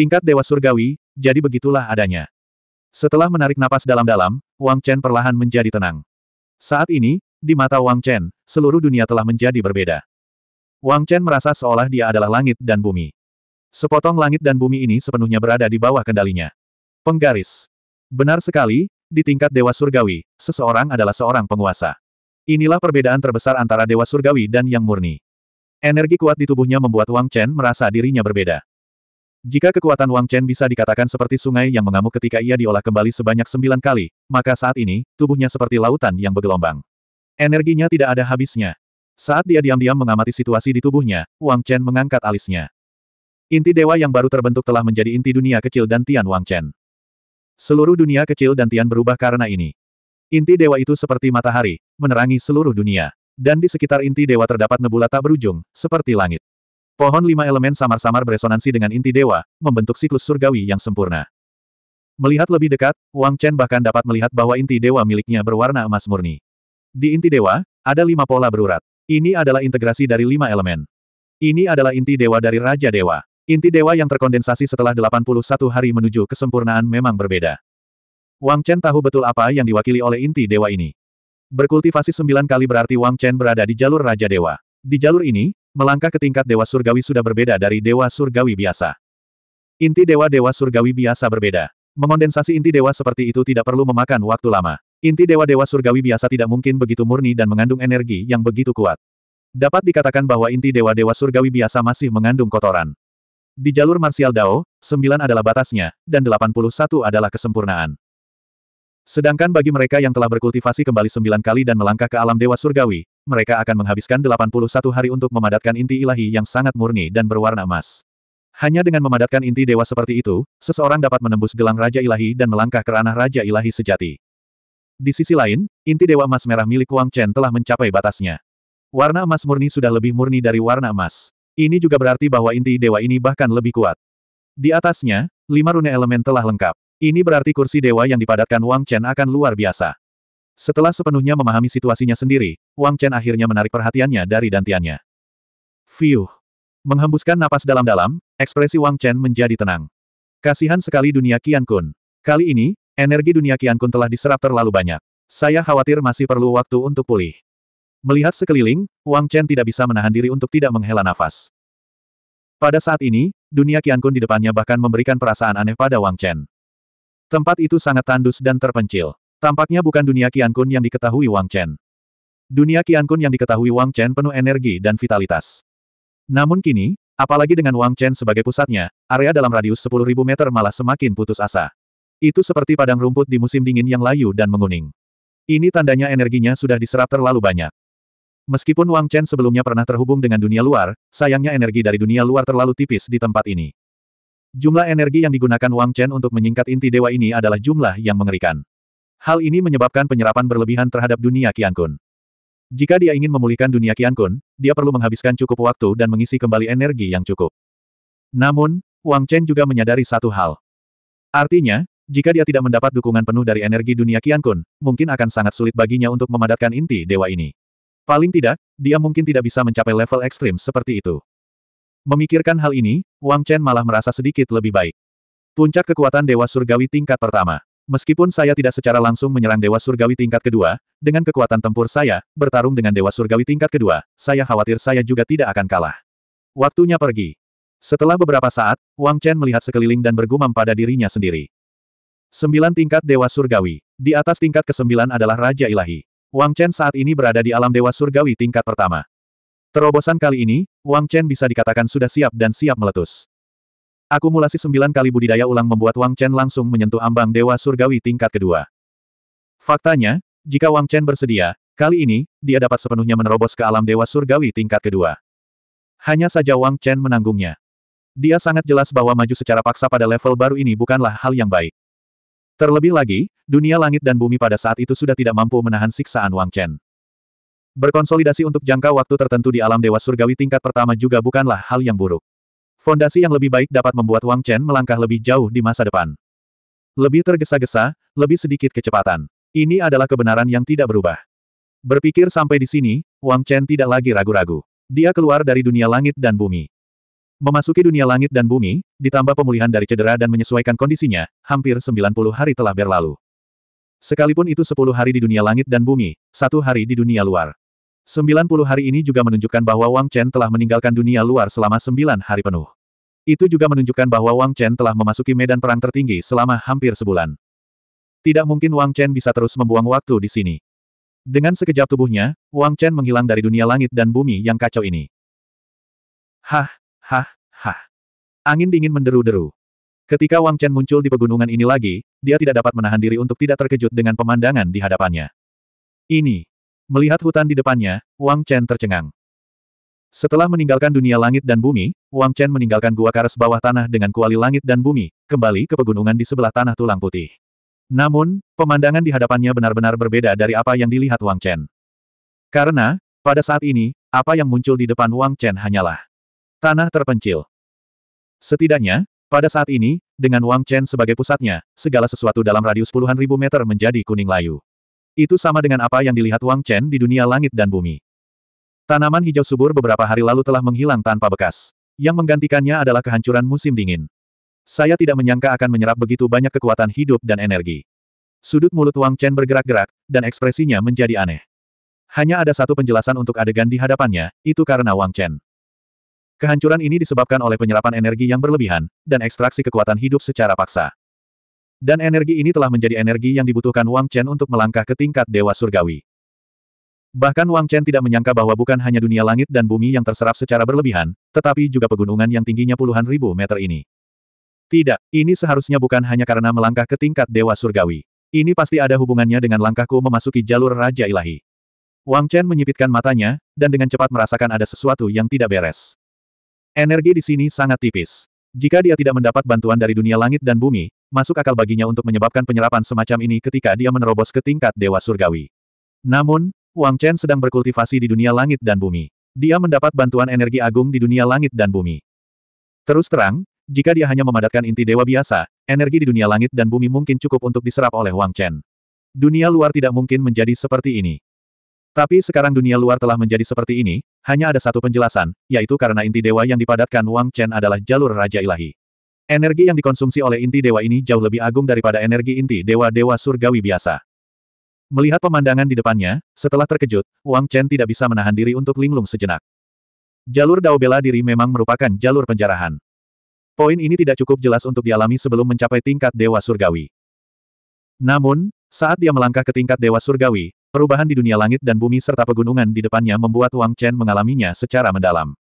Tingkat Dewa Surgawi, jadi begitulah adanya. Setelah menarik napas dalam-dalam, Wang Chen perlahan menjadi tenang. Saat ini, di mata Wang Chen, seluruh dunia telah menjadi berbeda. Wang Chen merasa seolah dia adalah langit dan bumi. Sepotong langit dan bumi ini sepenuhnya berada di bawah kendalinya. Penggaris. Benar sekali, di tingkat Dewa Surgawi, seseorang adalah seorang penguasa. Inilah perbedaan terbesar antara Dewa Surgawi dan Yang Murni. Energi kuat di tubuhnya membuat Wang Chen merasa dirinya berbeda. Jika kekuatan Wang Chen bisa dikatakan seperti sungai yang mengamuk ketika ia diolah kembali sebanyak sembilan kali, maka saat ini, tubuhnya seperti lautan yang bergelombang. Energinya tidak ada habisnya. Saat dia diam-diam mengamati situasi di tubuhnya, Wang Chen mengangkat alisnya. Inti dewa yang baru terbentuk telah menjadi inti dunia kecil dan Tian Wang Chen. Seluruh dunia kecil dan Tian berubah karena ini. Inti dewa itu seperti matahari, menerangi seluruh dunia. Dan di sekitar inti dewa terdapat nebula tak berujung, seperti langit. Pohon lima elemen samar-samar beresonansi dengan inti dewa, membentuk siklus surgawi yang sempurna. Melihat lebih dekat, Wang Chen bahkan dapat melihat bahwa inti dewa miliknya berwarna emas murni. Di inti dewa, ada lima pola berurat. Ini adalah integrasi dari lima elemen. Ini adalah inti dewa dari Raja Dewa. Inti dewa yang terkondensasi setelah 81 hari menuju kesempurnaan memang berbeda. Wang Chen tahu betul apa yang diwakili oleh inti dewa ini. Berkultivasi sembilan kali berarti Wang Chen berada di jalur Raja Dewa. Di jalur ini, Melangkah ke tingkat Dewa Surgawi sudah berbeda dari Dewa Surgawi biasa. Inti Dewa-Dewa Surgawi biasa berbeda. Mengondensasi inti dewa seperti itu tidak perlu memakan waktu lama. Inti dewa-dewa surgawi biasa tidak mungkin begitu murni dan mengandung energi yang begitu kuat. Dapat dikatakan bahwa inti dewa-dewa surgawi biasa masih mengandung kotoran. Di jalur martial Dao, 9 adalah batasnya, dan 81 adalah kesempurnaan. Sedangkan bagi mereka yang telah berkultivasi kembali sembilan kali dan melangkah ke alam dewa surgawi, mereka akan menghabiskan 81 hari untuk memadatkan inti ilahi yang sangat murni dan berwarna emas. Hanya dengan memadatkan inti dewa seperti itu, seseorang dapat menembus gelang Raja Ilahi dan melangkah ke ranah Raja Ilahi sejati. Di sisi lain, inti dewa emas merah milik Wang Chen telah mencapai batasnya. Warna emas murni sudah lebih murni dari warna emas. Ini juga berarti bahwa inti dewa ini bahkan lebih kuat. Di atasnya, lima rune elemen telah lengkap. Ini berarti kursi dewa yang dipadatkan Wang Chen akan luar biasa. Setelah sepenuhnya memahami situasinya sendiri, Wang Chen akhirnya menarik perhatiannya dari dantiannya. Fiuh! Menghembuskan napas dalam-dalam, ekspresi Wang Chen menjadi tenang. Kasihan sekali dunia Qian Kun. Kali ini, energi dunia Qian Kun telah diserap terlalu banyak. Saya khawatir masih perlu waktu untuk pulih. Melihat sekeliling, Wang Chen tidak bisa menahan diri untuk tidak menghela nafas. Pada saat ini, dunia Qian Kun di depannya bahkan memberikan perasaan aneh pada Wang Chen. Tempat itu sangat tandus dan terpencil. Tampaknya bukan dunia Qian Kun yang diketahui Wang Chen. Dunia Qian Kun yang diketahui Wang Chen penuh energi dan vitalitas. Namun kini, apalagi dengan Wang Chen sebagai pusatnya, area dalam radius 10.000 meter malah semakin putus asa. Itu seperti padang rumput di musim dingin yang layu dan menguning. Ini tandanya energinya sudah diserap terlalu banyak. Meskipun Wang Chen sebelumnya pernah terhubung dengan dunia luar, sayangnya energi dari dunia luar terlalu tipis di tempat ini. Jumlah energi yang digunakan Wang Chen untuk menyingkat inti dewa ini adalah jumlah yang mengerikan. Hal ini menyebabkan penyerapan berlebihan terhadap dunia Qiankun. Jika dia ingin memulihkan dunia Qiankun, dia perlu menghabiskan cukup waktu dan mengisi kembali energi yang cukup. Namun, Wang Chen juga menyadari satu hal. Artinya, jika dia tidak mendapat dukungan penuh dari energi dunia Qiankun, mungkin akan sangat sulit baginya untuk memadatkan inti dewa ini. Paling tidak, dia mungkin tidak bisa mencapai level ekstrim seperti itu. Memikirkan hal ini, Wang Chen malah merasa sedikit lebih baik. Puncak kekuatan Dewa Surgawi tingkat pertama. Meskipun saya tidak secara langsung menyerang Dewa Surgawi tingkat kedua, dengan kekuatan tempur saya, bertarung dengan Dewa Surgawi tingkat kedua, saya khawatir saya juga tidak akan kalah. Waktunya pergi. Setelah beberapa saat, Wang Chen melihat sekeliling dan bergumam pada dirinya sendiri. Sembilan tingkat Dewa Surgawi. Di atas tingkat ke ke-9 adalah Raja Ilahi. Wang Chen saat ini berada di alam Dewa Surgawi tingkat pertama. Terobosan kali ini, Wang Chen bisa dikatakan sudah siap dan siap meletus. Akumulasi sembilan kali budidaya ulang membuat Wang Chen langsung menyentuh ambang Dewa Surgawi tingkat kedua. Faktanya, jika Wang Chen bersedia, kali ini, dia dapat sepenuhnya menerobos ke alam Dewa Surgawi tingkat kedua. Hanya saja Wang Chen menanggungnya. Dia sangat jelas bahwa maju secara paksa pada level baru ini bukanlah hal yang baik. Terlebih lagi, dunia langit dan bumi pada saat itu sudah tidak mampu menahan siksaan Wang Chen. Berkonsolidasi untuk jangka waktu tertentu di alam Dewa Surgawi tingkat pertama juga bukanlah hal yang buruk. Fondasi yang lebih baik dapat membuat Wang Chen melangkah lebih jauh di masa depan. Lebih tergesa-gesa, lebih sedikit kecepatan. Ini adalah kebenaran yang tidak berubah. Berpikir sampai di sini, Wang Chen tidak lagi ragu-ragu. Dia keluar dari dunia langit dan bumi. Memasuki dunia langit dan bumi, ditambah pemulihan dari cedera dan menyesuaikan kondisinya, hampir 90 hari telah berlalu. Sekalipun itu 10 hari di dunia langit dan bumi, satu hari di dunia luar. 90 hari ini juga menunjukkan bahwa Wang Chen telah meninggalkan dunia luar selama 9 hari penuh. Itu juga menunjukkan bahwa Wang Chen telah memasuki medan perang tertinggi selama hampir sebulan. Tidak mungkin Wang Chen bisa terus membuang waktu di sini. Dengan sekejap tubuhnya, Wang Chen menghilang dari dunia langit dan bumi yang kacau ini. Hah, hah, hah. Angin dingin menderu-deru. Ketika Wang Chen muncul di pegunungan ini lagi, dia tidak dapat menahan diri untuk tidak terkejut dengan pemandangan di hadapannya. Ini, Melihat hutan di depannya, Wang Chen tercengang. Setelah meninggalkan dunia langit dan bumi, Wang Chen meninggalkan gua karas bawah tanah dengan kuali langit dan bumi, kembali ke pegunungan di sebelah tanah tulang putih. Namun, pemandangan di hadapannya benar-benar berbeda dari apa yang dilihat Wang Chen. Karena, pada saat ini, apa yang muncul di depan Wang Chen hanyalah tanah terpencil. Setidaknya, pada saat ini, dengan Wang Chen sebagai pusatnya, segala sesuatu dalam radius puluhan ribu meter menjadi kuning layu. Itu sama dengan apa yang dilihat Wang Chen di dunia langit dan bumi. Tanaman hijau subur beberapa hari lalu telah menghilang tanpa bekas. Yang menggantikannya adalah kehancuran musim dingin. Saya tidak menyangka akan menyerap begitu banyak kekuatan hidup dan energi. Sudut mulut Wang Chen bergerak-gerak, dan ekspresinya menjadi aneh. Hanya ada satu penjelasan untuk adegan di hadapannya, itu karena Wang Chen. Kehancuran ini disebabkan oleh penyerapan energi yang berlebihan, dan ekstraksi kekuatan hidup secara paksa. Dan energi ini telah menjadi energi yang dibutuhkan Wang Chen untuk melangkah ke tingkat Dewa Surgawi. Bahkan Wang Chen tidak menyangka bahwa bukan hanya dunia langit dan bumi yang terserap secara berlebihan, tetapi juga pegunungan yang tingginya puluhan ribu meter ini. Tidak, ini seharusnya bukan hanya karena melangkah ke tingkat Dewa Surgawi. Ini pasti ada hubungannya dengan langkahku memasuki jalur Raja Ilahi. Wang Chen menyipitkan matanya, dan dengan cepat merasakan ada sesuatu yang tidak beres. Energi di sini sangat tipis. Jika dia tidak mendapat bantuan dari dunia langit dan bumi, masuk akal baginya untuk menyebabkan penyerapan semacam ini ketika dia menerobos ke tingkat Dewa Surgawi. Namun, Wang Chen sedang berkultivasi di dunia langit dan bumi. Dia mendapat bantuan energi agung di dunia langit dan bumi. Terus terang, jika dia hanya memadatkan inti dewa biasa, energi di dunia langit dan bumi mungkin cukup untuk diserap oleh Wang Chen. Dunia luar tidak mungkin menjadi seperti ini. Tapi sekarang dunia luar telah menjadi seperti ini, hanya ada satu penjelasan, yaitu karena inti dewa yang dipadatkan Wang Chen adalah jalur Raja Ilahi. Energi yang dikonsumsi oleh inti dewa ini jauh lebih agung daripada energi inti dewa-dewa surgawi biasa. Melihat pemandangan di depannya, setelah terkejut, Wang Chen tidak bisa menahan diri untuk linglung sejenak. Jalur Dao Bela Diri memang merupakan jalur penjarahan. Poin ini tidak cukup jelas untuk dialami sebelum mencapai tingkat Dewa Surgawi. Namun, saat dia melangkah ke tingkat Dewa Surgawi, perubahan di dunia langit dan bumi serta pegunungan di depannya membuat Wang Chen mengalaminya secara mendalam.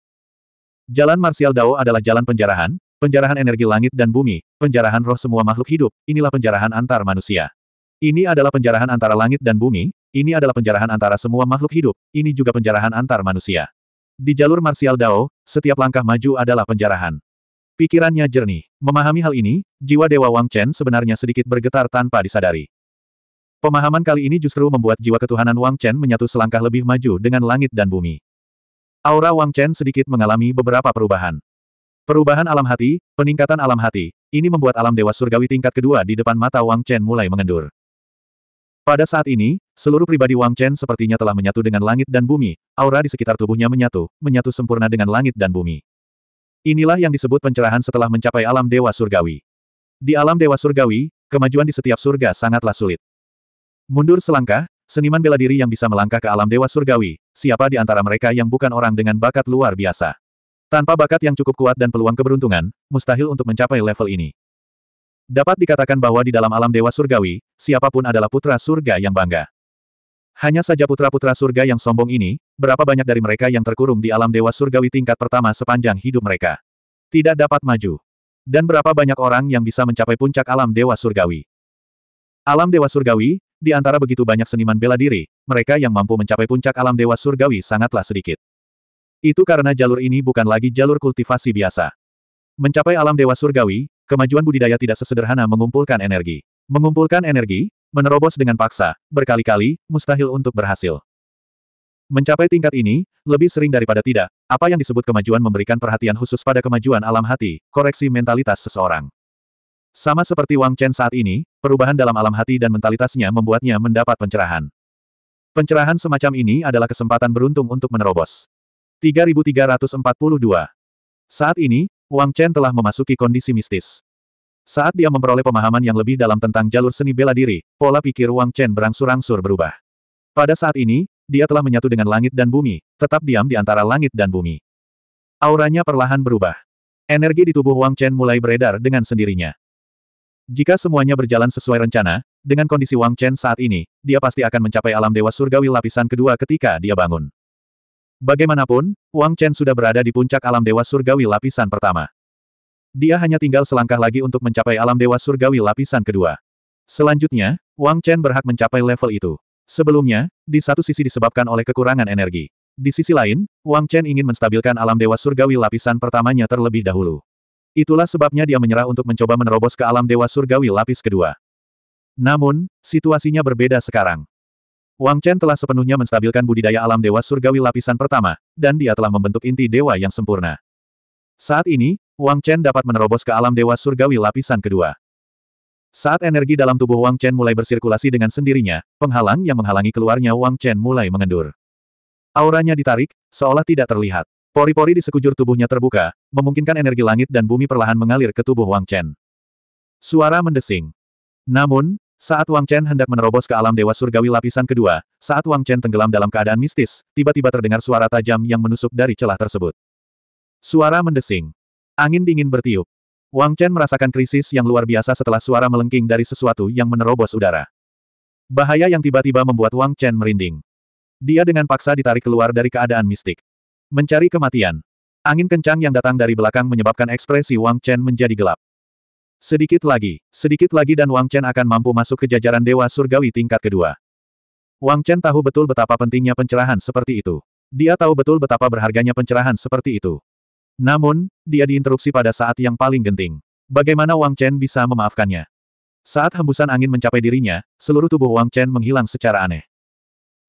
Jalan Martial Dao adalah jalan penjarahan, Penjarahan energi langit dan bumi, penjarahan roh semua makhluk hidup, inilah penjarahan antar manusia. Ini adalah penjarahan antara langit dan bumi, ini adalah penjarahan antara semua makhluk hidup, ini juga penjarahan antar manusia. Di jalur martial Dao, setiap langkah maju adalah penjarahan. Pikirannya jernih. Memahami hal ini, jiwa Dewa Wang Chen sebenarnya sedikit bergetar tanpa disadari. Pemahaman kali ini justru membuat jiwa ketuhanan Wang Chen menyatu selangkah lebih maju dengan langit dan bumi. Aura Wang Chen sedikit mengalami beberapa perubahan. Perubahan alam hati, peningkatan alam hati, ini membuat alam dewa surgawi tingkat kedua di depan mata Wang Chen mulai mengendur. Pada saat ini, seluruh pribadi Wang Chen sepertinya telah menyatu dengan langit dan bumi, aura di sekitar tubuhnya menyatu, menyatu sempurna dengan langit dan bumi. Inilah yang disebut pencerahan setelah mencapai alam dewa surgawi. Di alam dewa surgawi, kemajuan di setiap surga sangatlah sulit. Mundur selangkah, seniman bela diri yang bisa melangkah ke alam dewa surgawi, siapa di antara mereka yang bukan orang dengan bakat luar biasa? Tanpa bakat yang cukup kuat dan peluang keberuntungan, mustahil untuk mencapai level ini. Dapat dikatakan bahwa di dalam alam dewa surgawi, siapapun adalah putra surga yang bangga. Hanya saja putra-putra surga yang sombong ini, berapa banyak dari mereka yang terkurung di alam dewa surgawi tingkat pertama sepanjang hidup mereka. Tidak dapat maju. Dan berapa banyak orang yang bisa mencapai puncak alam dewa surgawi. Alam dewa surgawi, di antara begitu banyak seniman bela diri, mereka yang mampu mencapai puncak alam dewa surgawi sangatlah sedikit. Itu karena jalur ini bukan lagi jalur kultivasi biasa. Mencapai alam dewa surgawi, kemajuan budidaya tidak sesederhana mengumpulkan energi. Mengumpulkan energi, menerobos dengan paksa, berkali-kali, mustahil untuk berhasil. Mencapai tingkat ini, lebih sering daripada tidak, apa yang disebut kemajuan memberikan perhatian khusus pada kemajuan alam hati, koreksi mentalitas seseorang. Sama seperti Wang Chen saat ini, perubahan dalam alam hati dan mentalitasnya membuatnya mendapat pencerahan. Pencerahan semacam ini adalah kesempatan beruntung untuk menerobos. 3342. Saat ini, Wang Chen telah memasuki kondisi mistis. Saat dia memperoleh pemahaman yang lebih dalam tentang jalur seni bela diri, pola pikir Wang Chen berangsur-angsur berubah. Pada saat ini, dia telah menyatu dengan langit dan bumi, tetap diam di antara langit dan bumi. Auranya perlahan berubah. Energi di tubuh Wang Chen mulai beredar dengan sendirinya. Jika semuanya berjalan sesuai rencana, dengan kondisi Wang Chen saat ini, dia pasti akan mencapai alam dewa surgawi lapisan kedua ketika dia bangun. Bagaimanapun, Wang Chen sudah berada di puncak alam dewa surgawi lapisan pertama. Dia hanya tinggal selangkah lagi untuk mencapai alam dewa surgawi lapisan kedua. Selanjutnya, Wang Chen berhak mencapai level itu. Sebelumnya, di satu sisi disebabkan oleh kekurangan energi. Di sisi lain, Wang Chen ingin menstabilkan alam dewa surgawi lapisan pertamanya terlebih dahulu. Itulah sebabnya dia menyerah untuk mencoba menerobos ke alam dewa surgawi lapis kedua. Namun, situasinya berbeda sekarang. Wang Chen telah sepenuhnya menstabilkan budidaya alam dewa surgawi lapisan pertama, dan dia telah membentuk inti dewa yang sempurna. Saat ini, Wang Chen dapat menerobos ke alam dewa surgawi lapisan kedua. Saat energi dalam tubuh Wang Chen mulai bersirkulasi dengan sendirinya, penghalang yang menghalangi keluarnya Wang Chen mulai mengendur. Auranya ditarik, seolah tidak terlihat. Pori-pori di sekujur tubuhnya terbuka, memungkinkan energi langit dan bumi perlahan mengalir ke tubuh Wang Chen. Suara mendesing. Namun, saat Wang Chen hendak menerobos ke alam dewa surgawi lapisan kedua, saat Wang Chen tenggelam dalam keadaan mistis, tiba-tiba terdengar suara tajam yang menusuk dari celah tersebut. Suara mendesing. Angin dingin bertiup. Wang Chen merasakan krisis yang luar biasa setelah suara melengking dari sesuatu yang menerobos udara. Bahaya yang tiba-tiba membuat Wang Chen merinding. Dia dengan paksa ditarik keluar dari keadaan mistik. Mencari kematian. Angin kencang yang datang dari belakang menyebabkan ekspresi Wang Chen menjadi gelap. Sedikit lagi, sedikit lagi dan Wang Chen akan mampu masuk ke jajaran Dewa Surgawi tingkat kedua. Wang Chen tahu betul betapa pentingnya pencerahan seperti itu. Dia tahu betul betapa berharganya pencerahan seperti itu. Namun, dia diinterupsi pada saat yang paling genting. Bagaimana Wang Chen bisa memaafkannya? Saat hembusan angin mencapai dirinya, seluruh tubuh Wang Chen menghilang secara aneh.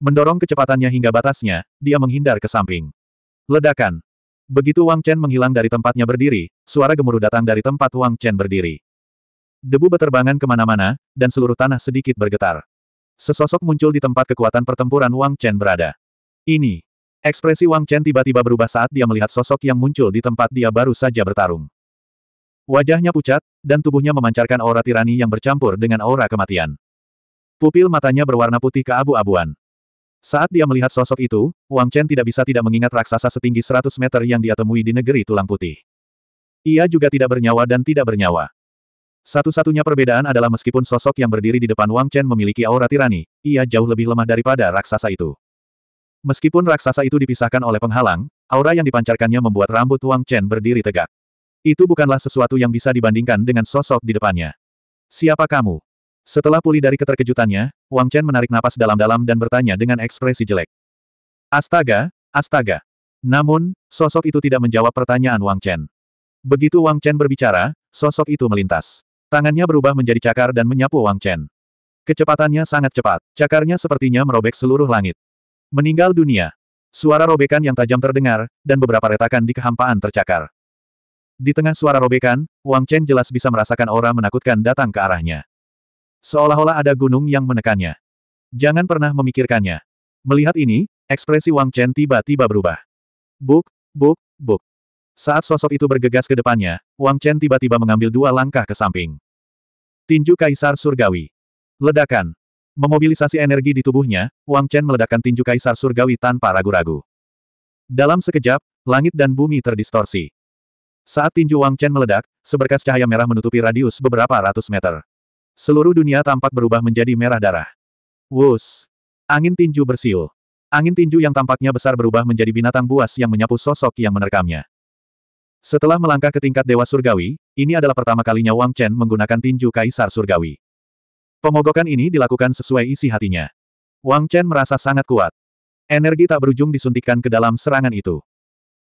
Mendorong kecepatannya hingga batasnya, dia menghindar ke samping. Ledakan, Begitu Wang Chen menghilang dari tempatnya berdiri, suara gemuruh datang dari tempat Wang Chen berdiri. Debu beterbangan kemana-mana, dan seluruh tanah sedikit bergetar. Sesosok muncul di tempat kekuatan pertempuran Wang Chen berada. Ini. Ekspresi Wang Chen tiba-tiba berubah saat dia melihat sosok yang muncul di tempat dia baru saja bertarung. Wajahnya pucat, dan tubuhnya memancarkan aura tirani yang bercampur dengan aura kematian. Pupil matanya berwarna putih ke abu abuan saat dia melihat sosok itu, Wang Chen tidak bisa tidak mengingat raksasa setinggi 100 meter yang dia temui di negeri tulang putih. Ia juga tidak bernyawa dan tidak bernyawa. Satu-satunya perbedaan adalah meskipun sosok yang berdiri di depan Wang Chen memiliki aura tirani, ia jauh lebih lemah daripada raksasa itu. Meskipun raksasa itu dipisahkan oleh penghalang, aura yang dipancarkannya membuat rambut Wang Chen berdiri tegak. Itu bukanlah sesuatu yang bisa dibandingkan dengan sosok di depannya. Siapa kamu? Setelah pulih dari keterkejutannya, Wang Chen menarik napas dalam-dalam dan bertanya dengan ekspresi jelek. Astaga, astaga. Namun, sosok itu tidak menjawab pertanyaan Wang Chen. Begitu Wang Chen berbicara, sosok itu melintas. Tangannya berubah menjadi cakar dan menyapu Wang Chen. Kecepatannya sangat cepat, cakarnya sepertinya merobek seluruh langit. Meninggal dunia. Suara robekan yang tajam terdengar, dan beberapa retakan di kehampaan tercakar. Di tengah suara robekan, Wang Chen jelas bisa merasakan aura menakutkan datang ke arahnya seolah-olah ada gunung yang menekannya. Jangan pernah memikirkannya. Melihat ini, ekspresi Wang Chen tiba-tiba berubah. Buk, buk, buk. Saat sosok itu bergegas ke depannya, Wang Chen tiba-tiba mengambil dua langkah ke samping. Tinju Kaisar Surgawi. Ledakan. Memobilisasi energi di tubuhnya, Wang Chen meledakkan tinju Kaisar Surgawi tanpa ragu-ragu. Dalam sekejap, langit dan bumi terdistorsi. Saat tinju Wang Chen meledak, seberkas cahaya merah menutupi radius beberapa ratus meter. Seluruh dunia tampak berubah menjadi merah darah. Wus! Angin tinju bersiul. Angin tinju yang tampaknya besar berubah menjadi binatang buas yang menyapu sosok yang menerkamnya. Setelah melangkah ke tingkat Dewa Surgawi, ini adalah pertama kalinya Wang Chen menggunakan tinju Kaisar Surgawi. Pemogokan ini dilakukan sesuai isi hatinya. Wang Chen merasa sangat kuat. Energi tak berujung disuntikkan ke dalam serangan itu.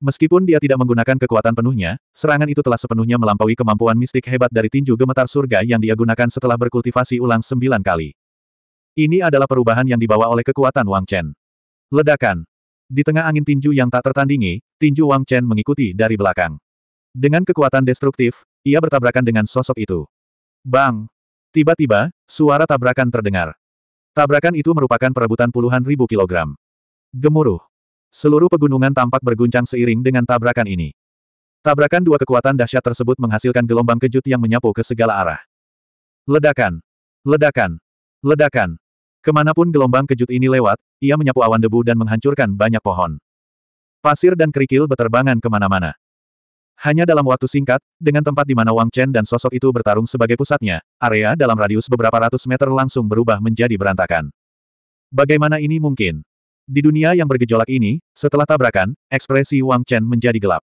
Meskipun dia tidak menggunakan kekuatan penuhnya, serangan itu telah sepenuhnya melampaui kemampuan mistik hebat dari tinju gemetar surga yang dia gunakan setelah berkultivasi ulang sembilan kali. Ini adalah perubahan yang dibawa oleh kekuatan Wang Chen. Ledakan. Di tengah angin tinju yang tak tertandingi, tinju Wang Chen mengikuti dari belakang. Dengan kekuatan destruktif, ia bertabrakan dengan sosok itu. Bang! Tiba-tiba, suara tabrakan terdengar. Tabrakan itu merupakan perebutan puluhan ribu kilogram. Gemuruh. Seluruh pegunungan tampak berguncang seiring dengan tabrakan ini. Tabrakan dua kekuatan dahsyat tersebut menghasilkan gelombang kejut yang menyapu ke segala arah. Ledakan! Ledakan! Ledakan! Kemanapun gelombang kejut ini lewat, ia menyapu awan debu dan menghancurkan banyak pohon. Pasir dan kerikil beterbangan kemana-mana. Hanya dalam waktu singkat, dengan tempat di mana Wang Chen dan sosok itu bertarung sebagai pusatnya, area dalam radius beberapa ratus meter langsung berubah menjadi berantakan. Bagaimana ini mungkin? Di dunia yang bergejolak ini, setelah tabrakan, ekspresi Wang Chen menjadi gelap.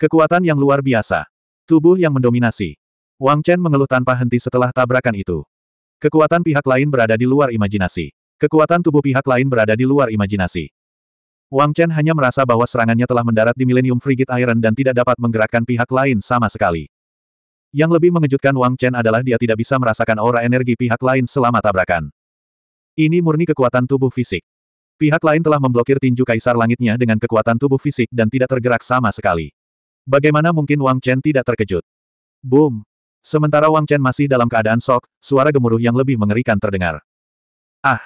Kekuatan yang luar biasa. Tubuh yang mendominasi. Wang Chen mengeluh tanpa henti setelah tabrakan itu. Kekuatan pihak lain berada di luar imajinasi. Kekuatan tubuh pihak lain berada di luar imajinasi. Wang Chen hanya merasa bahwa serangannya telah mendarat di Millennium Frigate Iron dan tidak dapat menggerakkan pihak lain sama sekali. Yang lebih mengejutkan Wang Chen adalah dia tidak bisa merasakan aura energi pihak lain selama tabrakan. Ini murni kekuatan tubuh fisik. Pihak lain telah memblokir tinju kaisar langitnya dengan kekuatan tubuh fisik dan tidak tergerak sama sekali. Bagaimana mungkin Wang Chen tidak terkejut? Boom! Sementara Wang Chen masih dalam keadaan sok, suara gemuruh yang lebih mengerikan terdengar. Ah!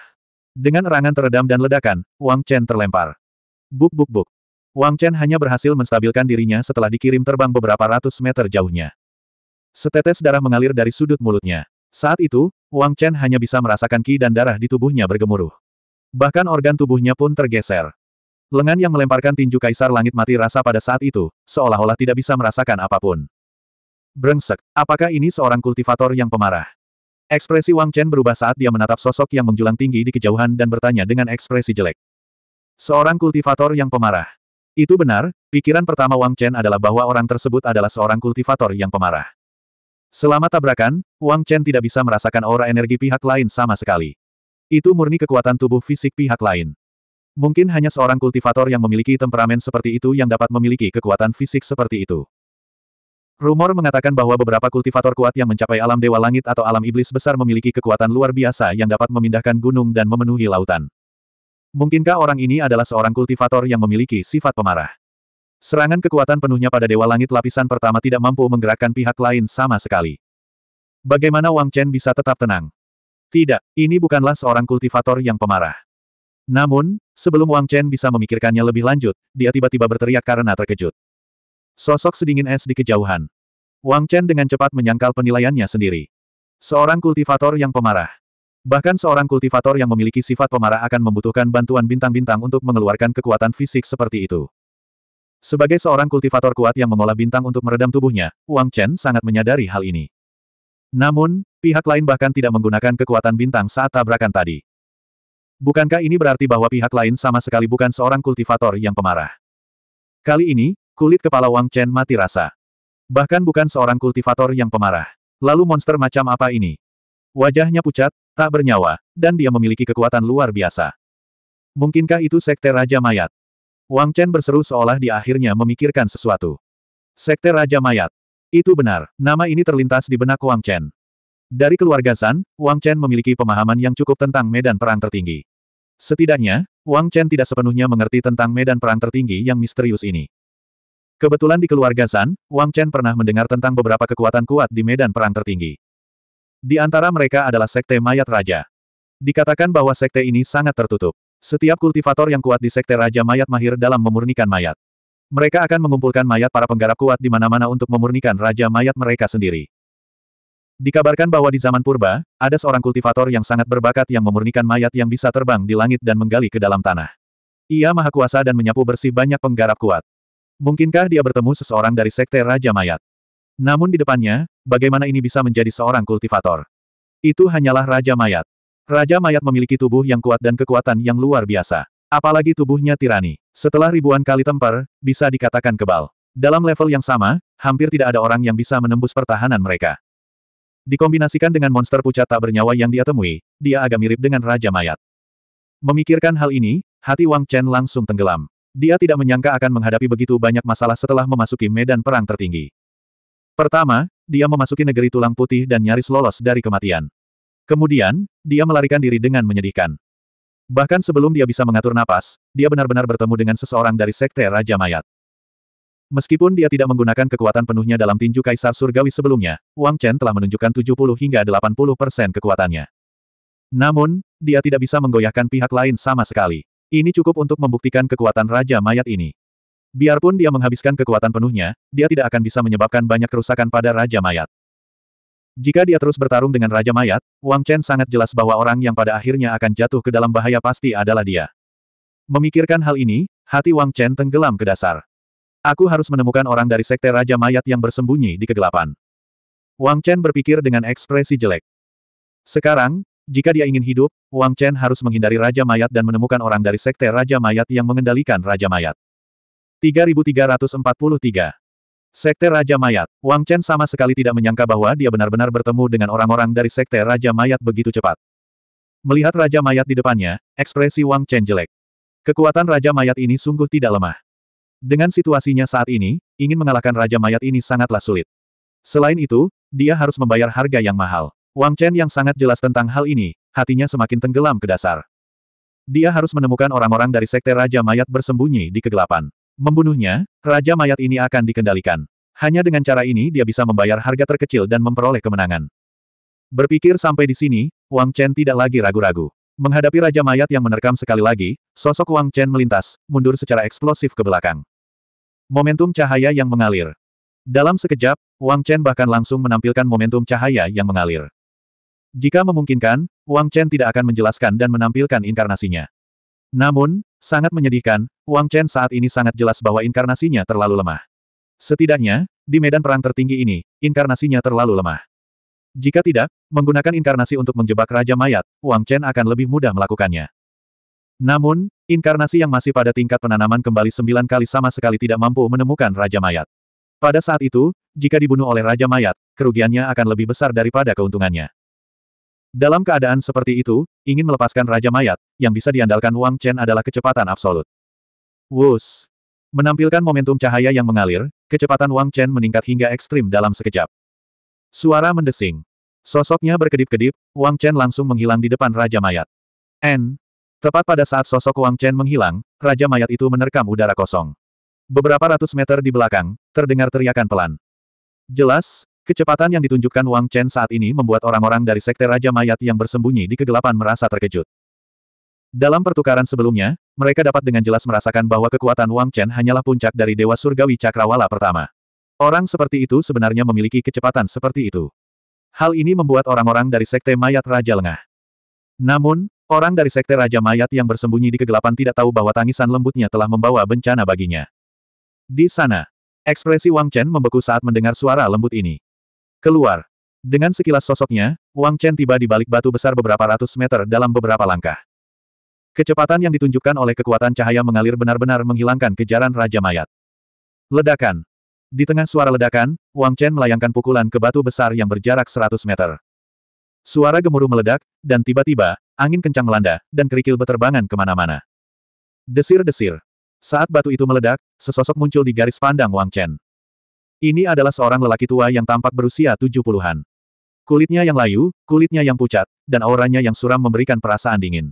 Dengan erangan teredam dan ledakan, Wang Chen terlempar. Buk buk buk. Wang Chen hanya berhasil menstabilkan dirinya setelah dikirim terbang beberapa ratus meter jauhnya. Setetes darah mengalir dari sudut mulutnya. Saat itu, Wang Chen hanya bisa merasakan ki dan darah di tubuhnya bergemuruh. Bahkan organ tubuhnya pun tergeser. Lengan yang melemparkan tinju kaisar langit mati rasa pada saat itu, seolah-olah tidak bisa merasakan apapun. Brengsek, apakah ini seorang kultivator yang pemarah? Ekspresi Wang Chen berubah saat dia menatap sosok yang menjulang tinggi di kejauhan dan bertanya dengan ekspresi jelek. Seorang kultivator yang pemarah. Itu benar, pikiran pertama Wang Chen adalah bahwa orang tersebut adalah seorang kultivator yang pemarah. Selama tabrakan, Wang Chen tidak bisa merasakan aura energi pihak lain sama sekali. Itu murni kekuatan tubuh fisik pihak lain. Mungkin hanya seorang kultivator yang memiliki temperamen seperti itu yang dapat memiliki kekuatan fisik seperti itu. Rumor mengatakan bahwa beberapa kultivator kuat yang mencapai alam dewa langit atau alam iblis besar memiliki kekuatan luar biasa yang dapat memindahkan gunung dan memenuhi lautan. Mungkinkah orang ini adalah seorang kultivator yang memiliki sifat pemarah? Serangan kekuatan penuhnya pada dewa langit lapisan pertama tidak mampu menggerakkan pihak lain sama sekali. Bagaimana Wang Chen bisa tetap tenang? Tidak, ini bukanlah seorang kultivator yang pemarah. Namun, sebelum Wang Chen bisa memikirkannya lebih lanjut, dia tiba-tiba berteriak karena terkejut. Sosok sedingin es di kejauhan. Wang Chen dengan cepat menyangkal penilaiannya sendiri. Seorang kultivator yang pemarah. Bahkan seorang kultivator yang memiliki sifat pemarah akan membutuhkan bantuan bintang-bintang untuk mengeluarkan kekuatan fisik seperti itu. Sebagai seorang kultivator kuat yang mengolah bintang untuk meredam tubuhnya, Wang Chen sangat menyadari hal ini. Namun, Pihak lain bahkan tidak menggunakan kekuatan bintang saat tabrakan tadi. Bukankah ini berarti bahwa pihak lain sama sekali bukan seorang kultivator yang pemarah? Kali ini, kulit kepala Wang Chen mati rasa. Bahkan bukan seorang kultivator yang pemarah. Lalu monster macam apa ini? Wajahnya pucat, tak bernyawa, dan dia memiliki kekuatan luar biasa. Mungkinkah itu sekte Raja Mayat? Wang Chen berseru seolah di akhirnya memikirkan sesuatu. Sekte Raja Mayat. Itu benar, nama ini terlintas di benak Wang Chen. Dari keluarga San, Wang Chen memiliki pemahaman yang cukup tentang medan perang tertinggi. Setidaknya, Wang Chen tidak sepenuhnya mengerti tentang medan perang tertinggi yang misterius ini. Kebetulan di keluarga San, Wang Chen pernah mendengar tentang beberapa kekuatan kuat di medan perang tertinggi. Di antara mereka adalah Sekte Mayat Raja. Dikatakan bahwa sekte ini sangat tertutup. Setiap kultivator yang kuat di Sekte Raja Mayat mahir dalam memurnikan mayat. Mereka akan mengumpulkan mayat para penggarap kuat di mana-mana untuk memurnikan Raja Mayat mereka sendiri. Dikabarkan bahwa di zaman purba, ada seorang kultivator yang sangat berbakat yang memurnikan mayat yang bisa terbang di langit dan menggali ke dalam tanah. Ia maha kuasa dan menyapu bersih banyak penggarap kuat. Mungkinkah dia bertemu seseorang dari sekte Raja Mayat? Namun di depannya, bagaimana ini bisa menjadi seorang kultivator? Itu hanyalah Raja Mayat. Raja Mayat memiliki tubuh yang kuat dan kekuatan yang luar biasa. Apalagi tubuhnya tirani. Setelah ribuan kali temper, bisa dikatakan kebal. Dalam level yang sama, hampir tidak ada orang yang bisa menembus pertahanan mereka. Dikombinasikan dengan monster pucat tak bernyawa yang dia temui, dia agak mirip dengan Raja Mayat. Memikirkan hal ini, hati Wang Chen langsung tenggelam. Dia tidak menyangka akan menghadapi begitu banyak masalah setelah memasuki medan perang tertinggi. Pertama, dia memasuki negeri tulang putih dan nyaris lolos dari kematian. Kemudian, dia melarikan diri dengan menyedihkan. Bahkan sebelum dia bisa mengatur napas, dia benar-benar bertemu dengan seseorang dari Sekte Raja Mayat. Meskipun dia tidak menggunakan kekuatan penuhnya dalam tinju kaisar surgawi sebelumnya, Wang Chen telah menunjukkan 70 hingga 80 persen kekuatannya. Namun, dia tidak bisa menggoyahkan pihak lain sama sekali. Ini cukup untuk membuktikan kekuatan Raja Mayat ini. Biarpun dia menghabiskan kekuatan penuhnya, dia tidak akan bisa menyebabkan banyak kerusakan pada Raja Mayat. Jika dia terus bertarung dengan Raja Mayat, Wang Chen sangat jelas bahwa orang yang pada akhirnya akan jatuh ke dalam bahaya pasti adalah dia. Memikirkan hal ini, hati Wang Chen tenggelam ke dasar. Aku harus menemukan orang dari sekte Raja Mayat yang bersembunyi di kegelapan. Wang Chen berpikir dengan ekspresi jelek. Sekarang, jika dia ingin hidup, Wang Chen harus menghindari Raja Mayat dan menemukan orang dari sekte Raja Mayat yang mengendalikan Raja Mayat. 3343 Sekte Raja Mayat, Wang Chen sama sekali tidak menyangka bahwa dia benar-benar bertemu dengan orang-orang dari sekte Raja Mayat begitu cepat. Melihat Raja Mayat di depannya, ekspresi Wang Chen jelek. Kekuatan Raja Mayat ini sungguh tidak lemah. Dengan situasinya saat ini, ingin mengalahkan Raja Mayat ini sangatlah sulit. Selain itu, dia harus membayar harga yang mahal. Wang Chen yang sangat jelas tentang hal ini, hatinya semakin tenggelam ke dasar. Dia harus menemukan orang-orang dari sekte Raja Mayat bersembunyi di kegelapan. Membunuhnya, Raja Mayat ini akan dikendalikan. Hanya dengan cara ini dia bisa membayar harga terkecil dan memperoleh kemenangan. Berpikir sampai di sini, Wang Chen tidak lagi ragu-ragu. Menghadapi Raja Mayat yang menerkam sekali lagi, sosok Wang Chen melintas, mundur secara eksplosif ke belakang. Momentum cahaya yang mengalir. Dalam sekejap, Wang Chen bahkan langsung menampilkan momentum cahaya yang mengalir. Jika memungkinkan, Wang Chen tidak akan menjelaskan dan menampilkan inkarnasinya. Namun, sangat menyedihkan, Wang Chen saat ini sangat jelas bahwa inkarnasinya terlalu lemah. Setidaknya, di medan perang tertinggi ini, inkarnasinya terlalu lemah. Jika tidak, menggunakan inkarnasi untuk menjebak Raja Mayat, Wang Chen akan lebih mudah melakukannya. Namun, inkarnasi yang masih pada tingkat penanaman kembali sembilan kali sama sekali tidak mampu menemukan Raja Mayat. Pada saat itu, jika dibunuh oleh Raja Mayat, kerugiannya akan lebih besar daripada keuntungannya. Dalam keadaan seperti itu, ingin melepaskan Raja Mayat, yang bisa diandalkan Wang Chen adalah kecepatan absolut. Wus! Menampilkan momentum cahaya yang mengalir, kecepatan Wang Chen meningkat hingga ekstrim dalam sekejap. Suara mendesing. Sosoknya berkedip-kedip, Wang Chen langsung menghilang di depan Raja Mayat. N. Tepat pada saat sosok Wang Chen menghilang, Raja Mayat itu menerkam udara kosong. Beberapa ratus meter di belakang, terdengar teriakan pelan. Jelas, kecepatan yang ditunjukkan Wang Chen saat ini membuat orang-orang dari Sekte Raja Mayat yang bersembunyi di kegelapan merasa terkejut. Dalam pertukaran sebelumnya, mereka dapat dengan jelas merasakan bahwa kekuatan Wang Chen hanyalah puncak dari Dewa Surgawi Cakrawala pertama. Orang seperti itu sebenarnya memiliki kecepatan seperti itu. Hal ini membuat orang-orang dari Sekte Mayat Raja lengah. Namun, Orang dari sekte Raja Mayat yang bersembunyi di kegelapan tidak tahu bahwa tangisan lembutnya telah membawa bencana baginya. Di sana, ekspresi Wang Chen membeku saat mendengar suara lembut ini. Keluar. Dengan sekilas sosoknya, Wang Chen tiba di balik batu besar beberapa ratus meter dalam beberapa langkah. Kecepatan yang ditunjukkan oleh kekuatan cahaya mengalir benar-benar menghilangkan kejaran Raja Mayat. Ledakan. Di tengah suara ledakan, Wang Chen melayangkan pukulan ke batu besar yang berjarak 100 meter. Suara gemuruh meledak, dan tiba-tiba, Angin kencang melanda, dan kerikil beterbangan kemana-mana. Desir-desir. Saat batu itu meledak, sesosok muncul di garis pandang Wang Chen. Ini adalah seorang lelaki tua yang tampak berusia 70-an. Kulitnya yang layu, kulitnya yang pucat, dan auranya yang suram memberikan perasaan dingin.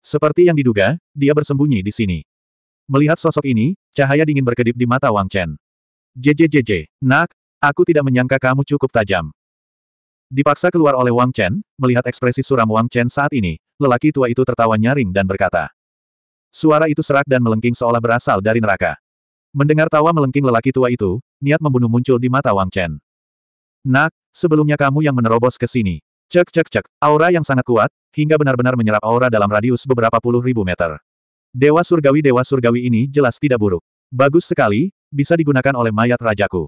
Seperti yang diduga, dia bersembunyi di sini. Melihat sosok ini, cahaya dingin berkedip di mata Wang Chen. JJJJ, nak, aku tidak menyangka kamu cukup tajam. Dipaksa keluar oleh Wang Chen, melihat ekspresi suram Wang Chen saat ini, lelaki tua itu tertawa nyaring dan berkata. Suara itu serak dan melengking seolah berasal dari neraka. Mendengar tawa melengking lelaki tua itu, niat membunuh muncul di mata Wang Chen. Nak, sebelumnya kamu yang menerobos ke sini. Cek cek cek, aura yang sangat kuat, hingga benar-benar menyerap aura dalam radius beberapa puluh ribu meter. Dewa surgawi-dewa surgawi ini jelas tidak buruk. Bagus sekali, bisa digunakan oleh mayat rajaku.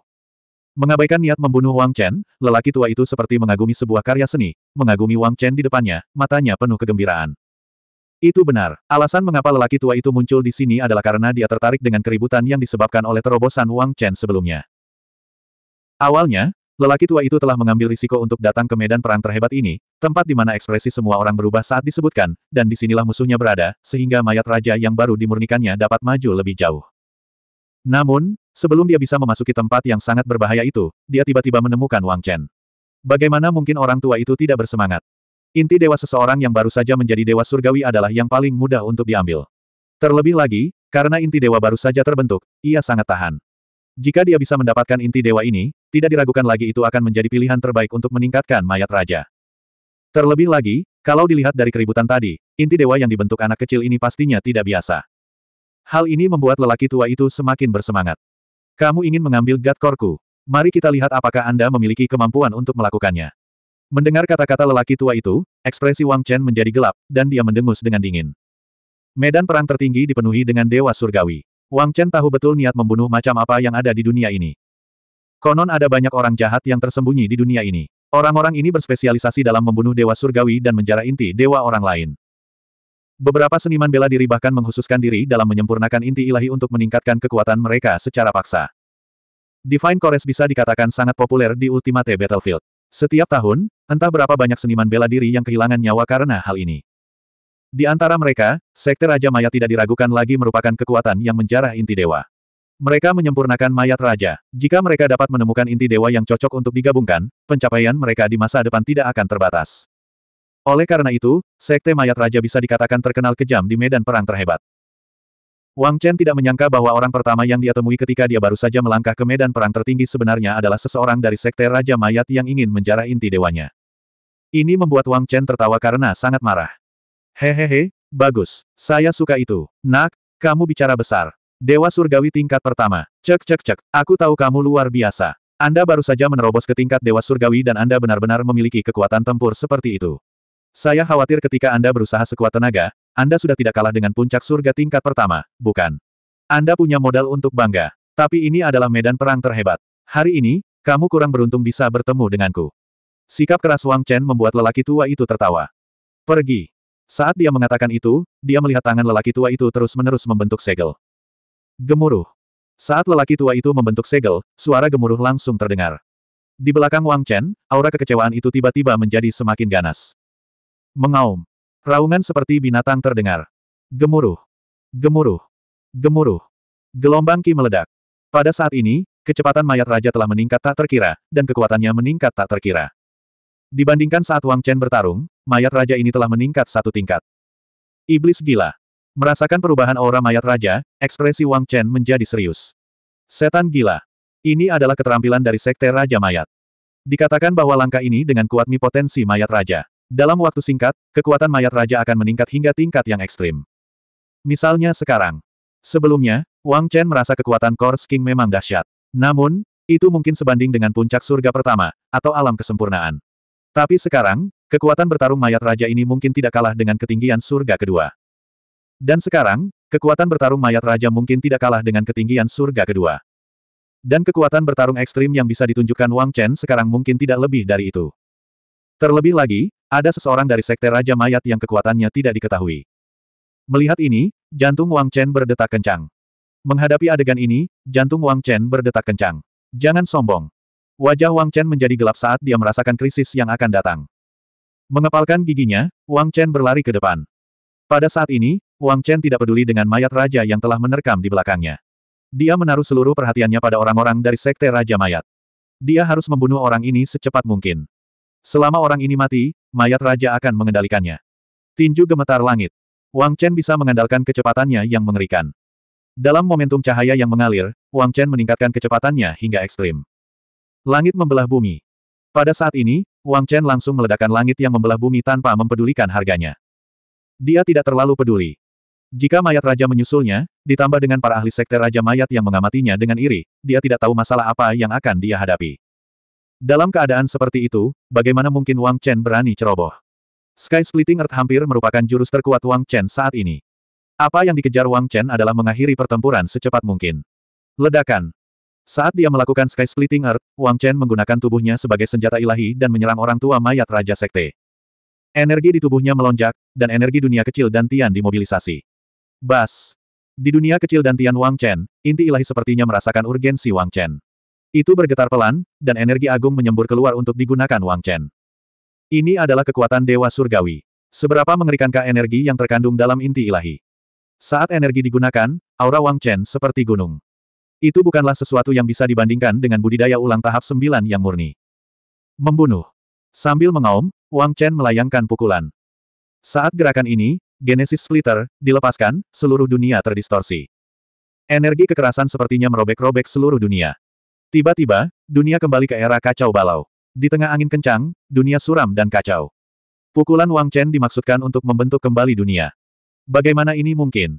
Mengabaikan niat membunuh Wang Chen, lelaki tua itu seperti mengagumi sebuah karya seni, mengagumi Wang Chen di depannya, matanya penuh kegembiraan. Itu benar, alasan mengapa lelaki tua itu muncul di sini adalah karena dia tertarik dengan keributan yang disebabkan oleh terobosan Wang Chen sebelumnya. Awalnya, lelaki tua itu telah mengambil risiko untuk datang ke medan perang terhebat ini, tempat di mana ekspresi semua orang berubah saat disebutkan, dan disinilah musuhnya berada, sehingga mayat raja yang baru dimurnikannya dapat maju lebih jauh. Namun, Sebelum dia bisa memasuki tempat yang sangat berbahaya itu, dia tiba-tiba menemukan Wang Chen. Bagaimana mungkin orang tua itu tidak bersemangat? Inti dewa seseorang yang baru saja menjadi dewa surgawi adalah yang paling mudah untuk diambil. Terlebih lagi, karena inti dewa baru saja terbentuk, ia sangat tahan. Jika dia bisa mendapatkan inti dewa ini, tidak diragukan lagi itu akan menjadi pilihan terbaik untuk meningkatkan mayat raja. Terlebih lagi, kalau dilihat dari keributan tadi, inti dewa yang dibentuk anak kecil ini pastinya tidak biasa. Hal ini membuat lelaki tua itu semakin bersemangat. Kamu ingin mengambil God core Mari kita lihat apakah Anda memiliki kemampuan untuk melakukannya. Mendengar kata-kata lelaki tua itu, ekspresi Wang Chen menjadi gelap, dan dia mendengus dengan dingin. Medan perang tertinggi dipenuhi dengan dewa surgawi. Wang Chen tahu betul niat membunuh macam apa yang ada di dunia ini. Konon ada banyak orang jahat yang tersembunyi di dunia ini. Orang-orang ini berspesialisasi dalam membunuh dewa surgawi dan menjara inti dewa orang lain. Beberapa seniman bela diri bahkan menghususkan diri dalam menyempurnakan inti ilahi untuk meningkatkan kekuatan mereka secara paksa. Divine Chorus bisa dikatakan sangat populer di Ultimate Battlefield. Setiap tahun, entah berapa banyak seniman bela diri yang kehilangan nyawa karena hal ini. Di antara mereka, Sekte Raja Maya tidak diragukan lagi merupakan kekuatan yang menjarah inti dewa. Mereka menyempurnakan mayat raja. Jika mereka dapat menemukan inti dewa yang cocok untuk digabungkan, pencapaian mereka di masa depan tidak akan terbatas. Oleh karena itu, Sekte Mayat Raja bisa dikatakan terkenal kejam di medan perang terhebat. Wang Chen tidak menyangka bahwa orang pertama yang dia temui ketika dia baru saja melangkah ke medan perang tertinggi sebenarnya adalah seseorang dari Sekte Raja Mayat yang ingin menjarah inti dewanya. Ini membuat Wang Chen tertawa karena sangat marah. Hehehe, bagus, saya suka itu. Nak, kamu bicara besar. Dewa Surgawi tingkat pertama. Cek cek cek, aku tahu kamu luar biasa. Anda baru saja menerobos ke tingkat Dewa Surgawi dan Anda benar-benar memiliki kekuatan tempur seperti itu. Saya khawatir ketika Anda berusaha sekuat tenaga, Anda sudah tidak kalah dengan puncak surga tingkat pertama, bukan? Anda punya modal untuk bangga. Tapi ini adalah medan perang terhebat. Hari ini, kamu kurang beruntung bisa bertemu denganku. Sikap keras Wang Chen membuat lelaki tua itu tertawa. Pergi. Saat dia mengatakan itu, dia melihat tangan lelaki tua itu terus-menerus membentuk segel. Gemuruh. Saat lelaki tua itu membentuk segel, suara gemuruh langsung terdengar. Di belakang Wang Chen, aura kekecewaan itu tiba-tiba menjadi semakin ganas. Mengaum. Raungan seperti binatang terdengar. Gemuruh. Gemuruh. Gemuruh. Gelombang ki meledak. Pada saat ini, kecepatan mayat raja telah meningkat tak terkira, dan kekuatannya meningkat tak terkira. Dibandingkan saat Wang Chen bertarung, mayat raja ini telah meningkat satu tingkat. Iblis gila. Merasakan perubahan aura mayat raja, ekspresi Wang Chen menjadi serius. Setan gila. Ini adalah keterampilan dari sekte Raja Mayat. Dikatakan bahwa langkah ini dengan kuat mi potensi mayat raja. Dalam waktu singkat, kekuatan mayat raja akan meningkat hingga tingkat yang ekstrim. Misalnya sekarang. Sebelumnya, Wang Chen merasa kekuatan Kors King memang dahsyat. Namun, itu mungkin sebanding dengan puncak surga pertama, atau alam kesempurnaan. Tapi sekarang, kekuatan bertarung mayat raja ini mungkin tidak kalah dengan ketinggian surga kedua. Dan sekarang, kekuatan bertarung mayat raja mungkin tidak kalah dengan ketinggian surga kedua. Dan kekuatan bertarung ekstrim yang bisa ditunjukkan Wang Chen sekarang mungkin tidak lebih dari itu. Terlebih lagi, ada seseorang dari sekte Raja Mayat yang kekuatannya tidak diketahui. Melihat ini, jantung Wang Chen berdetak kencang. Menghadapi adegan ini, jantung Wang Chen berdetak kencang. Jangan sombong. Wajah Wang Chen menjadi gelap saat dia merasakan krisis yang akan datang. Mengepalkan giginya, Wang Chen berlari ke depan. Pada saat ini, Wang Chen tidak peduli dengan mayat raja yang telah menerkam di belakangnya. Dia menaruh seluruh perhatiannya pada orang-orang dari sekte Raja Mayat. Dia harus membunuh orang ini secepat mungkin. Selama orang ini mati, mayat raja akan mengendalikannya. Tinju gemetar langit. Wang Chen bisa mengandalkan kecepatannya yang mengerikan. Dalam momentum cahaya yang mengalir, Wang Chen meningkatkan kecepatannya hingga ekstrim. Langit membelah bumi. Pada saat ini, Wang Chen langsung meledakkan langit yang membelah bumi tanpa mempedulikan harganya. Dia tidak terlalu peduli. Jika mayat raja menyusulnya, ditambah dengan para ahli sekte raja mayat yang mengamatinya dengan iri, dia tidak tahu masalah apa yang akan dia hadapi. Dalam keadaan seperti itu, bagaimana mungkin Wang Chen berani ceroboh? Sky Splitting Earth hampir merupakan jurus terkuat Wang Chen saat ini. Apa yang dikejar Wang Chen adalah mengakhiri pertempuran secepat mungkin. Ledakan. Saat dia melakukan Sky Splitting Earth, Wang Chen menggunakan tubuhnya sebagai senjata ilahi dan menyerang orang tua mayat Raja Sekte. Energi di tubuhnya melonjak, dan energi dunia kecil dan Tian dimobilisasi. Bas. Di dunia kecil dan Tian Wang Chen, inti ilahi sepertinya merasakan urgensi Wang Chen. Itu bergetar pelan, dan energi agung menyembur keluar untuk digunakan Wang Chen. Ini adalah kekuatan Dewa Surgawi. Seberapa mengerikankah energi yang terkandung dalam inti ilahi? Saat energi digunakan, aura Wang Chen seperti gunung. Itu bukanlah sesuatu yang bisa dibandingkan dengan budidaya ulang tahap sembilan yang murni. Membunuh. Sambil mengaum, Wang Chen melayangkan pukulan. Saat gerakan ini, Genesis Splitter, dilepaskan, seluruh dunia terdistorsi. Energi kekerasan sepertinya merobek-robek seluruh dunia. Tiba-tiba, dunia kembali ke era kacau balau. Di tengah angin kencang, dunia suram dan kacau. Pukulan Wang Chen dimaksudkan untuk membentuk kembali dunia. Bagaimana ini mungkin?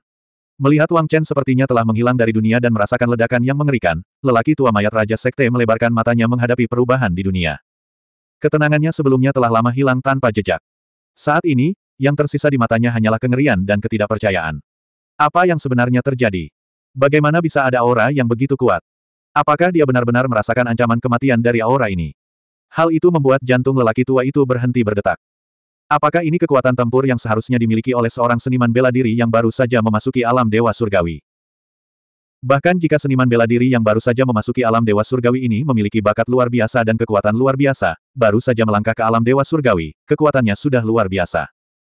Melihat Wang Chen sepertinya telah menghilang dari dunia dan merasakan ledakan yang mengerikan, lelaki tua mayat Raja Sekte melebarkan matanya menghadapi perubahan di dunia. Ketenangannya sebelumnya telah lama hilang tanpa jejak. Saat ini, yang tersisa di matanya hanyalah kengerian dan ketidakpercayaan. Apa yang sebenarnya terjadi? Bagaimana bisa ada aura yang begitu kuat? Apakah dia benar-benar merasakan ancaman kematian dari aura ini? Hal itu membuat jantung lelaki tua itu berhenti berdetak. Apakah ini kekuatan tempur yang seharusnya dimiliki oleh seorang seniman bela diri yang baru saja memasuki alam dewa surgawi? Bahkan jika seniman bela diri yang baru saja memasuki alam dewa surgawi ini memiliki bakat luar biasa dan kekuatan luar biasa, baru saja melangkah ke alam dewa surgawi, kekuatannya sudah luar biasa.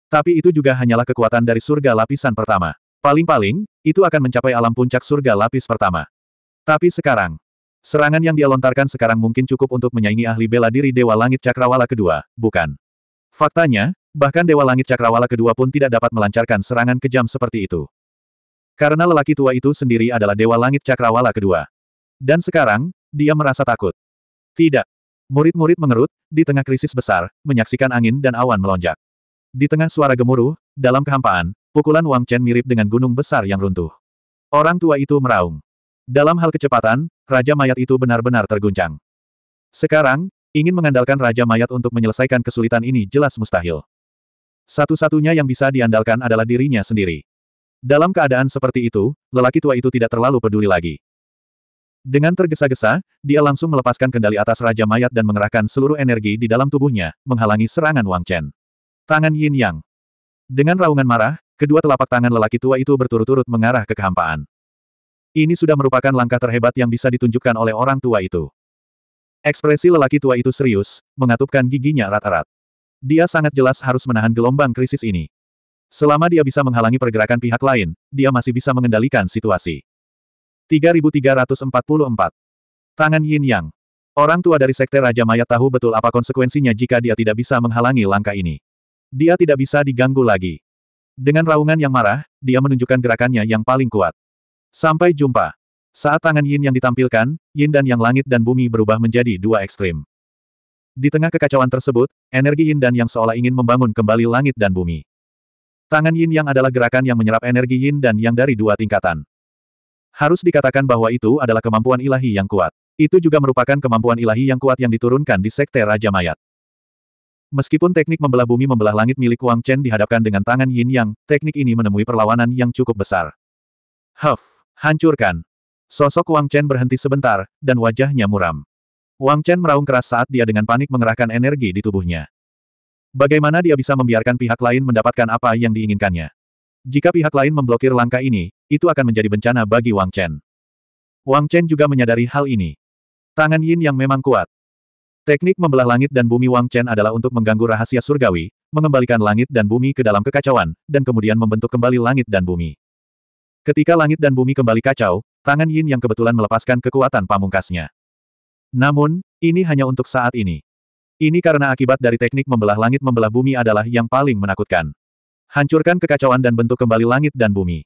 Tapi itu juga hanyalah kekuatan dari surga lapisan pertama. Paling-paling, itu akan mencapai alam puncak surga lapis pertama. Tapi sekarang, serangan yang dia lontarkan sekarang mungkin cukup untuk menyaingi ahli bela diri Dewa Langit Cakrawala kedua, bukan? Faktanya, bahkan Dewa Langit Cakrawala kedua pun tidak dapat melancarkan serangan kejam seperti itu. Karena lelaki tua itu sendiri adalah Dewa Langit Cakrawala kedua. Dan sekarang, dia merasa takut. Tidak. Murid-murid mengerut, di tengah krisis besar, menyaksikan angin dan awan melonjak. Di tengah suara gemuruh, dalam kehampaan, pukulan Wang Chen mirip dengan gunung besar yang runtuh. Orang tua itu meraung. Dalam hal kecepatan, Raja Mayat itu benar-benar terguncang. Sekarang, ingin mengandalkan Raja Mayat untuk menyelesaikan kesulitan ini jelas mustahil. Satu-satunya yang bisa diandalkan adalah dirinya sendiri. Dalam keadaan seperti itu, lelaki tua itu tidak terlalu peduli lagi. Dengan tergesa-gesa, dia langsung melepaskan kendali atas Raja Mayat dan mengerahkan seluruh energi di dalam tubuhnya, menghalangi serangan Wang Chen. Tangan Yin Yang. Dengan raungan marah, kedua telapak tangan lelaki tua itu berturut-turut mengarah ke kehampaan. Ini sudah merupakan langkah terhebat yang bisa ditunjukkan oleh orang tua itu. Ekspresi lelaki tua itu serius, mengatupkan giginya rata-rata. Dia sangat jelas harus menahan gelombang krisis ini. Selama dia bisa menghalangi pergerakan pihak lain, dia masih bisa mengendalikan situasi. 3344. Tangan Yin Yang. Orang tua dari Sekte Raja Mayat tahu betul apa konsekuensinya jika dia tidak bisa menghalangi langkah ini. Dia tidak bisa diganggu lagi. Dengan raungan yang marah, dia menunjukkan gerakannya yang paling kuat. Sampai jumpa. Saat tangan Yin yang ditampilkan, Yin dan yang langit dan bumi berubah menjadi dua ekstrim. Di tengah kekacauan tersebut, energi Yin dan yang seolah ingin membangun kembali langit dan bumi. Tangan Yin yang adalah gerakan yang menyerap energi Yin dan yang dari dua tingkatan. Harus dikatakan bahwa itu adalah kemampuan ilahi yang kuat. Itu juga merupakan kemampuan ilahi yang kuat yang diturunkan di Sekte Raja Mayat. Meskipun teknik membelah bumi membelah langit milik Wang Chen dihadapkan dengan tangan Yin Yang, teknik ini menemui perlawanan yang cukup besar. Huff! Hancurkan. Sosok Wang Chen berhenti sebentar, dan wajahnya muram. Wang Chen meraung keras saat dia dengan panik mengerahkan energi di tubuhnya. Bagaimana dia bisa membiarkan pihak lain mendapatkan apa yang diinginkannya? Jika pihak lain memblokir langkah ini, itu akan menjadi bencana bagi Wang Chen. Wang Chen juga menyadari hal ini. Tangan Yin yang memang kuat. Teknik membelah langit dan bumi Wang Chen adalah untuk mengganggu rahasia surgawi, mengembalikan langit dan bumi ke dalam kekacauan, dan kemudian membentuk kembali langit dan bumi. Ketika langit dan bumi kembali kacau, tangan Yin yang kebetulan melepaskan kekuatan pamungkasnya. Namun, ini hanya untuk saat ini. Ini karena akibat dari teknik membelah langit membelah bumi adalah yang paling menakutkan. Hancurkan kekacauan dan bentuk kembali langit dan bumi.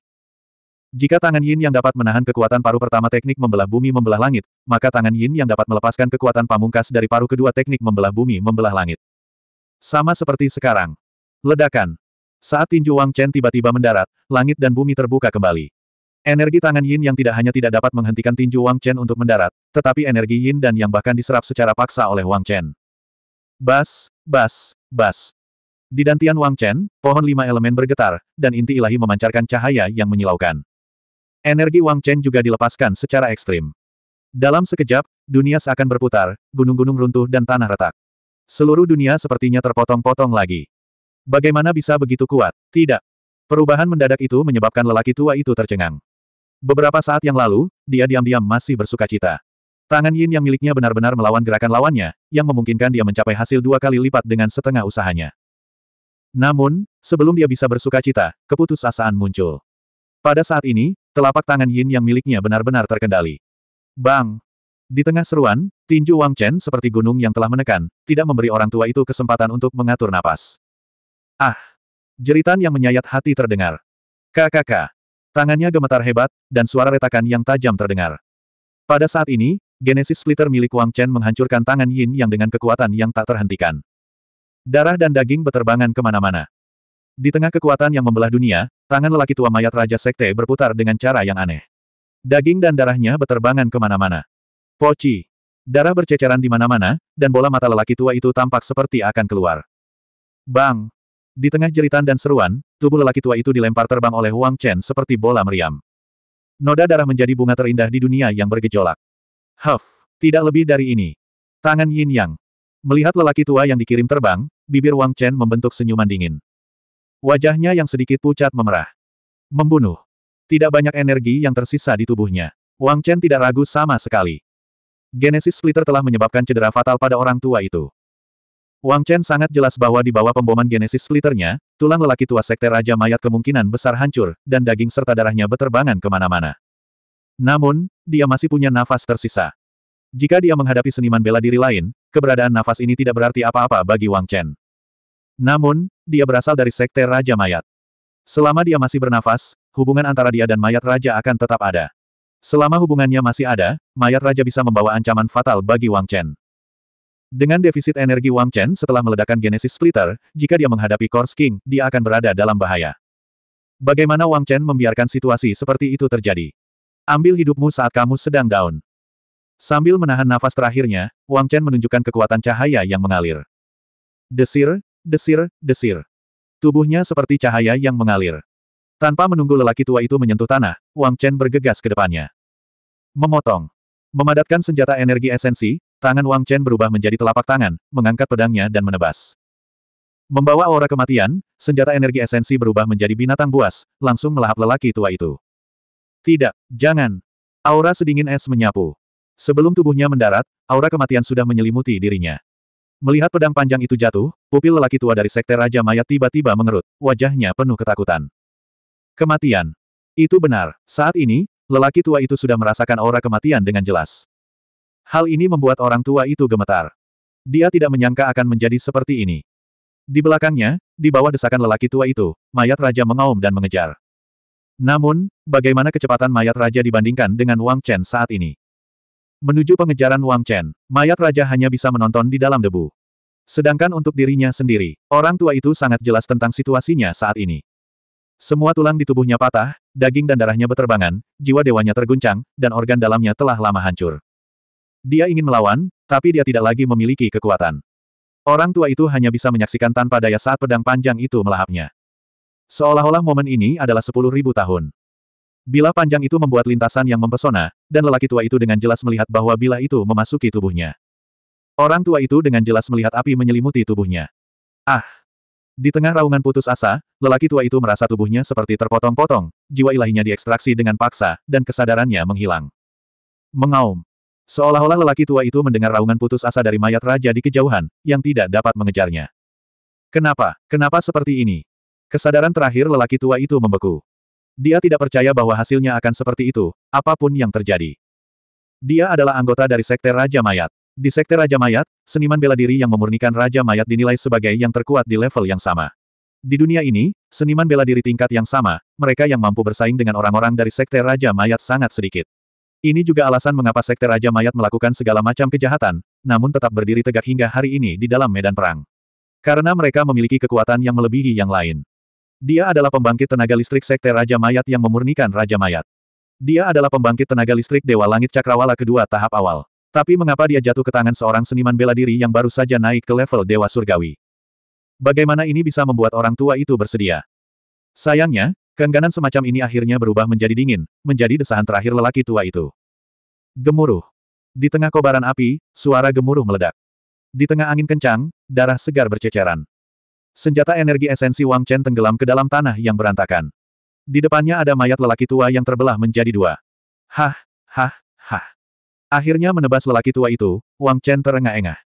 Jika tangan Yin yang dapat menahan kekuatan paru pertama teknik membelah bumi membelah langit, maka tangan Yin yang dapat melepaskan kekuatan pamungkas dari paru kedua teknik membelah bumi membelah langit. Sama seperti sekarang. Ledakan. Saat tinju Wang Chen tiba-tiba mendarat, langit dan bumi terbuka kembali. Energi tangan Yin yang tidak hanya tidak dapat menghentikan tinju Wang Chen untuk mendarat, tetapi energi Yin dan Yang bahkan diserap secara paksa oleh Wang Chen. Bas, bas, bas. Di dantian Wang Chen, pohon lima elemen bergetar, dan inti ilahi memancarkan cahaya yang menyilaukan. Energi Wang Chen juga dilepaskan secara ekstrim. Dalam sekejap, dunia seakan berputar, gunung-gunung runtuh dan tanah retak. Seluruh dunia sepertinya terpotong-potong lagi. Bagaimana bisa begitu kuat? Tidak. Perubahan mendadak itu menyebabkan lelaki tua itu tercengang. Beberapa saat yang lalu, dia diam-diam masih bersuka cita. Tangan Yin yang miliknya benar-benar melawan gerakan lawannya, yang memungkinkan dia mencapai hasil dua kali lipat dengan setengah usahanya. Namun, sebelum dia bisa bersuka cita, keputusasaan muncul. Pada saat ini, telapak tangan Yin yang miliknya benar-benar terkendali. Bang! Di tengah seruan, tinju Wang Chen seperti gunung yang telah menekan, tidak memberi orang tua itu kesempatan untuk mengatur napas. Ah! Jeritan yang menyayat hati terdengar. Kakak, Tangannya gemetar hebat, dan suara retakan yang tajam terdengar. Pada saat ini, Genesis Splitter milik Wang Chen menghancurkan tangan Yin yang dengan kekuatan yang tak terhentikan. Darah dan daging beterbangan kemana-mana. Di tengah kekuatan yang membelah dunia, tangan lelaki tua mayat Raja Sekte berputar dengan cara yang aneh. Daging dan darahnya beterbangan kemana-mana. Poci. Darah berceceran di mana-mana, dan bola mata lelaki tua itu tampak seperti akan keluar. Bang! Di tengah jeritan dan seruan, tubuh lelaki tua itu dilempar terbang oleh Wang Chen seperti bola meriam. Noda darah menjadi bunga terindah di dunia yang bergejolak. Huff, tidak lebih dari ini. Tangan Yin Yang. Melihat lelaki tua yang dikirim terbang, bibir Wang Chen membentuk senyuman dingin. Wajahnya yang sedikit pucat memerah. Membunuh. Tidak banyak energi yang tersisa di tubuhnya. Wang Chen tidak ragu sama sekali. Genesis Splitter telah menyebabkan cedera fatal pada orang tua itu. Wang Chen sangat jelas bahwa di bawah pemboman genesis splitternya, tulang lelaki tua sekte Raja Mayat kemungkinan besar hancur, dan daging serta darahnya beterbangan kemana-mana. Namun, dia masih punya nafas tersisa. Jika dia menghadapi seniman bela diri lain, keberadaan nafas ini tidak berarti apa-apa bagi Wang Chen. Namun, dia berasal dari sekte Raja Mayat. Selama dia masih bernafas, hubungan antara dia dan mayat raja akan tetap ada. Selama hubungannya masih ada, mayat raja bisa membawa ancaman fatal bagi Wang Chen. Dengan defisit energi Wang Chen setelah meledakan Genesis Splitter, jika dia menghadapi Kors King, dia akan berada dalam bahaya. Bagaimana Wang Chen membiarkan situasi seperti itu terjadi? Ambil hidupmu saat kamu sedang down. Sambil menahan nafas terakhirnya, Wang Chen menunjukkan kekuatan cahaya yang mengalir. Desir, desir, desir. Tubuhnya seperti cahaya yang mengalir. Tanpa menunggu lelaki tua itu menyentuh tanah, Wang Chen bergegas ke depannya. Memotong. Memadatkan senjata energi esensi, Tangan Wang Chen berubah menjadi telapak tangan, mengangkat pedangnya dan menebas. Membawa aura kematian, senjata energi esensi berubah menjadi binatang buas, langsung melahap lelaki tua itu. Tidak, jangan. Aura sedingin es menyapu. Sebelum tubuhnya mendarat, aura kematian sudah menyelimuti dirinya. Melihat pedang panjang itu jatuh, pupil lelaki tua dari sekte Raja Mayat tiba-tiba mengerut, wajahnya penuh ketakutan. Kematian. Itu benar, saat ini, lelaki tua itu sudah merasakan aura kematian dengan jelas. Hal ini membuat orang tua itu gemetar. Dia tidak menyangka akan menjadi seperti ini. Di belakangnya, di bawah desakan lelaki tua itu, mayat raja mengaum dan mengejar. Namun, bagaimana kecepatan mayat raja dibandingkan dengan Wang Chen saat ini? Menuju pengejaran Wang Chen, mayat raja hanya bisa menonton di dalam debu. Sedangkan untuk dirinya sendiri, orang tua itu sangat jelas tentang situasinya saat ini. Semua tulang di tubuhnya patah, daging dan darahnya beterbangan, jiwa dewanya terguncang, dan organ dalamnya telah lama hancur. Dia ingin melawan, tapi dia tidak lagi memiliki kekuatan. Orang tua itu hanya bisa menyaksikan tanpa daya saat pedang panjang itu melahapnya. Seolah-olah momen ini adalah sepuluh ribu tahun. Bila panjang itu membuat lintasan yang mempesona, dan lelaki tua itu dengan jelas melihat bahwa bila itu memasuki tubuhnya. Orang tua itu dengan jelas melihat api menyelimuti tubuhnya. Ah! Di tengah raungan putus asa, lelaki tua itu merasa tubuhnya seperti terpotong-potong, jiwa ilahinya diekstraksi dengan paksa, dan kesadarannya menghilang. Mengaum. Seolah-olah lelaki tua itu mendengar raungan putus asa dari mayat raja di kejauhan, yang tidak dapat mengejarnya. Kenapa? Kenapa seperti ini? Kesadaran terakhir lelaki tua itu membeku. Dia tidak percaya bahwa hasilnya akan seperti itu, apapun yang terjadi. Dia adalah anggota dari Sekte Raja Mayat. Di Sekte Raja Mayat, seniman bela diri yang memurnikan Raja Mayat dinilai sebagai yang terkuat di level yang sama. Di dunia ini, seniman bela diri tingkat yang sama, mereka yang mampu bersaing dengan orang-orang dari Sekte Raja Mayat sangat sedikit. Ini juga alasan mengapa Sekte Raja Mayat melakukan segala macam kejahatan, namun tetap berdiri tegak hingga hari ini di dalam medan perang. Karena mereka memiliki kekuatan yang melebihi yang lain. Dia adalah pembangkit tenaga listrik Sekte Raja Mayat yang memurnikan Raja Mayat. Dia adalah pembangkit tenaga listrik Dewa Langit Cakrawala kedua tahap awal. Tapi mengapa dia jatuh ke tangan seorang seniman bela diri yang baru saja naik ke level Dewa Surgawi? Bagaimana ini bisa membuat orang tua itu bersedia? Sayangnya, Keengganan semacam ini akhirnya berubah menjadi dingin, menjadi desahan terakhir lelaki tua itu. Gemuruh. Di tengah kobaran api, suara gemuruh meledak. Di tengah angin kencang, darah segar berceceran. Senjata energi esensi Wang Chen tenggelam ke dalam tanah yang berantakan. Di depannya ada mayat lelaki tua yang terbelah menjadi dua. Hah, hah, hah. Akhirnya menebas lelaki tua itu, Wang Chen terengah-engah.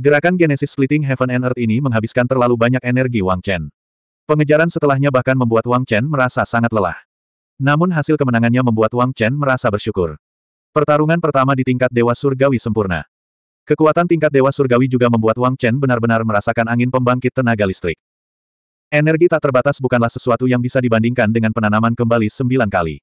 Gerakan Genesis Splitting Heaven and Earth ini menghabiskan terlalu banyak energi Wang Chen. Pengejaran setelahnya bahkan membuat Wang Chen merasa sangat lelah. Namun hasil kemenangannya membuat Wang Chen merasa bersyukur. Pertarungan pertama di tingkat Dewa Surgawi sempurna. Kekuatan tingkat Dewa Surgawi juga membuat Wang Chen benar-benar merasakan angin pembangkit tenaga listrik. Energi tak terbatas bukanlah sesuatu yang bisa dibandingkan dengan penanaman kembali sembilan kali.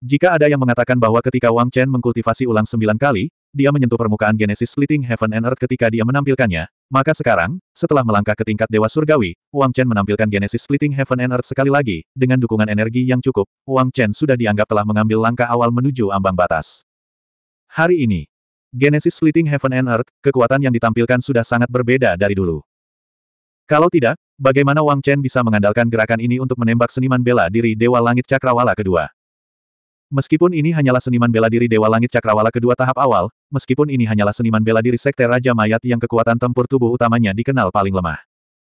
Jika ada yang mengatakan bahwa ketika Wang Chen mengkultivasi ulang sembilan kali, dia menyentuh permukaan Genesis Splitting Heaven and Earth ketika dia menampilkannya, maka sekarang, setelah melangkah ke tingkat Dewa Surgawi, Wang Chen menampilkan Genesis Splitting Heaven and Earth sekali lagi, dengan dukungan energi yang cukup, Wang Chen sudah dianggap telah mengambil langkah awal menuju ambang batas. Hari ini, Genesis Splitting Heaven and Earth, kekuatan yang ditampilkan sudah sangat berbeda dari dulu. Kalau tidak, bagaimana Wang Chen bisa mengandalkan gerakan ini untuk menembak seniman bela diri Dewa Langit Cakrawala kedua? Meskipun ini hanyalah seniman bela diri Dewa Langit Cakrawala kedua tahap awal, meskipun ini hanyalah seniman bela diri Sekte Raja Mayat yang kekuatan tempur tubuh utamanya dikenal paling lemah.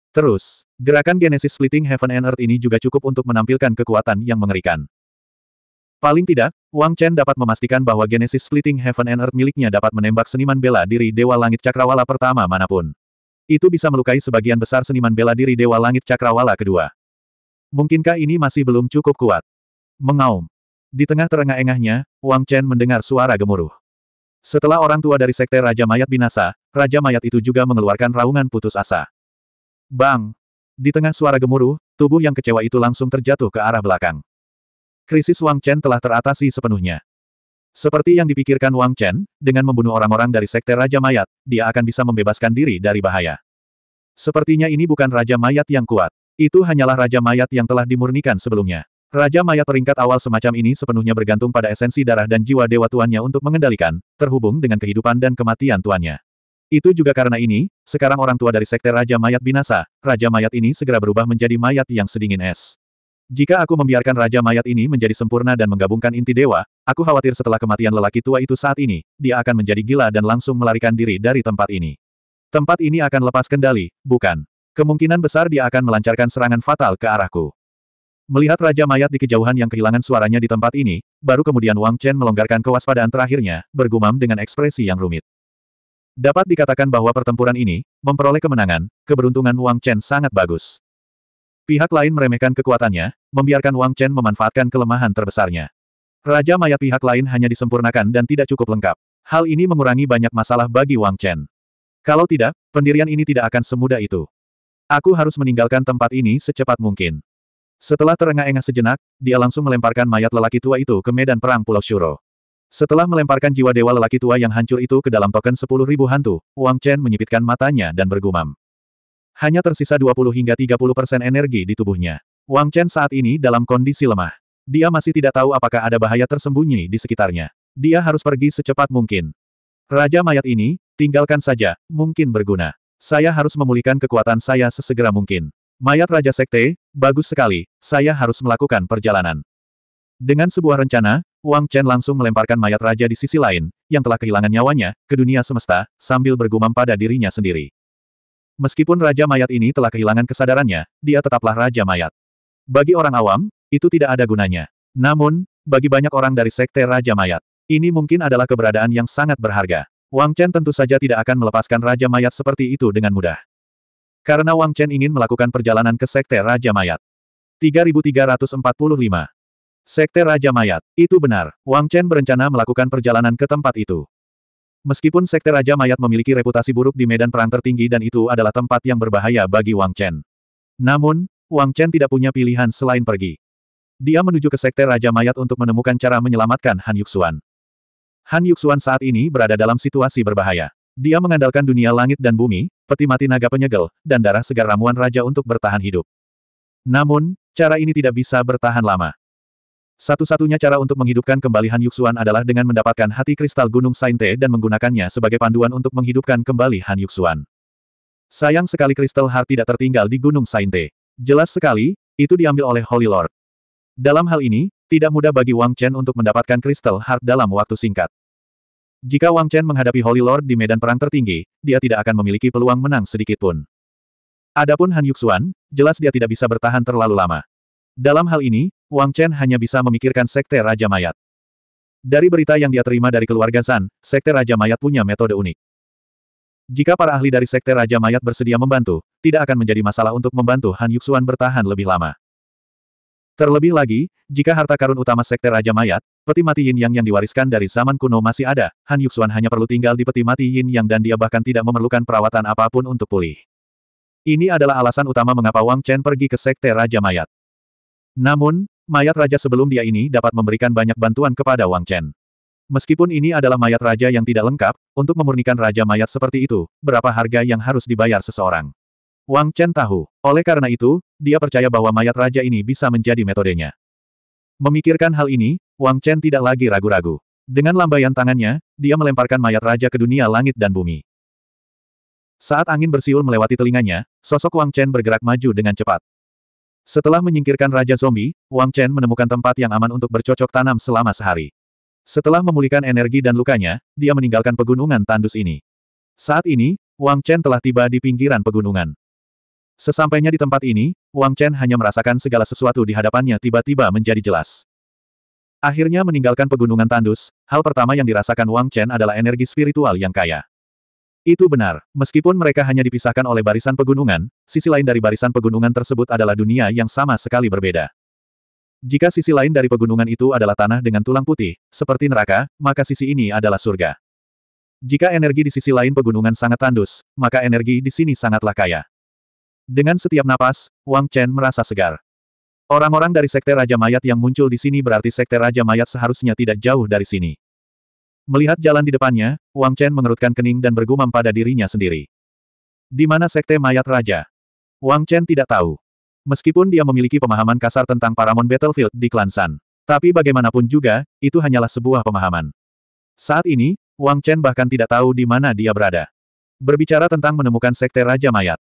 Terus, gerakan Genesis Splitting Heaven and Earth ini juga cukup untuk menampilkan kekuatan yang mengerikan. Paling tidak, Wang Chen dapat memastikan bahwa Genesis Splitting Heaven and Earth miliknya dapat menembak seniman bela diri Dewa Langit Cakrawala pertama manapun. Itu bisa melukai sebagian besar seniman bela diri Dewa Langit Cakrawala kedua. Mungkinkah ini masih belum cukup kuat? Mengaum. Di tengah terengah-engahnya, Wang Chen mendengar suara gemuruh. Setelah orang tua dari sekte Raja Mayat binasa, Raja Mayat itu juga mengeluarkan raungan putus asa. Bang! Di tengah suara gemuruh, tubuh yang kecewa itu langsung terjatuh ke arah belakang. Krisis Wang Chen telah teratasi sepenuhnya. Seperti yang dipikirkan Wang Chen, dengan membunuh orang-orang dari sekte Raja Mayat, dia akan bisa membebaskan diri dari bahaya. Sepertinya ini bukan Raja Mayat yang kuat. Itu hanyalah Raja Mayat yang telah dimurnikan sebelumnya. Raja Mayat peringkat awal semacam ini sepenuhnya bergantung pada esensi darah dan jiwa dewa tuannya untuk mengendalikan, terhubung dengan kehidupan dan kematian tuannya. Itu juga karena ini, sekarang orang tua dari sekte Raja Mayat binasa, Raja Mayat ini segera berubah menjadi mayat yang sedingin es. Jika aku membiarkan Raja Mayat ini menjadi sempurna dan menggabungkan inti dewa, aku khawatir setelah kematian lelaki tua itu saat ini, dia akan menjadi gila dan langsung melarikan diri dari tempat ini. Tempat ini akan lepas kendali, bukan? Kemungkinan besar dia akan melancarkan serangan fatal ke arahku. Melihat Raja Mayat di kejauhan yang kehilangan suaranya di tempat ini, baru kemudian Wang Chen melonggarkan kewaspadaan terakhirnya, bergumam dengan ekspresi yang rumit. Dapat dikatakan bahwa pertempuran ini, memperoleh kemenangan, keberuntungan Wang Chen sangat bagus. Pihak lain meremehkan kekuatannya, membiarkan Wang Chen memanfaatkan kelemahan terbesarnya. Raja Mayat pihak lain hanya disempurnakan dan tidak cukup lengkap. Hal ini mengurangi banyak masalah bagi Wang Chen. Kalau tidak, pendirian ini tidak akan semudah itu. Aku harus meninggalkan tempat ini secepat mungkin. Setelah terengah-engah sejenak, dia langsung melemparkan mayat lelaki tua itu ke medan perang Pulau Shuro. Setelah melemparkan jiwa dewa lelaki tua yang hancur itu ke dalam token sepuluh ribu hantu, Wang Chen menyipitkan matanya dan bergumam. Hanya tersisa 20 hingga 30 persen energi di tubuhnya. Wang Chen saat ini dalam kondisi lemah. Dia masih tidak tahu apakah ada bahaya tersembunyi di sekitarnya. Dia harus pergi secepat mungkin. Raja mayat ini, tinggalkan saja, mungkin berguna. Saya harus memulihkan kekuatan saya sesegera mungkin. Mayat Raja Sekte, bagus sekali, saya harus melakukan perjalanan. Dengan sebuah rencana, Wang Chen langsung melemparkan mayat raja di sisi lain, yang telah kehilangan nyawanya, ke dunia semesta, sambil bergumam pada dirinya sendiri. Meskipun raja mayat ini telah kehilangan kesadarannya, dia tetaplah raja mayat. Bagi orang awam, itu tidak ada gunanya. Namun, bagi banyak orang dari sekte raja mayat, ini mungkin adalah keberadaan yang sangat berharga. Wang Chen tentu saja tidak akan melepaskan Raja Mayat seperti itu dengan mudah. Karena Wang Chen ingin melakukan perjalanan ke Sekte Raja Mayat. 3345. Sekte Raja Mayat. Itu benar, Wang Chen berencana melakukan perjalanan ke tempat itu. Meskipun Sekte Raja Mayat memiliki reputasi buruk di medan perang tertinggi dan itu adalah tempat yang berbahaya bagi Wang Chen. Namun, Wang Chen tidak punya pilihan selain pergi. Dia menuju ke Sekte Raja Mayat untuk menemukan cara menyelamatkan Han Yuxuan. Han Yuxuan saat ini berada dalam situasi berbahaya. Dia mengandalkan dunia langit dan bumi, peti mati naga penyegel, dan darah segar ramuan raja untuk bertahan hidup. Namun, cara ini tidak bisa bertahan lama. Satu-satunya cara untuk menghidupkan kembali Han Yuxuan adalah dengan mendapatkan hati kristal Gunung Sainte dan menggunakannya sebagai panduan untuk menghidupkan kembali Han Yuxuan. Sayang sekali kristal heart tidak tertinggal di Gunung Sainte. Jelas sekali, itu diambil oleh Holy Lord. Dalam hal ini, tidak mudah bagi Wang Chen untuk mendapatkan kristal heart dalam waktu singkat. Jika Wang Chen menghadapi Holy Lord di medan perang tertinggi, dia tidak akan memiliki peluang menang sedikit pun. Adapun Han Yuxuan, jelas dia tidak bisa bertahan terlalu lama. Dalam hal ini, Wang Chen hanya bisa memikirkan Sekte Raja Mayat. Dari berita yang dia terima dari keluarga San, Sekte Raja Mayat punya metode unik. Jika para ahli dari Sekte Raja Mayat bersedia membantu, tidak akan menjadi masalah untuk membantu Han Yuxuan bertahan lebih lama. Terlebih lagi, jika harta karun utama Sekte Raja Mayat, Peti mati yin yang yang diwariskan dari zaman kuno masih ada, Han Yuxuan hanya perlu tinggal di peti mati yin yang dan dia bahkan tidak memerlukan perawatan apapun untuk pulih. Ini adalah alasan utama mengapa Wang Chen pergi ke Sekte Raja Mayat. Namun, mayat raja sebelum dia ini dapat memberikan banyak bantuan kepada Wang Chen. Meskipun ini adalah mayat raja yang tidak lengkap, untuk memurnikan raja mayat seperti itu, berapa harga yang harus dibayar seseorang? Wang Chen tahu. Oleh karena itu, dia percaya bahwa mayat raja ini bisa menjadi metodenya. Memikirkan hal ini, Wang Chen tidak lagi ragu-ragu. Dengan lambaian tangannya, dia melemparkan mayat raja ke dunia langit dan bumi. Saat angin bersiul melewati telinganya, sosok Wang Chen bergerak maju dengan cepat. Setelah menyingkirkan Raja Zombie, Wang Chen menemukan tempat yang aman untuk bercocok tanam selama sehari. Setelah memulihkan energi dan lukanya, dia meninggalkan pegunungan tandus ini. Saat ini, Wang Chen telah tiba di pinggiran pegunungan. Sesampainya di tempat ini, Wang Chen hanya merasakan segala sesuatu di hadapannya tiba-tiba menjadi jelas. Akhirnya meninggalkan pegunungan tandus, hal pertama yang dirasakan Wang Chen adalah energi spiritual yang kaya. Itu benar, meskipun mereka hanya dipisahkan oleh barisan pegunungan, sisi lain dari barisan pegunungan tersebut adalah dunia yang sama sekali berbeda. Jika sisi lain dari pegunungan itu adalah tanah dengan tulang putih, seperti neraka, maka sisi ini adalah surga. Jika energi di sisi lain pegunungan sangat tandus, maka energi di sini sangatlah kaya. Dengan setiap napas, Wang Chen merasa segar. Orang-orang dari Sekte Raja Mayat yang muncul di sini berarti Sekte Raja Mayat seharusnya tidak jauh dari sini. Melihat jalan di depannya, Wang Chen mengerutkan kening dan bergumam pada dirinya sendiri. Di mana Sekte Mayat Raja? Wang Chen tidak tahu. Meskipun dia memiliki pemahaman kasar tentang Paramount Battlefield di Klan San. Tapi bagaimanapun juga, itu hanyalah sebuah pemahaman. Saat ini, Wang Chen bahkan tidak tahu di mana dia berada. Berbicara tentang menemukan Sekte Raja Mayat,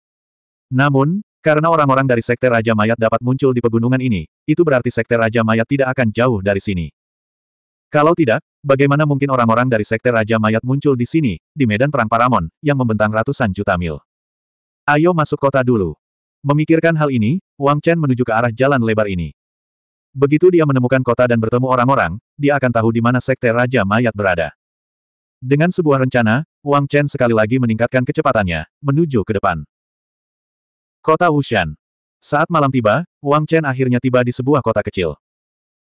namun, karena orang-orang dari Sekte Raja Mayat dapat muncul di pegunungan ini, itu berarti Sekte Raja Mayat tidak akan jauh dari sini. Kalau tidak, bagaimana mungkin orang-orang dari Sekte Raja Mayat muncul di sini, di medan perang Paramon, yang membentang ratusan juta mil? Ayo masuk kota dulu. Memikirkan hal ini, Wang Chen menuju ke arah jalan lebar ini. Begitu dia menemukan kota dan bertemu orang-orang, dia akan tahu di mana Sekte Raja Mayat berada. Dengan sebuah rencana, Wang Chen sekali lagi meningkatkan kecepatannya, menuju ke depan. Kota Wushan. Saat malam tiba, Wang Chen akhirnya tiba di sebuah kota kecil.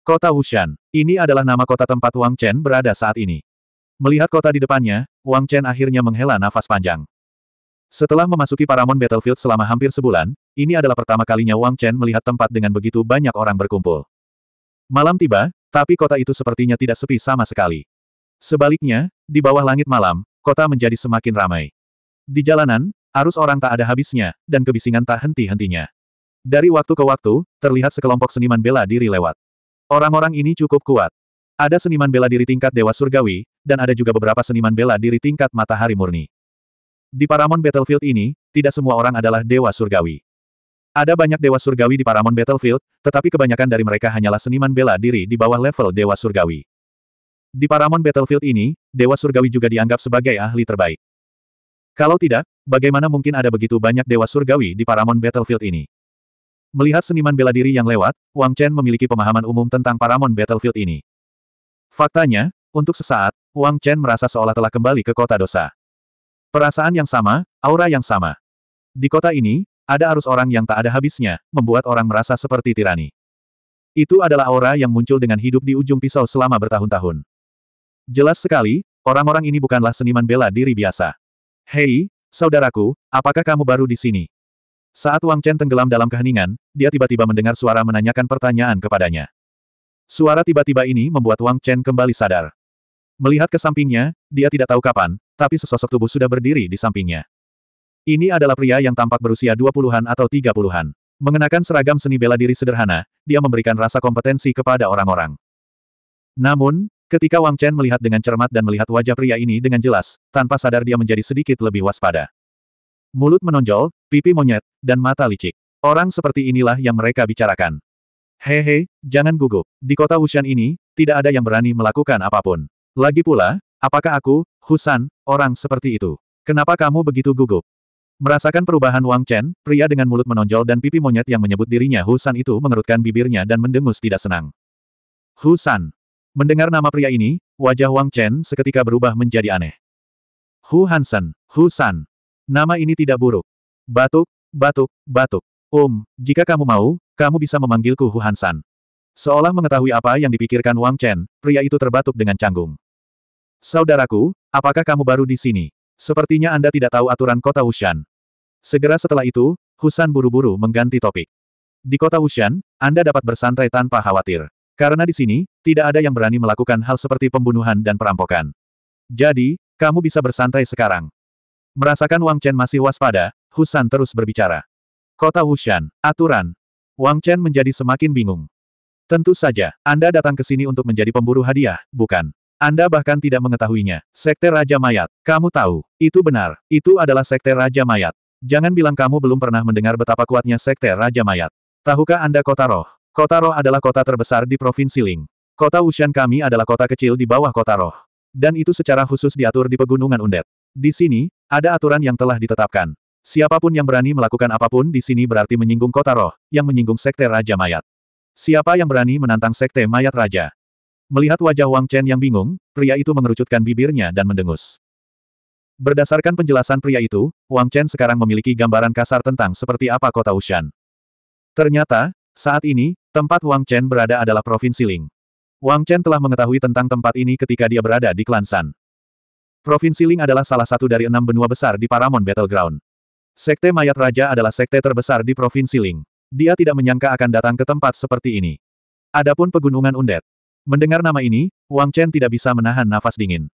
Kota Wushan. Ini adalah nama kota tempat Wang Chen berada saat ini. Melihat kota di depannya, Wang Chen akhirnya menghela nafas panjang. Setelah memasuki Paramon Battlefield selama hampir sebulan, ini adalah pertama kalinya Wang Chen melihat tempat dengan begitu banyak orang berkumpul. Malam tiba, tapi kota itu sepertinya tidak sepi sama sekali. Sebaliknya, di bawah langit malam, kota menjadi semakin ramai. Di jalanan, Arus orang tak ada habisnya, dan kebisingan tak henti-hentinya. Dari waktu ke waktu, terlihat sekelompok seniman bela diri lewat. Orang-orang ini cukup kuat. Ada seniman bela diri tingkat Dewa Surgawi, dan ada juga beberapa seniman bela diri tingkat Matahari Murni. Di Paramount Battlefield ini, tidak semua orang adalah Dewa Surgawi. Ada banyak Dewa Surgawi di Paramount Battlefield, tetapi kebanyakan dari mereka hanyalah seniman bela diri di bawah level Dewa Surgawi. Di Paramount Battlefield ini, Dewa Surgawi juga dianggap sebagai ahli terbaik. Kalau tidak, bagaimana mungkin ada begitu banyak dewa surgawi di Paramon Battlefield ini? Melihat seniman bela diri yang lewat, Wang Chen memiliki pemahaman umum tentang Paramon Battlefield ini. Faktanya, untuk sesaat, Wang Chen merasa seolah telah kembali ke kota dosa. Perasaan yang sama, aura yang sama. Di kota ini, ada arus orang yang tak ada habisnya, membuat orang merasa seperti tirani. Itu adalah aura yang muncul dengan hidup di ujung pisau selama bertahun-tahun. Jelas sekali, orang-orang ini bukanlah seniman bela diri biasa. Hei, saudaraku, apakah kamu baru di sini? Saat Wang Chen tenggelam dalam keheningan, dia tiba-tiba mendengar suara menanyakan pertanyaan kepadanya. Suara tiba-tiba ini membuat Wang Chen kembali sadar. Melihat ke sampingnya, dia tidak tahu kapan, tapi sesosok tubuh sudah berdiri di sampingnya. Ini adalah pria yang tampak berusia 20-an atau 30-an. Mengenakan seragam seni bela diri sederhana, dia memberikan rasa kompetensi kepada orang-orang. Namun, Ketika Wang Chen melihat dengan cermat dan melihat wajah pria ini dengan jelas, tanpa sadar dia menjadi sedikit lebih waspada. Mulut menonjol, pipi monyet, dan mata licik. Orang seperti inilah yang mereka bicarakan. Hehe, jangan gugup. Di kota Wushan ini, tidak ada yang berani melakukan apapun. Lagi pula, apakah aku, Husan, orang seperti itu? Kenapa kamu begitu gugup? Merasakan perubahan Wang Chen, pria dengan mulut menonjol dan pipi monyet yang menyebut dirinya Husan itu mengerutkan bibirnya dan mendengus tidak senang. Husan, Mendengar nama pria ini, wajah Wang Chen seketika berubah menjadi aneh. Hu Hansen, Hu San. Nama ini tidak buruk. Batuk, batuk, batuk. Um, jika kamu mau, kamu bisa memanggilku Hu Hansen. Seolah mengetahui apa yang dipikirkan Wang Chen, pria itu terbatuk dengan canggung. Saudaraku, apakah kamu baru di sini? Sepertinya Anda tidak tahu aturan kota Wushan. Segera setelah itu, Husan buru-buru mengganti topik. Di kota Wushan, Anda dapat bersantai tanpa khawatir. Karena di sini, tidak ada yang berani melakukan hal seperti pembunuhan dan perampokan. Jadi, kamu bisa bersantai sekarang. Merasakan Wang Chen masih waspada, Husan terus berbicara. Kota Wushan, aturan. Wang Chen menjadi semakin bingung. Tentu saja, Anda datang ke sini untuk menjadi pemburu hadiah, bukan? Anda bahkan tidak mengetahuinya. Sekte Raja Mayat, kamu tahu, itu benar, itu adalah Sekte Raja Mayat. Jangan bilang kamu belum pernah mendengar betapa kuatnya Sekte Raja Mayat. Tahukah Anda kota roh? Kota roh adalah kota terbesar di Provinsi Ling. Kota Wushan kami adalah kota kecil di bawah kota roh. Dan itu secara khusus diatur di Pegunungan Undet. Di sini, ada aturan yang telah ditetapkan. Siapapun yang berani melakukan apapun di sini berarti menyinggung kota roh, yang menyinggung sekte Raja Mayat. Siapa yang berani menantang sekte Mayat Raja? Melihat wajah Wang Chen yang bingung, pria itu mengerucutkan bibirnya dan mendengus. Berdasarkan penjelasan pria itu, Wang Chen sekarang memiliki gambaran kasar tentang seperti apa kota Ushan. Ternyata, saat ini, Tempat Wang Chen berada adalah Provinsi Ling. Wang Chen telah mengetahui tentang tempat ini ketika dia berada di Klan San. Provinsi Ling adalah salah satu dari enam benua besar di Paramount Battleground. Sekte Mayat Raja adalah sekte terbesar di Provinsi Ling. Dia tidak menyangka akan datang ke tempat seperti ini. Adapun Pegunungan Undet. Mendengar nama ini, Wang Chen tidak bisa menahan nafas dingin.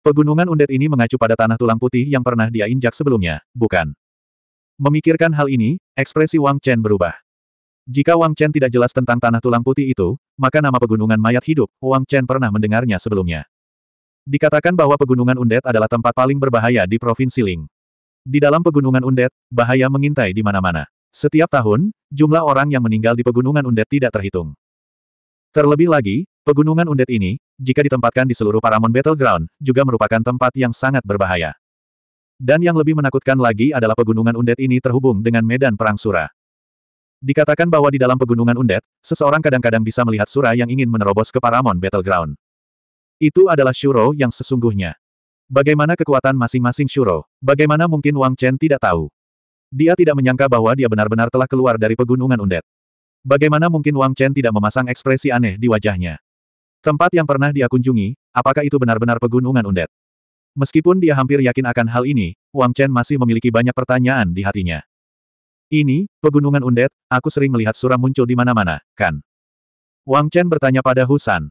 Pegunungan Undet ini mengacu pada tanah tulang putih yang pernah dia injak sebelumnya, bukan? Memikirkan hal ini, ekspresi Wang Chen berubah. Jika Wang Chen tidak jelas tentang tanah tulang putih itu, maka nama pegunungan mayat hidup, Wang Chen pernah mendengarnya sebelumnya. Dikatakan bahwa pegunungan Undet adalah tempat paling berbahaya di Provinsi Ling. Di dalam pegunungan Undet, bahaya mengintai di mana-mana. Setiap tahun, jumlah orang yang meninggal di pegunungan Undet tidak terhitung. Terlebih lagi, pegunungan Undet ini, jika ditempatkan di seluruh Paramount Battleground, juga merupakan tempat yang sangat berbahaya. Dan yang lebih menakutkan lagi adalah pegunungan Undet ini terhubung dengan medan perang Sura. Dikatakan bahwa di dalam pegunungan Undet, seseorang kadang-kadang bisa melihat Sura yang ingin menerobos ke Paramon Battleground. Itu adalah Shuro yang sesungguhnya. Bagaimana kekuatan masing-masing Shuro? Bagaimana mungkin Wang Chen tidak tahu? Dia tidak menyangka bahwa dia benar-benar telah keluar dari pegunungan Undet. Bagaimana mungkin Wang Chen tidak memasang ekspresi aneh di wajahnya? Tempat yang pernah dia kunjungi, apakah itu benar-benar pegunungan Undet? Meskipun dia hampir yakin akan hal ini, Wang Chen masih memiliki banyak pertanyaan di hatinya. Ini, pegunungan undet, aku sering melihat suram muncul di mana-mana, kan? Wang Chen bertanya pada Husan.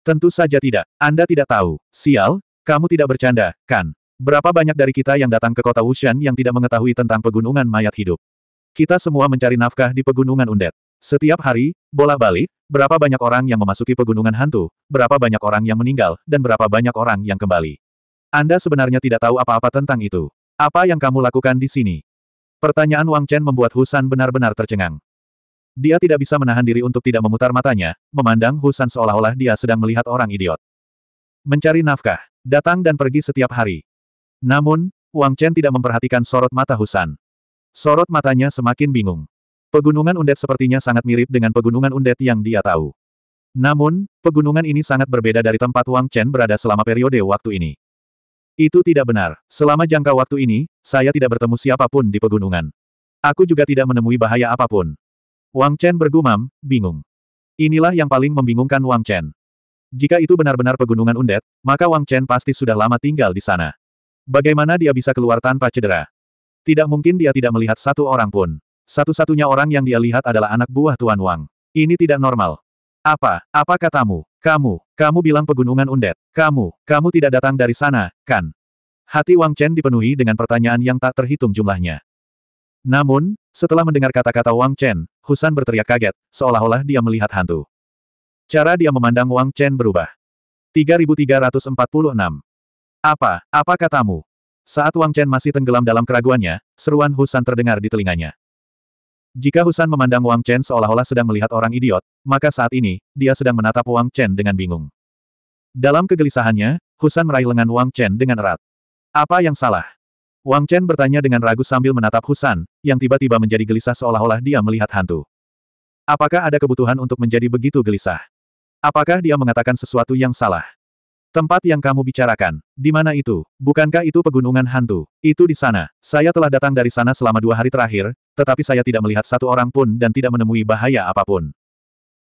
Tentu saja tidak, Anda tidak tahu, sial, kamu tidak bercanda, kan? Berapa banyak dari kita yang datang ke kota Wushan yang tidak mengetahui tentang pegunungan mayat hidup? Kita semua mencari nafkah di pegunungan undet. Setiap hari, bola balik, berapa banyak orang yang memasuki pegunungan hantu, berapa banyak orang yang meninggal, dan berapa banyak orang yang kembali. Anda sebenarnya tidak tahu apa-apa tentang itu. Apa yang kamu lakukan di sini? Pertanyaan Wang Chen membuat Husan benar-benar tercengang. Dia tidak bisa menahan diri untuk tidak memutar matanya, memandang Husan seolah-olah dia sedang melihat orang idiot. Mencari nafkah, datang dan pergi setiap hari. Namun, Wang Chen tidak memperhatikan sorot mata Husan. Sorot matanya semakin bingung. Pegunungan undet sepertinya sangat mirip dengan pegunungan undet yang dia tahu. Namun, pegunungan ini sangat berbeda dari tempat Wang Chen berada selama periode waktu ini. Itu tidak benar. Selama jangka waktu ini, saya tidak bertemu siapapun di pegunungan. Aku juga tidak menemui bahaya apapun. Wang Chen bergumam, bingung. Inilah yang paling membingungkan Wang Chen. Jika itu benar-benar pegunungan undet, maka Wang Chen pasti sudah lama tinggal di sana. Bagaimana dia bisa keluar tanpa cedera? Tidak mungkin dia tidak melihat satu orang pun. Satu-satunya orang yang dia lihat adalah anak buah Tuan Wang. Ini tidak normal. Apa, apa katamu? Kamu, kamu bilang pegunungan undet. Kamu, kamu tidak datang dari sana, kan? Hati Wang Chen dipenuhi dengan pertanyaan yang tak terhitung jumlahnya. Namun, setelah mendengar kata-kata Wang Chen, Husan berteriak kaget, seolah-olah dia melihat hantu. Cara dia memandang Wang Chen berubah. 3346. Apa, apa katamu? Saat Wang Chen masih tenggelam dalam keraguannya, seruan Husan terdengar di telinganya. Jika Husan memandang Wang Chen seolah-olah sedang melihat orang idiot, maka saat ini, dia sedang menatap Wang Chen dengan bingung. Dalam kegelisahannya, Husan meraih lengan Wang Chen dengan erat. Apa yang salah? Wang Chen bertanya dengan ragu sambil menatap Husan, yang tiba-tiba menjadi gelisah seolah-olah dia melihat hantu. Apakah ada kebutuhan untuk menjadi begitu gelisah? Apakah dia mengatakan sesuatu yang salah? Tempat yang kamu bicarakan, di mana itu? Bukankah itu pegunungan hantu? Itu di sana. Saya telah datang dari sana selama dua hari terakhir, tetapi saya tidak melihat satu orang pun dan tidak menemui bahaya apapun.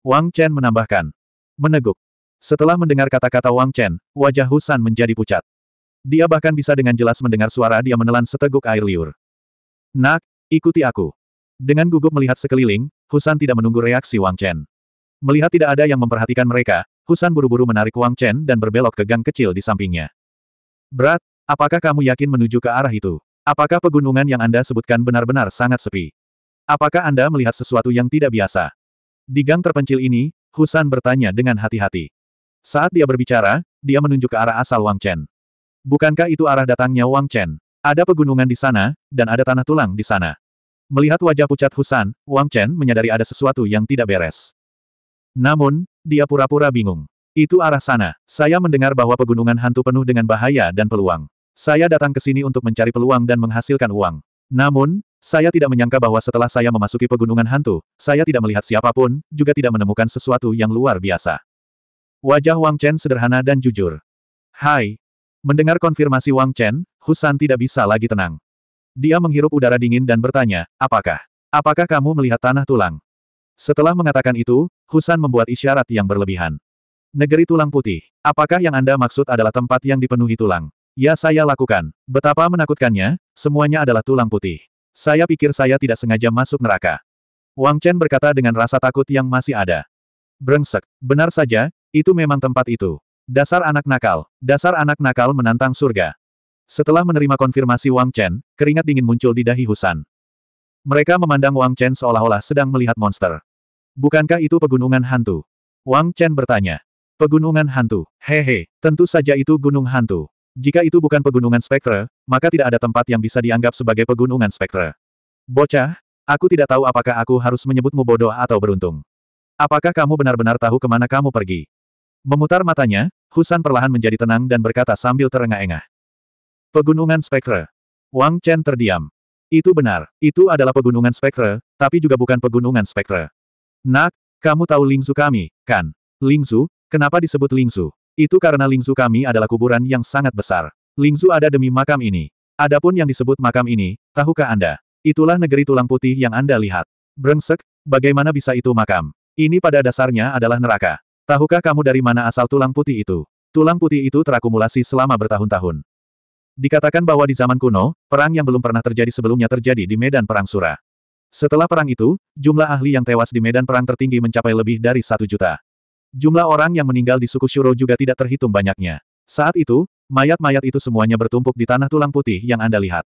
Wang Chen menambahkan. Meneguk. Setelah mendengar kata-kata Wang Chen, wajah Husan menjadi pucat. Dia bahkan bisa dengan jelas mendengar suara dia menelan seteguk air liur. Nak, ikuti aku. Dengan gugup melihat sekeliling, Husan tidak menunggu reaksi Wang Chen. Melihat tidak ada yang memperhatikan mereka, Husan buru-buru menarik Wang Chen dan berbelok ke gang kecil di sampingnya. Berat, apakah kamu yakin menuju ke arah itu? Apakah pegunungan yang Anda sebutkan benar-benar sangat sepi? Apakah Anda melihat sesuatu yang tidak biasa? Di gang terpencil ini, Husan bertanya dengan hati-hati. Saat dia berbicara, dia menunjuk ke arah asal Wang Chen. Bukankah itu arah datangnya Wang Chen? Ada pegunungan di sana, dan ada tanah tulang di sana. Melihat wajah pucat Husan, Wang Chen menyadari ada sesuatu yang tidak beres. Namun, dia pura-pura bingung. Itu arah sana. Saya mendengar bahwa pegunungan hantu penuh dengan bahaya dan peluang. Saya datang ke sini untuk mencari peluang dan menghasilkan uang. Namun, saya tidak menyangka bahwa setelah saya memasuki pegunungan hantu, saya tidak melihat siapapun, juga tidak menemukan sesuatu yang luar biasa. Wajah Wang Chen sederhana dan jujur. Hai. Mendengar konfirmasi Wang Chen, Husan tidak bisa lagi tenang. Dia menghirup udara dingin dan bertanya, apakah? Apakah kamu melihat tanah tulang? Setelah mengatakan itu, Husan membuat isyarat yang berlebihan. Negeri tulang putih. Apakah yang Anda maksud adalah tempat yang dipenuhi tulang? Ya saya lakukan. Betapa menakutkannya, semuanya adalah tulang putih. Saya pikir saya tidak sengaja masuk neraka. Wang Chen berkata dengan rasa takut yang masih ada. Brengsek, benar saja, itu memang tempat itu. Dasar anak nakal, dasar anak nakal menantang surga. Setelah menerima konfirmasi Wang Chen, keringat dingin muncul di dahi Husan. Mereka memandang Wang Chen seolah-olah sedang melihat monster. Bukankah itu pegunungan hantu? Wang Chen bertanya. Pegunungan hantu, hehe, tentu saja itu gunung hantu. Jika itu bukan pegunungan spektre, maka tidak ada tempat yang bisa dianggap sebagai pegunungan spektre. Bocah, aku tidak tahu apakah aku harus menyebutmu bodoh atau beruntung. Apakah kamu benar-benar tahu kemana kamu pergi? Memutar matanya, Husan perlahan menjadi tenang dan berkata sambil terengah-engah. Pegunungan spektre. Wang Chen terdiam. Itu benar, itu adalah pegunungan spektre, tapi juga bukan pegunungan spektre. Nak, kamu tahu Lingzu kami, kan? Lingzu, kenapa disebut Lingzu? Itu karena Lingzu kami adalah kuburan yang sangat besar. Lingzu ada demi makam ini. Adapun yang disebut makam ini, tahukah Anda? Itulah negeri tulang putih yang Anda lihat. Brengsek, bagaimana bisa itu makam? Ini pada dasarnya adalah neraka. Tahukah kamu dari mana asal tulang putih itu? Tulang putih itu terakumulasi selama bertahun-tahun. Dikatakan bahwa di zaman kuno, perang yang belum pernah terjadi sebelumnya terjadi di medan perang Sura. Setelah perang itu, jumlah ahli yang tewas di medan perang tertinggi mencapai lebih dari satu juta. Jumlah orang yang meninggal di suku Shuro juga tidak terhitung banyaknya. Saat itu, mayat-mayat itu semuanya bertumpuk di tanah tulang putih yang Anda lihat.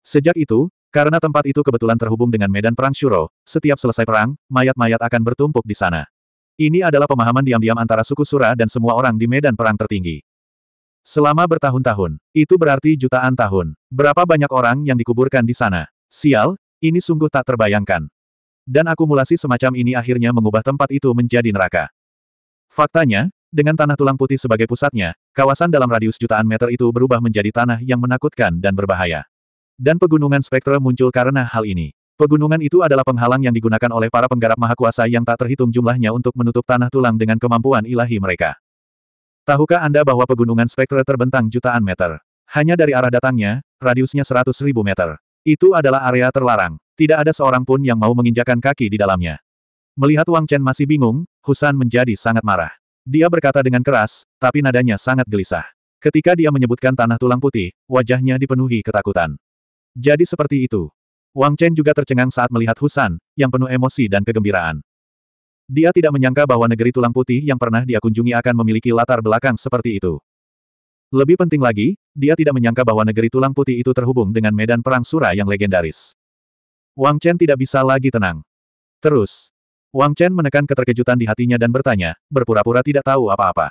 Sejak itu, karena tempat itu kebetulan terhubung dengan medan perang Shuro, setiap selesai perang, mayat-mayat akan bertumpuk di sana. Ini adalah pemahaman diam-diam antara suku Sura dan semua orang di medan perang tertinggi. Selama bertahun-tahun, itu berarti jutaan tahun. Berapa banyak orang yang dikuburkan di sana? Sial, ini sungguh tak terbayangkan. Dan akumulasi semacam ini akhirnya mengubah tempat itu menjadi neraka. Faktanya, dengan tanah tulang putih sebagai pusatnya, kawasan dalam radius jutaan meter itu berubah menjadi tanah yang menakutkan dan berbahaya. Dan pegunungan spektra muncul karena hal ini. Pegunungan itu adalah penghalang yang digunakan oleh para penggarap kuasa yang tak terhitung jumlahnya untuk menutup tanah tulang dengan kemampuan ilahi mereka. Tahukah Anda bahwa pegunungan spektra terbentang jutaan meter? Hanya dari arah datangnya, radiusnya seratus ribu meter. Itu adalah area terlarang. Tidak ada seorang pun yang mau menginjakan kaki di dalamnya. Melihat Wang Chen masih bingung, Husan menjadi sangat marah. Dia berkata dengan keras, tapi nadanya sangat gelisah. Ketika dia menyebutkan tanah tulang putih, wajahnya dipenuhi ketakutan. Jadi seperti itu. Wang Chen juga tercengang saat melihat Husan, yang penuh emosi dan kegembiraan. Dia tidak menyangka bahwa negeri tulang putih yang pernah dia kunjungi akan memiliki latar belakang seperti itu. Lebih penting lagi, dia tidak menyangka bahwa negeri tulang putih itu terhubung dengan medan perang Sura yang legendaris. Wang Chen tidak bisa lagi tenang. Terus, Wang Chen menekan keterkejutan di hatinya dan bertanya, berpura-pura tidak tahu apa-apa.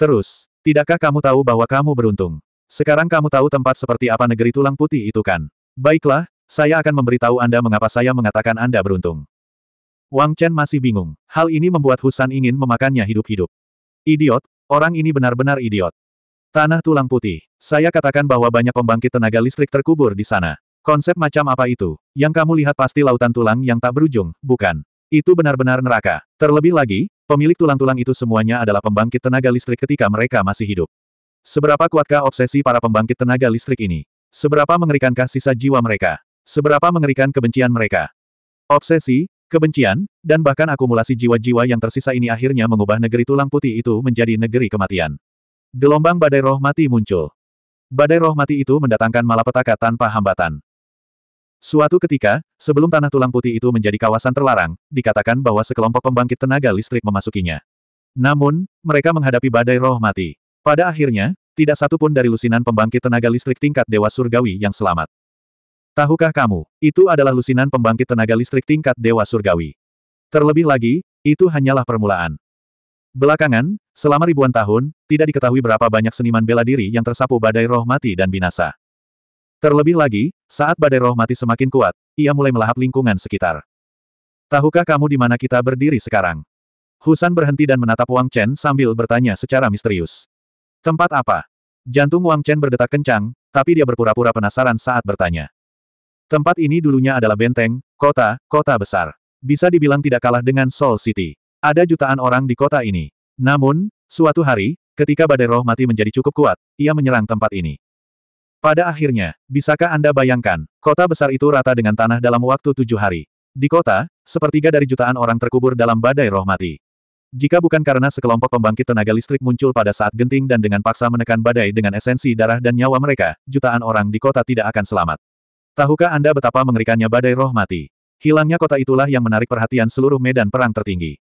Terus, tidakkah kamu tahu bahwa kamu beruntung? Sekarang kamu tahu tempat seperti apa negeri tulang putih itu kan? Baiklah, saya akan memberitahu Anda mengapa saya mengatakan Anda beruntung. Wang Chen masih bingung. Hal ini membuat Husan ingin memakannya hidup-hidup. Idiot, orang ini benar-benar idiot. Tanah tulang putih. Saya katakan bahwa banyak pembangkit tenaga listrik terkubur di sana. Konsep macam apa itu? Yang kamu lihat pasti lautan tulang yang tak berujung, bukan? Itu benar-benar neraka. Terlebih lagi, pemilik tulang-tulang itu semuanya adalah pembangkit tenaga listrik ketika mereka masih hidup. Seberapa kuatkah obsesi para pembangkit tenaga listrik ini? Seberapa mengerikankah sisa jiwa mereka? Seberapa mengerikan kebencian mereka? Obsesi, kebencian, dan bahkan akumulasi jiwa-jiwa yang tersisa ini akhirnya mengubah negeri tulang putih itu menjadi negeri kematian. Gelombang badai roh mati muncul. Badai roh mati itu mendatangkan malapetaka tanpa hambatan. Suatu ketika, sebelum tanah tulang putih itu menjadi kawasan terlarang, dikatakan bahwa sekelompok pembangkit tenaga listrik memasukinya. Namun, mereka menghadapi badai roh mati. Pada akhirnya, tidak satu pun dari lusinan pembangkit tenaga listrik tingkat Dewa Surgawi yang selamat. Tahukah kamu, itu adalah lusinan pembangkit tenaga listrik tingkat Dewa Surgawi. Terlebih lagi, itu hanyalah permulaan. Belakangan, selama ribuan tahun, tidak diketahui berapa banyak seniman bela diri yang tersapu badai roh mati dan binasa. Terlebih lagi, saat badai roh mati semakin kuat, ia mulai melahap lingkungan sekitar. Tahukah kamu di mana kita berdiri sekarang? Husan berhenti dan menatap Wang Chen sambil bertanya secara misterius. Tempat apa? Jantung Wang Chen berdetak kencang, tapi dia berpura-pura penasaran saat bertanya. Tempat ini dulunya adalah benteng, kota, kota besar. Bisa dibilang tidak kalah dengan Seoul City. Ada jutaan orang di kota ini. Namun, suatu hari, ketika badai roh mati menjadi cukup kuat, ia menyerang tempat ini. Pada akhirnya, bisakah Anda bayangkan, kota besar itu rata dengan tanah dalam waktu tujuh hari. Di kota, sepertiga dari jutaan orang terkubur dalam badai roh mati. Jika bukan karena sekelompok pembangkit tenaga listrik muncul pada saat genting dan dengan paksa menekan badai dengan esensi darah dan nyawa mereka, jutaan orang di kota tidak akan selamat. Tahukah Anda betapa mengerikannya badai roh mati? Hilangnya kota itulah yang menarik perhatian seluruh medan perang tertinggi.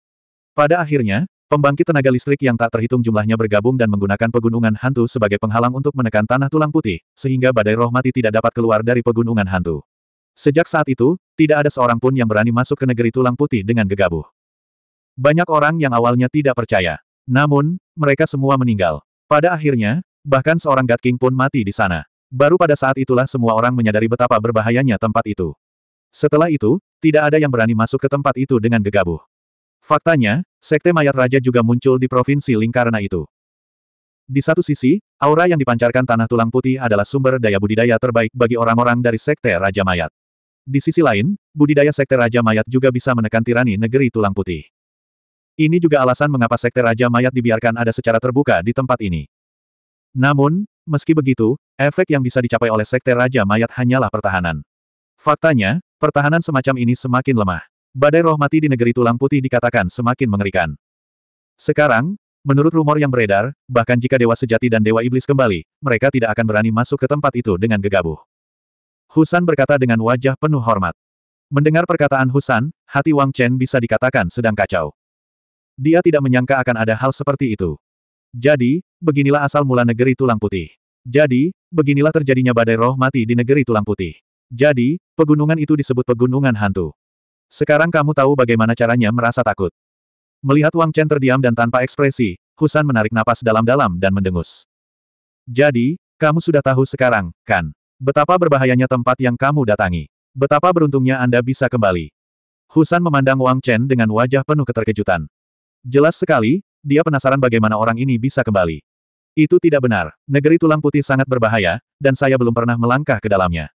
Pada akhirnya, pembangkit tenaga listrik yang tak terhitung jumlahnya bergabung dan menggunakan pegunungan hantu sebagai penghalang untuk menekan tanah tulang putih, sehingga badai roh mati tidak dapat keluar dari pegunungan hantu. Sejak saat itu, tidak ada seorang pun yang berani masuk ke negeri tulang putih dengan gegabah. Banyak orang yang awalnya tidak percaya. Namun, mereka semua meninggal. Pada akhirnya, bahkan seorang God King pun mati di sana. Baru pada saat itulah semua orang menyadari betapa berbahayanya tempat itu. Setelah itu, tidak ada yang berani masuk ke tempat itu dengan gegabah. Faktanya, sekte mayat raja juga muncul di provinsi Lingkarna itu. Di satu sisi, aura yang dipancarkan tanah tulang putih adalah sumber daya budidaya terbaik bagi orang-orang dari sekte raja mayat. Di sisi lain, budidaya sekte raja mayat juga bisa menekan tirani negeri tulang putih. Ini juga alasan mengapa sekte raja mayat dibiarkan ada secara terbuka di tempat ini. Namun, Meski begitu, efek yang bisa dicapai oleh Sekte Raja Mayat hanyalah pertahanan. Faktanya, pertahanan semacam ini semakin lemah. Badai roh mati di negeri tulang putih dikatakan semakin mengerikan. Sekarang, menurut rumor yang beredar, bahkan jika Dewa Sejati dan Dewa Iblis kembali, mereka tidak akan berani masuk ke tempat itu dengan gegabah. Husan berkata dengan wajah penuh hormat. Mendengar perkataan Husan, hati Wang Chen bisa dikatakan sedang kacau. Dia tidak menyangka akan ada hal seperti itu. Jadi, beginilah asal mula negeri tulang putih. Jadi, beginilah terjadinya badai roh mati di negeri tulang putih. Jadi, pegunungan itu disebut pegunungan hantu. Sekarang kamu tahu bagaimana caranya merasa takut. Melihat Wang Chen terdiam dan tanpa ekspresi, Husan menarik napas dalam-dalam dan mendengus. Jadi, kamu sudah tahu sekarang, kan? Betapa berbahayanya tempat yang kamu datangi. Betapa beruntungnya Anda bisa kembali. Husan memandang Wang Chen dengan wajah penuh keterkejutan. Jelas sekali, dia penasaran bagaimana orang ini bisa kembali. Itu tidak benar. Negeri tulang putih sangat berbahaya, dan saya belum pernah melangkah ke dalamnya.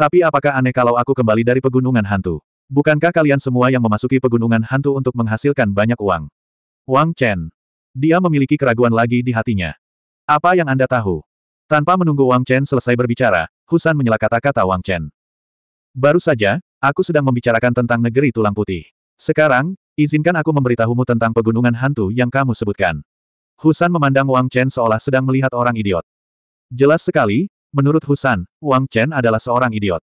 Tapi apakah aneh kalau aku kembali dari pegunungan hantu? Bukankah kalian semua yang memasuki pegunungan hantu untuk menghasilkan banyak uang? Wang Chen. Dia memiliki keraguan lagi di hatinya. Apa yang Anda tahu? Tanpa menunggu Wang Chen selesai berbicara, Husan menyela kata-kata Wang Chen. Baru saja, aku sedang membicarakan tentang negeri tulang putih. Sekarang, izinkan aku memberitahumu tentang pegunungan hantu yang kamu sebutkan. Husan memandang Wang Chen seolah sedang melihat orang idiot. Jelas sekali, menurut Husan, Wang Chen adalah seorang idiot.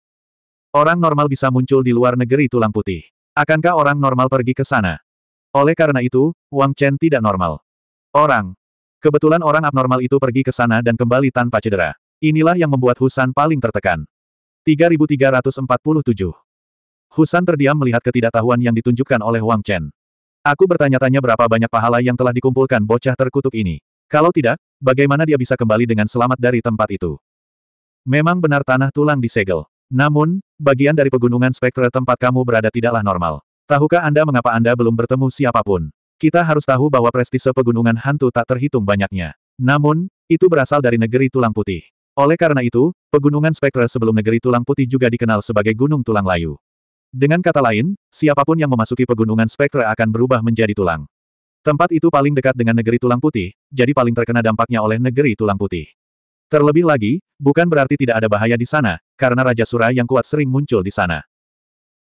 Orang normal bisa muncul di luar negeri tulang putih. Akankah orang normal pergi ke sana? Oleh karena itu, Wang Chen tidak normal. Orang. Kebetulan orang abnormal itu pergi ke sana dan kembali tanpa cedera. Inilah yang membuat Husan paling tertekan. 3347 Husan terdiam melihat ketidaktahuan yang ditunjukkan oleh Wang Chen. Aku bertanya-tanya berapa banyak pahala yang telah dikumpulkan bocah terkutuk ini. Kalau tidak, bagaimana dia bisa kembali dengan selamat dari tempat itu? Memang benar tanah tulang disegel. Namun, bagian dari pegunungan spektra tempat kamu berada tidaklah normal. Tahukah Anda mengapa Anda belum bertemu siapapun? Kita harus tahu bahwa prestise pegunungan hantu tak terhitung banyaknya. Namun, itu berasal dari negeri tulang putih. Oleh karena itu, pegunungan spektra sebelum negeri tulang putih juga dikenal sebagai Gunung Tulang Layu. Dengan kata lain, siapapun yang memasuki pegunungan spektra akan berubah menjadi tulang. Tempat itu paling dekat dengan negeri tulang putih, jadi paling terkena dampaknya oleh negeri tulang putih. Terlebih lagi, bukan berarti tidak ada bahaya di sana, karena Raja Sura yang kuat sering muncul di sana.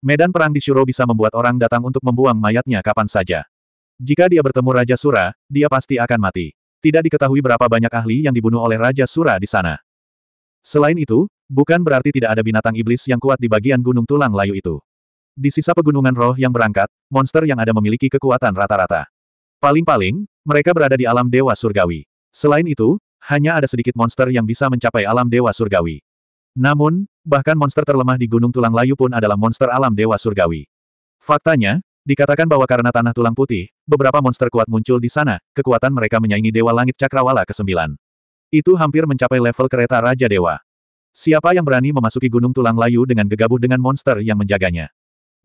Medan perang di Shuro bisa membuat orang datang untuk membuang mayatnya kapan saja. Jika dia bertemu Raja Sura, dia pasti akan mati. Tidak diketahui berapa banyak ahli yang dibunuh oleh Raja Sura di sana. Selain itu, bukan berarti tidak ada binatang iblis yang kuat di bagian Gunung Tulang Layu itu. Di sisa pegunungan roh yang berangkat, monster yang ada memiliki kekuatan rata-rata. Paling-paling, mereka berada di alam dewa surgawi. Selain itu, hanya ada sedikit monster yang bisa mencapai alam dewa surgawi. Namun, bahkan monster terlemah di Gunung Tulang Layu pun adalah monster alam dewa surgawi. Faktanya, Dikatakan bahwa karena tanah tulang putih, beberapa monster kuat muncul di sana, kekuatan mereka menyaingi Dewa Langit Cakrawala ke-9. Itu hampir mencapai level kereta Raja Dewa. Siapa yang berani memasuki Gunung Tulang Layu dengan gegabah dengan monster yang menjaganya?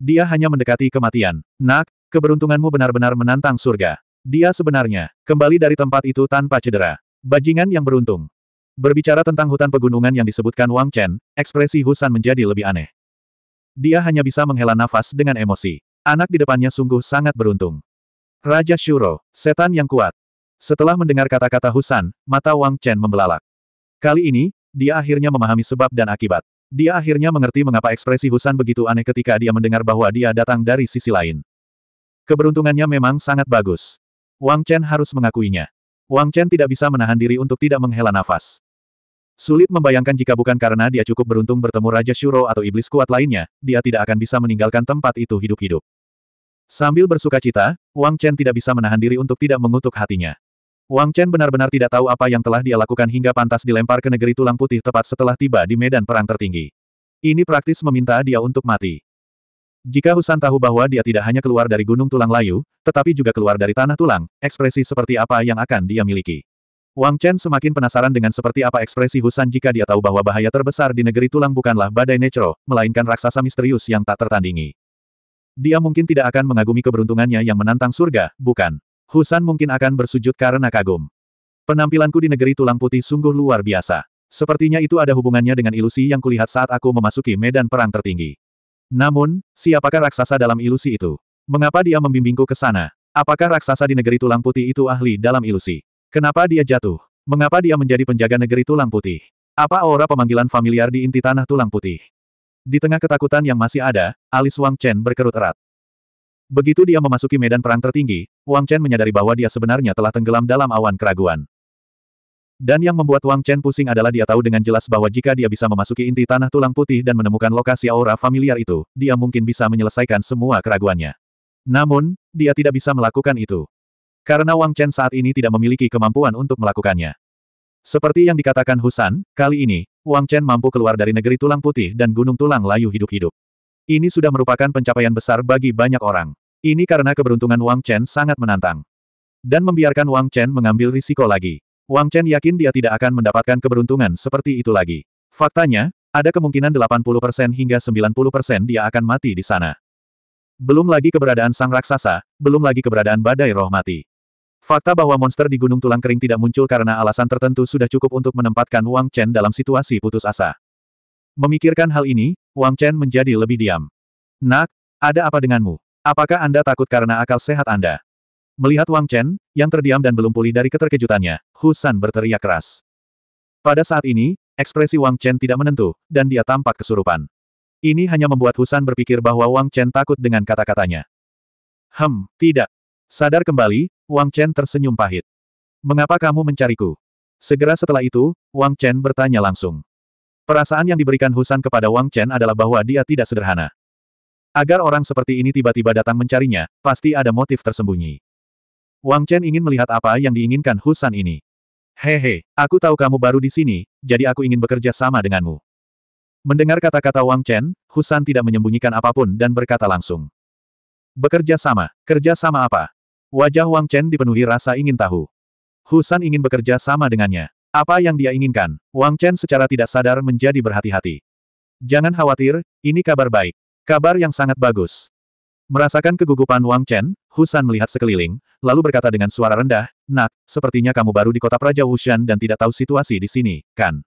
Dia hanya mendekati kematian. Nak, keberuntunganmu benar-benar menantang surga. Dia sebenarnya, kembali dari tempat itu tanpa cedera. Bajingan yang beruntung. Berbicara tentang hutan pegunungan yang disebutkan Wang Chen, ekspresi Husan menjadi lebih aneh. Dia hanya bisa menghela nafas dengan emosi. Anak di depannya sungguh sangat beruntung. Raja Shuro, setan yang kuat. Setelah mendengar kata-kata Husan, mata Wang Chen membelalak. Kali ini, dia akhirnya memahami sebab dan akibat. Dia akhirnya mengerti mengapa ekspresi Husan begitu aneh ketika dia mendengar bahwa dia datang dari sisi lain. Keberuntungannya memang sangat bagus. Wang Chen harus mengakuinya. Wang Chen tidak bisa menahan diri untuk tidak menghela nafas. Sulit membayangkan jika bukan karena dia cukup beruntung bertemu Raja Shuro atau iblis kuat lainnya, dia tidak akan bisa meninggalkan tempat itu hidup-hidup. Sambil bersuka cita, Wang Chen tidak bisa menahan diri untuk tidak mengutuk hatinya. Wang Chen benar-benar tidak tahu apa yang telah dia lakukan hingga pantas dilempar ke negeri tulang putih tepat setelah tiba di medan perang tertinggi. Ini praktis meminta dia untuk mati. Jika Husan tahu bahwa dia tidak hanya keluar dari gunung tulang layu, tetapi juga keluar dari tanah tulang, ekspresi seperti apa yang akan dia miliki. Wang Chen semakin penasaran dengan seperti apa ekspresi Husan jika dia tahu bahwa bahaya terbesar di negeri tulang bukanlah badai Necro, melainkan raksasa misterius yang tak tertandingi. Dia mungkin tidak akan mengagumi keberuntungannya yang menantang surga, bukan? Husan mungkin akan bersujud karena kagum. Penampilanku di negeri tulang putih sungguh luar biasa. Sepertinya itu ada hubungannya dengan ilusi yang kulihat saat aku memasuki medan perang tertinggi. Namun, siapakah raksasa dalam ilusi itu? Mengapa dia membimbingku ke sana? Apakah raksasa di negeri tulang putih itu ahli dalam ilusi? Kenapa dia jatuh? Mengapa dia menjadi penjaga negeri tulang putih? Apa aura pemanggilan familiar di inti tanah tulang putih? Di tengah ketakutan yang masih ada, alis Wang Chen berkerut erat. Begitu dia memasuki medan perang tertinggi, Wang Chen menyadari bahwa dia sebenarnya telah tenggelam dalam awan keraguan. Dan yang membuat Wang Chen pusing adalah dia tahu dengan jelas bahwa jika dia bisa memasuki inti tanah tulang putih dan menemukan lokasi aura familiar itu, dia mungkin bisa menyelesaikan semua keraguannya. Namun, dia tidak bisa melakukan itu. Karena Wang Chen saat ini tidak memiliki kemampuan untuk melakukannya. Seperti yang dikatakan Husan, kali ini, Wang Chen mampu keluar dari negeri tulang putih dan gunung tulang layu hidup-hidup. Ini sudah merupakan pencapaian besar bagi banyak orang. Ini karena keberuntungan Wang Chen sangat menantang. Dan membiarkan Wang Chen mengambil risiko lagi. Wang Chen yakin dia tidak akan mendapatkan keberuntungan seperti itu lagi. Faktanya, ada kemungkinan 80% hingga 90% dia akan mati di sana. Belum lagi keberadaan sang raksasa, belum lagi keberadaan badai roh mati. Fakta bahwa monster di Gunung Tulang Kering tidak muncul karena alasan tertentu sudah cukup untuk menempatkan Wang Chen dalam situasi putus asa. Memikirkan hal ini, Wang Chen menjadi lebih diam. Nak, ada apa denganmu? Apakah Anda takut karena akal sehat Anda? Melihat Wang Chen, yang terdiam dan belum pulih dari keterkejutannya, Husan berteriak keras. Pada saat ini, ekspresi Wang Chen tidak menentu, dan dia tampak kesurupan. Ini hanya membuat Husan berpikir bahwa Wang Chen takut dengan kata-katanya. Hem, tidak. Sadar kembali, Wang Chen tersenyum pahit. Mengapa kamu mencariku? Segera setelah itu, Wang Chen bertanya langsung. Perasaan yang diberikan Husan kepada Wang Chen adalah bahwa dia tidak sederhana. Agar orang seperti ini tiba-tiba datang mencarinya, pasti ada motif tersembunyi. Wang Chen ingin melihat apa yang diinginkan Husan ini. Hehe, aku tahu kamu baru di sini, jadi aku ingin bekerja sama denganmu. Mendengar kata-kata Wang Chen, Husan tidak menyembunyikan apapun dan berkata langsung. Bekerja sama, kerja sama apa? Wajah Wang Chen dipenuhi rasa ingin tahu. Husan ingin bekerja sama dengannya. Apa yang dia inginkan, Wang Chen secara tidak sadar menjadi berhati-hati. Jangan khawatir, ini kabar baik. Kabar yang sangat bagus. Merasakan kegugupan Wang Chen, Husan melihat sekeliling, lalu berkata dengan suara rendah, Nak, sepertinya kamu baru di kota Praja Wushan dan tidak tahu situasi di sini, kan?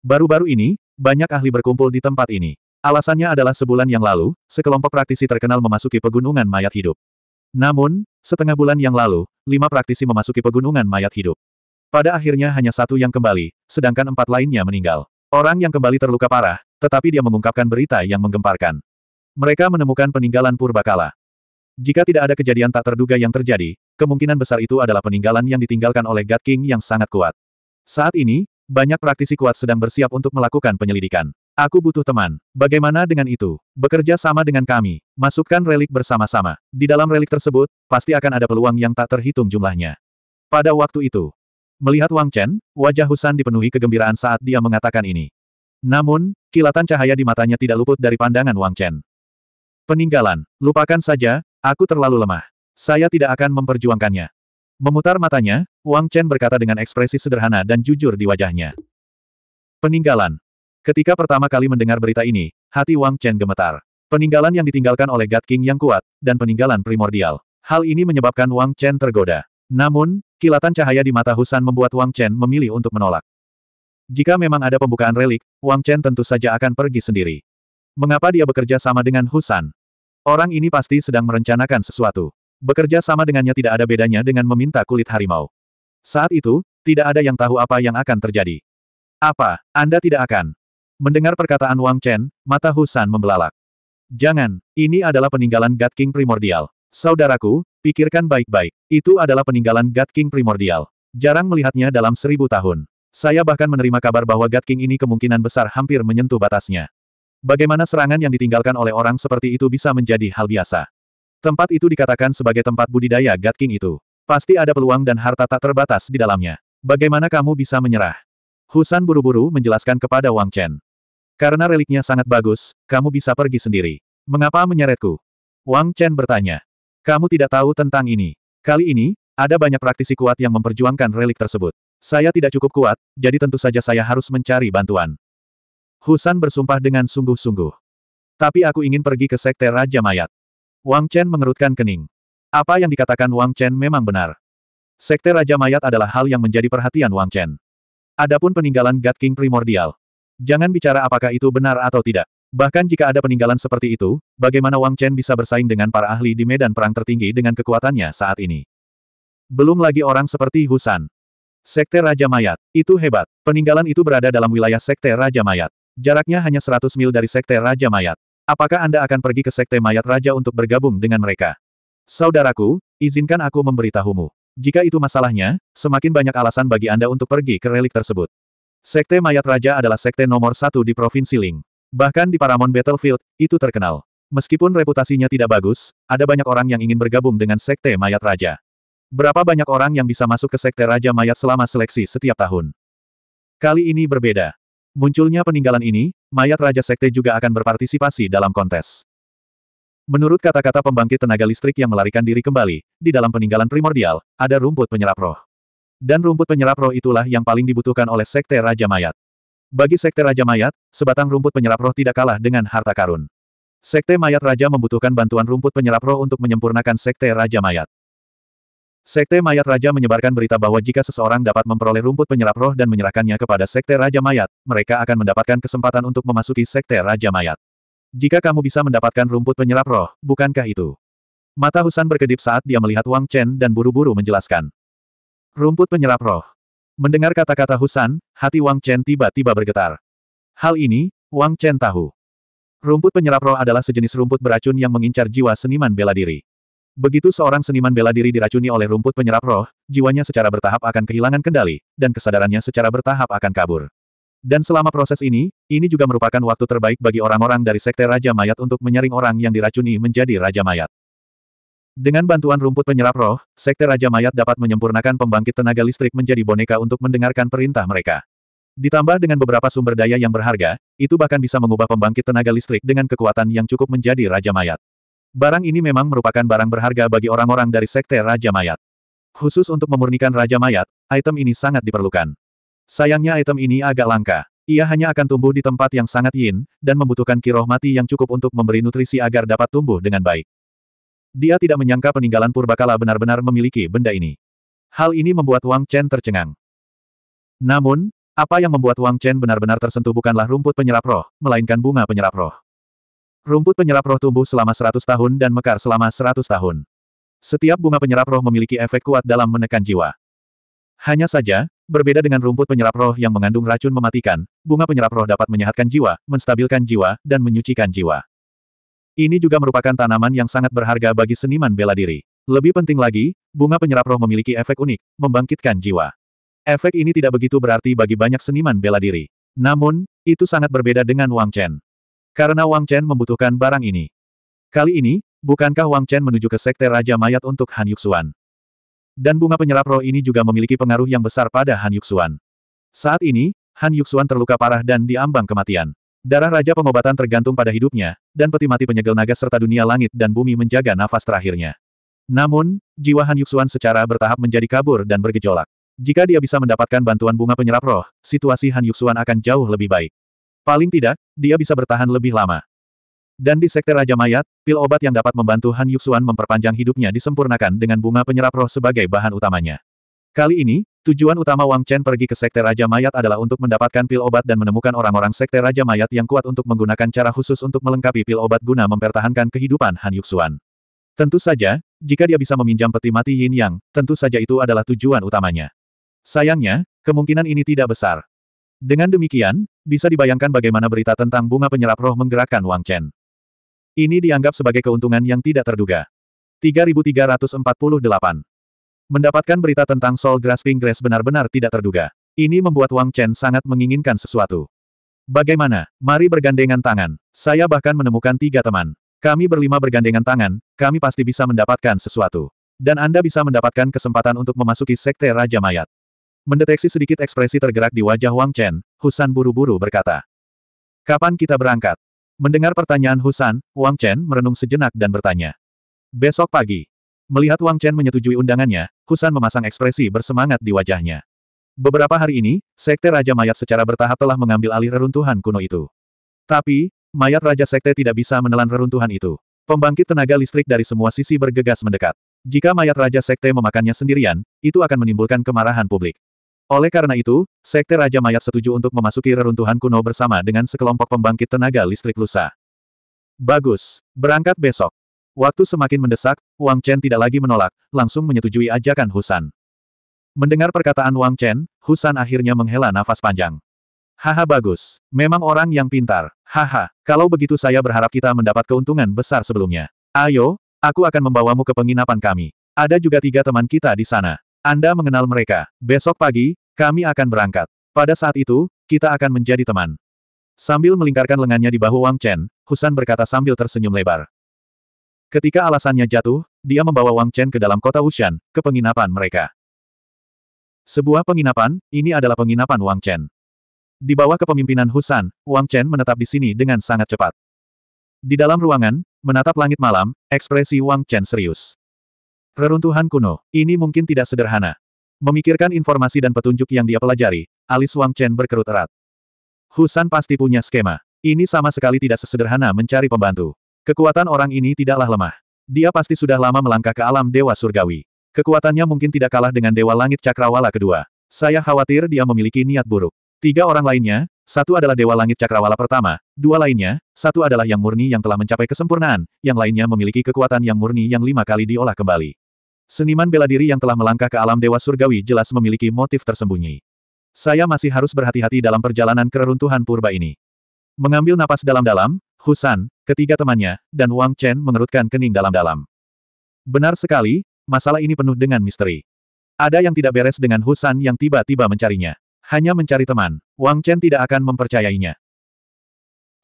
Baru-baru ini, banyak ahli berkumpul di tempat ini. Alasannya adalah sebulan yang lalu, sekelompok praktisi terkenal memasuki pegunungan mayat hidup. Namun, setengah bulan yang lalu, lima praktisi memasuki pegunungan mayat hidup. Pada akhirnya hanya satu yang kembali, sedangkan empat lainnya meninggal. Orang yang kembali terluka parah, tetapi dia mengungkapkan berita yang menggemparkan. Mereka menemukan peninggalan purbakala. Jika tidak ada kejadian tak terduga yang terjadi, kemungkinan besar itu adalah peninggalan yang ditinggalkan oleh God King yang sangat kuat. Saat ini, banyak praktisi kuat sedang bersiap untuk melakukan penyelidikan. Aku butuh teman. Bagaimana dengan itu? Bekerja sama dengan kami. Masukkan relik bersama-sama. Di dalam relik tersebut, pasti akan ada peluang yang tak terhitung jumlahnya. Pada waktu itu, melihat Wang Chen, wajah Husan dipenuhi kegembiraan saat dia mengatakan ini. Namun, kilatan cahaya di matanya tidak luput dari pandangan Wang Chen. Peninggalan, lupakan saja, aku terlalu lemah. Saya tidak akan memperjuangkannya. Memutar matanya, Wang Chen berkata dengan ekspresi sederhana dan jujur di wajahnya. Peninggalan. Ketika pertama kali mendengar berita ini, hati Wang Chen gemetar. Peninggalan yang ditinggalkan oleh God King yang kuat, dan peninggalan primordial. Hal ini menyebabkan Wang Chen tergoda. Namun, kilatan cahaya di mata Husan membuat Wang Chen memilih untuk menolak. Jika memang ada pembukaan relik, Wang Chen tentu saja akan pergi sendiri. Mengapa dia bekerja sama dengan Husan? Orang ini pasti sedang merencanakan sesuatu. Bekerja sama dengannya tidak ada bedanya dengan meminta kulit harimau. Saat itu, tidak ada yang tahu apa yang akan terjadi. Apa, Anda tidak akan? Mendengar perkataan Wang Chen, mata Husan membelalak. Jangan, ini adalah peninggalan God King primordial. Saudaraku, pikirkan baik-baik. Itu adalah peninggalan God King primordial. Jarang melihatnya dalam seribu tahun. Saya bahkan menerima kabar bahwa God King ini kemungkinan besar hampir menyentuh batasnya. Bagaimana serangan yang ditinggalkan oleh orang seperti itu bisa menjadi hal biasa? Tempat itu dikatakan sebagai tempat budidaya God King itu. Pasti ada peluang dan harta tak terbatas di dalamnya. Bagaimana kamu bisa menyerah? Husan buru-buru menjelaskan kepada Wang Chen. Karena reliknya sangat bagus, kamu bisa pergi sendiri. Mengapa menyeretku? Wang Chen bertanya. Kamu tidak tahu tentang ini. Kali ini, ada banyak praktisi kuat yang memperjuangkan relik tersebut. Saya tidak cukup kuat, jadi tentu saja saya harus mencari bantuan. Husan bersumpah dengan sungguh-sungguh. Tapi aku ingin pergi ke Sekte Raja Mayat. Wang Chen mengerutkan kening. Apa yang dikatakan Wang Chen memang benar. Sekte Raja Mayat adalah hal yang menjadi perhatian Wang Chen. Adapun peninggalan God King primordial. Jangan bicara apakah itu benar atau tidak. Bahkan jika ada peninggalan seperti itu, bagaimana Wang Chen bisa bersaing dengan para ahli di medan perang tertinggi dengan kekuatannya saat ini? Belum lagi orang seperti Husan. Sekte Raja Mayat. Itu hebat. Peninggalan itu berada dalam wilayah Sekte Raja Mayat. Jaraknya hanya 100 mil dari Sekte Raja Mayat. Apakah Anda akan pergi ke Sekte Mayat Raja untuk bergabung dengan mereka? Saudaraku, izinkan aku memberitahumu. Jika itu masalahnya, semakin banyak alasan bagi Anda untuk pergi ke relik tersebut. Sekte Mayat Raja adalah sekte nomor satu di Provinsi Ling. Bahkan di Paramount Battlefield, itu terkenal. Meskipun reputasinya tidak bagus, ada banyak orang yang ingin bergabung dengan Sekte Mayat Raja. Berapa banyak orang yang bisa masuk ke Sekte Raja Mayat selama seleksi setiap tahun? Kali ini berbeda. Munculnya peninggalan ini, mayat Raja Sekte juga akan berpartisipasi dalam kontes. Menurut kata-kata pembangkit tenaga listrik yang melarikan diri kembali, di dalam peninggalan primordial, ada rumput penyerap roh. Dan rumput penyerap roh itulah yang paling dibutuhkan oleh Sekte Raja Mayat. Bagi Sekte Raja Mayat, sebatang rumput penyerap roh tidak kalah dengan harta karun. Sekte Mayat Raja membutuhkan bantuan rumput penyerap roh untuk menyempurnakan Sekte Raja Mayat. Sekte Mayat Raja menyebarkan berita bahwa jika seseorang dapat memperoleh rumput penyerap roh dan menyerahkannya kepada Sekte Raja Mayat, mereka akan mendapatkan kesempatan untuk memasuki Sekte Raja Mayat. Jika kamu bisa mendapatkan rumput penyerap roh, bukankah itu? Mata Husan berkedip saat dia melihat Wang Chen dan buru-buru menjelaskan. Rumput penyerap roh. Mendengar kata-kata Husan, hati Wang Chen tiba-tiba bergetar. Hal ini, Wang Chen tahu. Rumput penyerap roh adalah sejenis rumput beracun yang mengincar jiwa seniman bela diri. Begitu seorang seniman bela diri diracuni oleh rumput penyerap roh, jiwanya secara bertahap akan kehilangan kendali, dan kesadarannya secara bertahap akan kabur. Dan selama proses ini, ini juga merupakan waktu terbaik bagi orang-orang dari Sekte Raja Mayat untuk menyaring orang yang diracuni menjadi Raja Mayat. Dengan bantuan rumput penyerap roh, Sekte Raja Mayat dapat menyempurnakan pembangkit tenaga listrik menjadi boneka untuk mendengarkan perintah mereka. Ditambah dengan beberapa sumber daya yang berharga, itu bahkan bisa mengubah pembangkit tenaga listrik dengan kekuatan yang cukup menjadi Raja Mayat. Barang ini memang merupakan barang berharga bagi orang-orang dari Sekte Raja Mayat. Khusus untuk memurnikan Raja Mayat, item ini sangat diperlukan. Sayangnya item ini agak langka. Ia hanya akan tumbuh di tempat yang sangat yin, dan membutuhkan kiroh mati yang cukup untuk memberi nutrisi agar dapat tumbuh dengan baik. Dia tidak menyangka peninggalan purbakala benar-benar memiliki benda ini. Hal ini membuat Wang Chen tercengang. Namun, apa yang membuat Wang Chen benar-benar tersentuh bukanlah rumput penyerap roh, melainkan bunga penyerap roh. Rumput penyerap roh tumbuh selama 100 tahun dan mekar selama 100 tahun. Setiap bunga penyerap roh memiliki efek kuat dalam menekan jiwa. Hanya saja, berbeda dengan rumput penyerap roh yang mengandung racun mematikan, bunga penyerap roh dapat menyehatkan jiwa, menstabilkan jiwa, dan menyucikan jiwa. Ini juga merupakan tanaman yang sangat berharga bagi seniman bela diri. Lebih penting lagi, bunga penyerap roh memiliki efek unik, membangkitkan jiwa. Efek ini tidak begitu berarti bagi banyak seniman bela diri. Namun, itu sangat berbeda dengan Wang Chen. Karena Wang Chen membutuhkan barang ini. Kali ini, bukankah Wang Chen menuju ke Sekte Raja Mayat untuk Han Yuxuan? Dan bunga penyerap roh ini juga memiliki pengaruh yang besar pada Han Yuxuan. Saat ini, Han Yuxuan terluka parah dan diambang kematian. Darah Raja Pengobatan tergantung pada hidupnya, dan peti mati penyegel naga serta dunia langit dan bumi menjaga nafas terakhirnya. Namun, jiwa Han Yuxuan secara bertahap menjadi kabur dan bergejolak. Jika dia bisa mendapatkan bantuan bunga penyerap roh, situasi Han Yuxuan akan jauh lebih baik. Paling tidak, dia bisa bertahan lebih lama. Dan di Sekte Raja Mayat, pil obat yang dapat membantu Han Yuxuan memperpanjang hidupnya disempurnakan dengan bunga penyerap roh sebagai bahan utamanya. Kali ini, tujuan utama Wang Chen pergi ke Sekte Raja Mayat adalah untuk mendapatkan pil obat dan menemukan orang-orang Sekte Raja Mayat yang kuat untuk menggunakan cara khusus untuk melengkapi pil obat guna mempertahankan kehidupan Han Yuxuan. Tentu saja, jika dia bisa meminjam peti mati Yin Yang, tentu saja itu adalah tujuan utamanya. Sayangnya, kemungkinan ini tidak besar. Dengan demikian, bisa dibayangkan bagaimana berita tentang bunga penyerap roh menggerakkan Wang Chen. Ini dianggap sebagai keuntungan yang tidak terduga. 3348. Mendapatkan berita tentang Soul Grasping Grace benar-benar tidak terduga. Ini membuat Wang Chen sangat menginginkan sesuatu. Bagaimana? Mari bergandengan tangan. Saya bahkan menemukan tiga teman. Kami berlima bergandengan tangan, kami pasti bisa mendapatkan sesuatu. Dan Anda bisa mendapatkan kesempatan untuk memasuki Sekte Raja Mayat. Mendeteksi sedikit ekspresi tergerak di wajah Wang Chen, Husan buru-buru berkata. Kapan kita berangkat? Mendengar pertanyaan Husan, Wang Chen merenung sejenak dan bertanya. Besok pagi. Melihat Wang Chen menyetujui undangannya, Husan memasang ekspresi bersemangat di wajahnya. Beberapa hari ini, Sekte Raja Mayat secara bertahap telah mengambil alih reruntuhan kuno itu. Tapi, mayat Raja Sekte tidak bisa menelan reruntuhan itu. Pembangkit tenaga listrik dari semua sisi bergegas mendekat. Jika mayat Raja Sekte memakannya sendirian, itu akan menimbulkan kemarahan publik. Oleh karena itu, Sekte Raja Mayat setuju untuk memasuki reruntuhan kuno bersama dengan sekelompok pembangkit tenaga listrik lusa. Bagus, berangkat besok. Waktu semakin mendesak, Wang Chen tidak lagi menolak, langsung menyetujui ajakan Husan. Mendengar perkataan Wang Chen, Husan akhirnya menghela nafas panjang. Haha bagus, memang orang yang pintar, haha, kalau begitu saya berharap kita mendapat keuntungan besar sebelumnya. Ayo, aku akan membawamu ke penginapan kami. Ada juga tiga teman kita di sana. Anda mengenal mereka. Besok pagi, kami akan berangkat. Pada saat itu, kita akan menjadi teman. Sambil melingkarkan lengannya di bahu Wang Chen, Husan berkata sambil tersenyum lebar. Ketika alasannya jatuh, dia membawa Wang Chen ke dalam kota Wushan, ke penginapan mereka. Sebuah penginapan, ini adalah penginapan Wang Chen. Di bawah kepemimpinan Husan, Wang Chen menetap di sini dengan sangat cepat. Di dalam ruangan, menatap langit malam, ekspresi Wang Chen serius. Reruntuhan kuno, ini mungkin tidak sederhana. Memikirkan informasi dan petunjuk yang dia pelajari, alis Wang Chen berkerut erat. Husan pasti punya skema. Ini sama sekali tidak sesederhana mencari pembantu. Kekuatan orang ini tidaklah lemah. Dia pasti sudah lama melangkah ke alam Dewa Surgawi. Kekuatannya mungkin tidak kalah dengan Dewa Langit Cakrawala kedua. Saya khawatir dia memiliki niat buruk. Tiga orang lainnya, satu adalah Dewa Langit Cakrawala pertama, dua lainnya, satu adalah yang murni yang telah mencapai kesempurnaan, yang lainnya memiliki kekuatan yang murni yang lima kali diolah kembali. Seniman bela diri yang telah melangkah ke alam dewa surgawi jelas memiliki motif tersembunyi. Saya masih harus berhati-hati dalam perjalanan keruntuhan purba ini. Mengambil napas dalam-dalam, Husan, ketiga temannya, dan Wang Chen mengerutkan kening dalam-dalam. Benar sekali, masalah ini penuh dengan misteri. Ada yang tidak beres dengan Husan yang tiba-tiba mencarinya. Hanya mencari teman, Wang Chen tidak akan mempercayainya.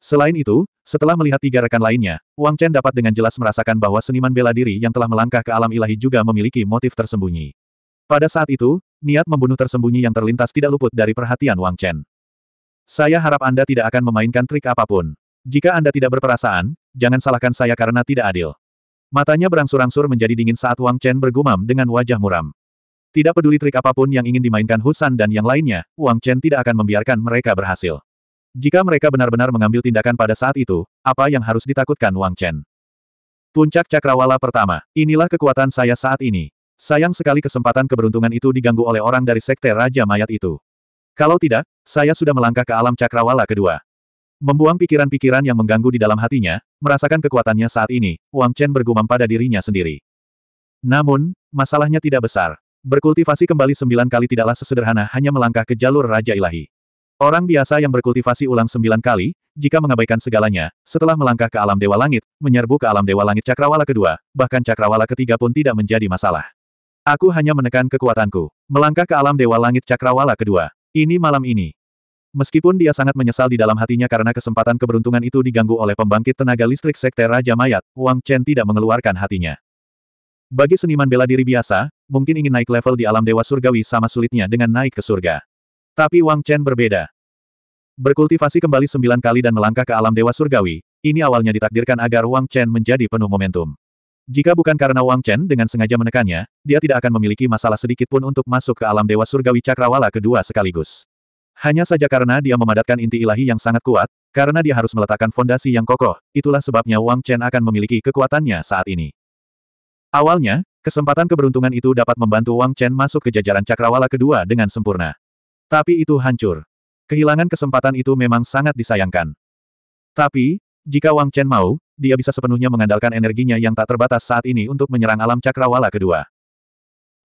Selain itu, setelah melihat tiga rekan lainnya, Wang Chen dapat dengan jelas merasakan bahwa seniman bela diri yang telah melangkah ke alam ilahi juga memiliki motif tersembunyi. Pada saat itu, niat membunuh tersembunyi yang terlintas tidak luput dari perhatian Wang Chen. Saya harap Anda tidak akan memainkan trik apapun. Jika Anda tidak berperasaan, jangan salahkan saya karena tidak adil. Matanya berangsur-angsur menjadi dingin saat Wang Chen bergumam dengan wajah muram. Tidak peduli trik apapun yang ingin dimainkan Husan dan yang lainnya, Wang Chen tidak akan membiarkan mereka berhasil. Jika mereka benar-benar mengambil tindakan pada saat itu, apa yang harus ditakutkan Wang Chen? Puncak Cakrawala pertama, inilah kekuatan saya saat ini. Sayang sekali kesempatan keberuntungan itu diganggu oleh orang dari Sekte Raja Mayat itu. Kalau tidak, saya sudah melangkah ke alam Cakrawala kedua. Membuang pikiran-pikiran yang mengganggu di dalam hatinya, merasakan kekuatannya saat ini, Wang Chen bergumam pada dirinya sendiri. Namun, masalahnya tidak besar. Berkultivasi kembali sembilan kali tidaklah sesederhana hanya melangkah ke jalur Raja Ilahi. Orang biasa yang berkultivasi ulang sembilan kali, jika mengabaikan segalanya, setelah melangkah ke alam Dewa Langit, menyerbu ke alam Dewa Langit Cakrawala kedua, bahkan Cakrawala ketiga pun tidak menjadi masalah. Aku hanya menekan kekuatanku. Melangkah ke alam Dewa Langit Cakrawala kedua. Ini malam ini. Meskipun dia sangat menyesal di dalam hatinya karena kesempatan keberuntungan itu diganggu oleh pembangkit tenaga listrik Sekte Raja Mayat, Wang Chen tidak mengeluarkan hatinya. Bagi seniman bela diri biasa, mungkin ingin naik level di alam Dewa Surgawi sama sulitnya dengan naik ke surga. Tapi Wang Chen berbeda. Berkultivasi kembali sembilan kali dan melangkah ke alam dewa surgawi, ini awalnya ditakdirkan agar Wang Chen menjadi penuh momentum. Jika bukan karena Wang Chen dengan sengaja menekannya, dia tidak akan memiliki masalah sedikit pun untuk masuk ke alam dewa surgawi cakrawala kedua sekaligus. Hanya saja karena dia memadatkan inti ilahi yang sangat kuat, karena dia harus meletakkan fondasi yang kokoh, itulah sebabnya Wang Chen akan memiliki kekuatannya saat ini. Awalnya, kesempatan keberuntungan itu dapat membantu Wang Chen masuk ke jajaran cakrawala kedua dengan sempurna. Tapi itu hancur. Kehilangan kesempatan itu memang sangat disayangkan. Tapi, jika Wang Chen mau, dia bisa sepenuhnya mengandalkan energinya yang tak terbatas saat ini untuk menyerang alam cakrawala kedua.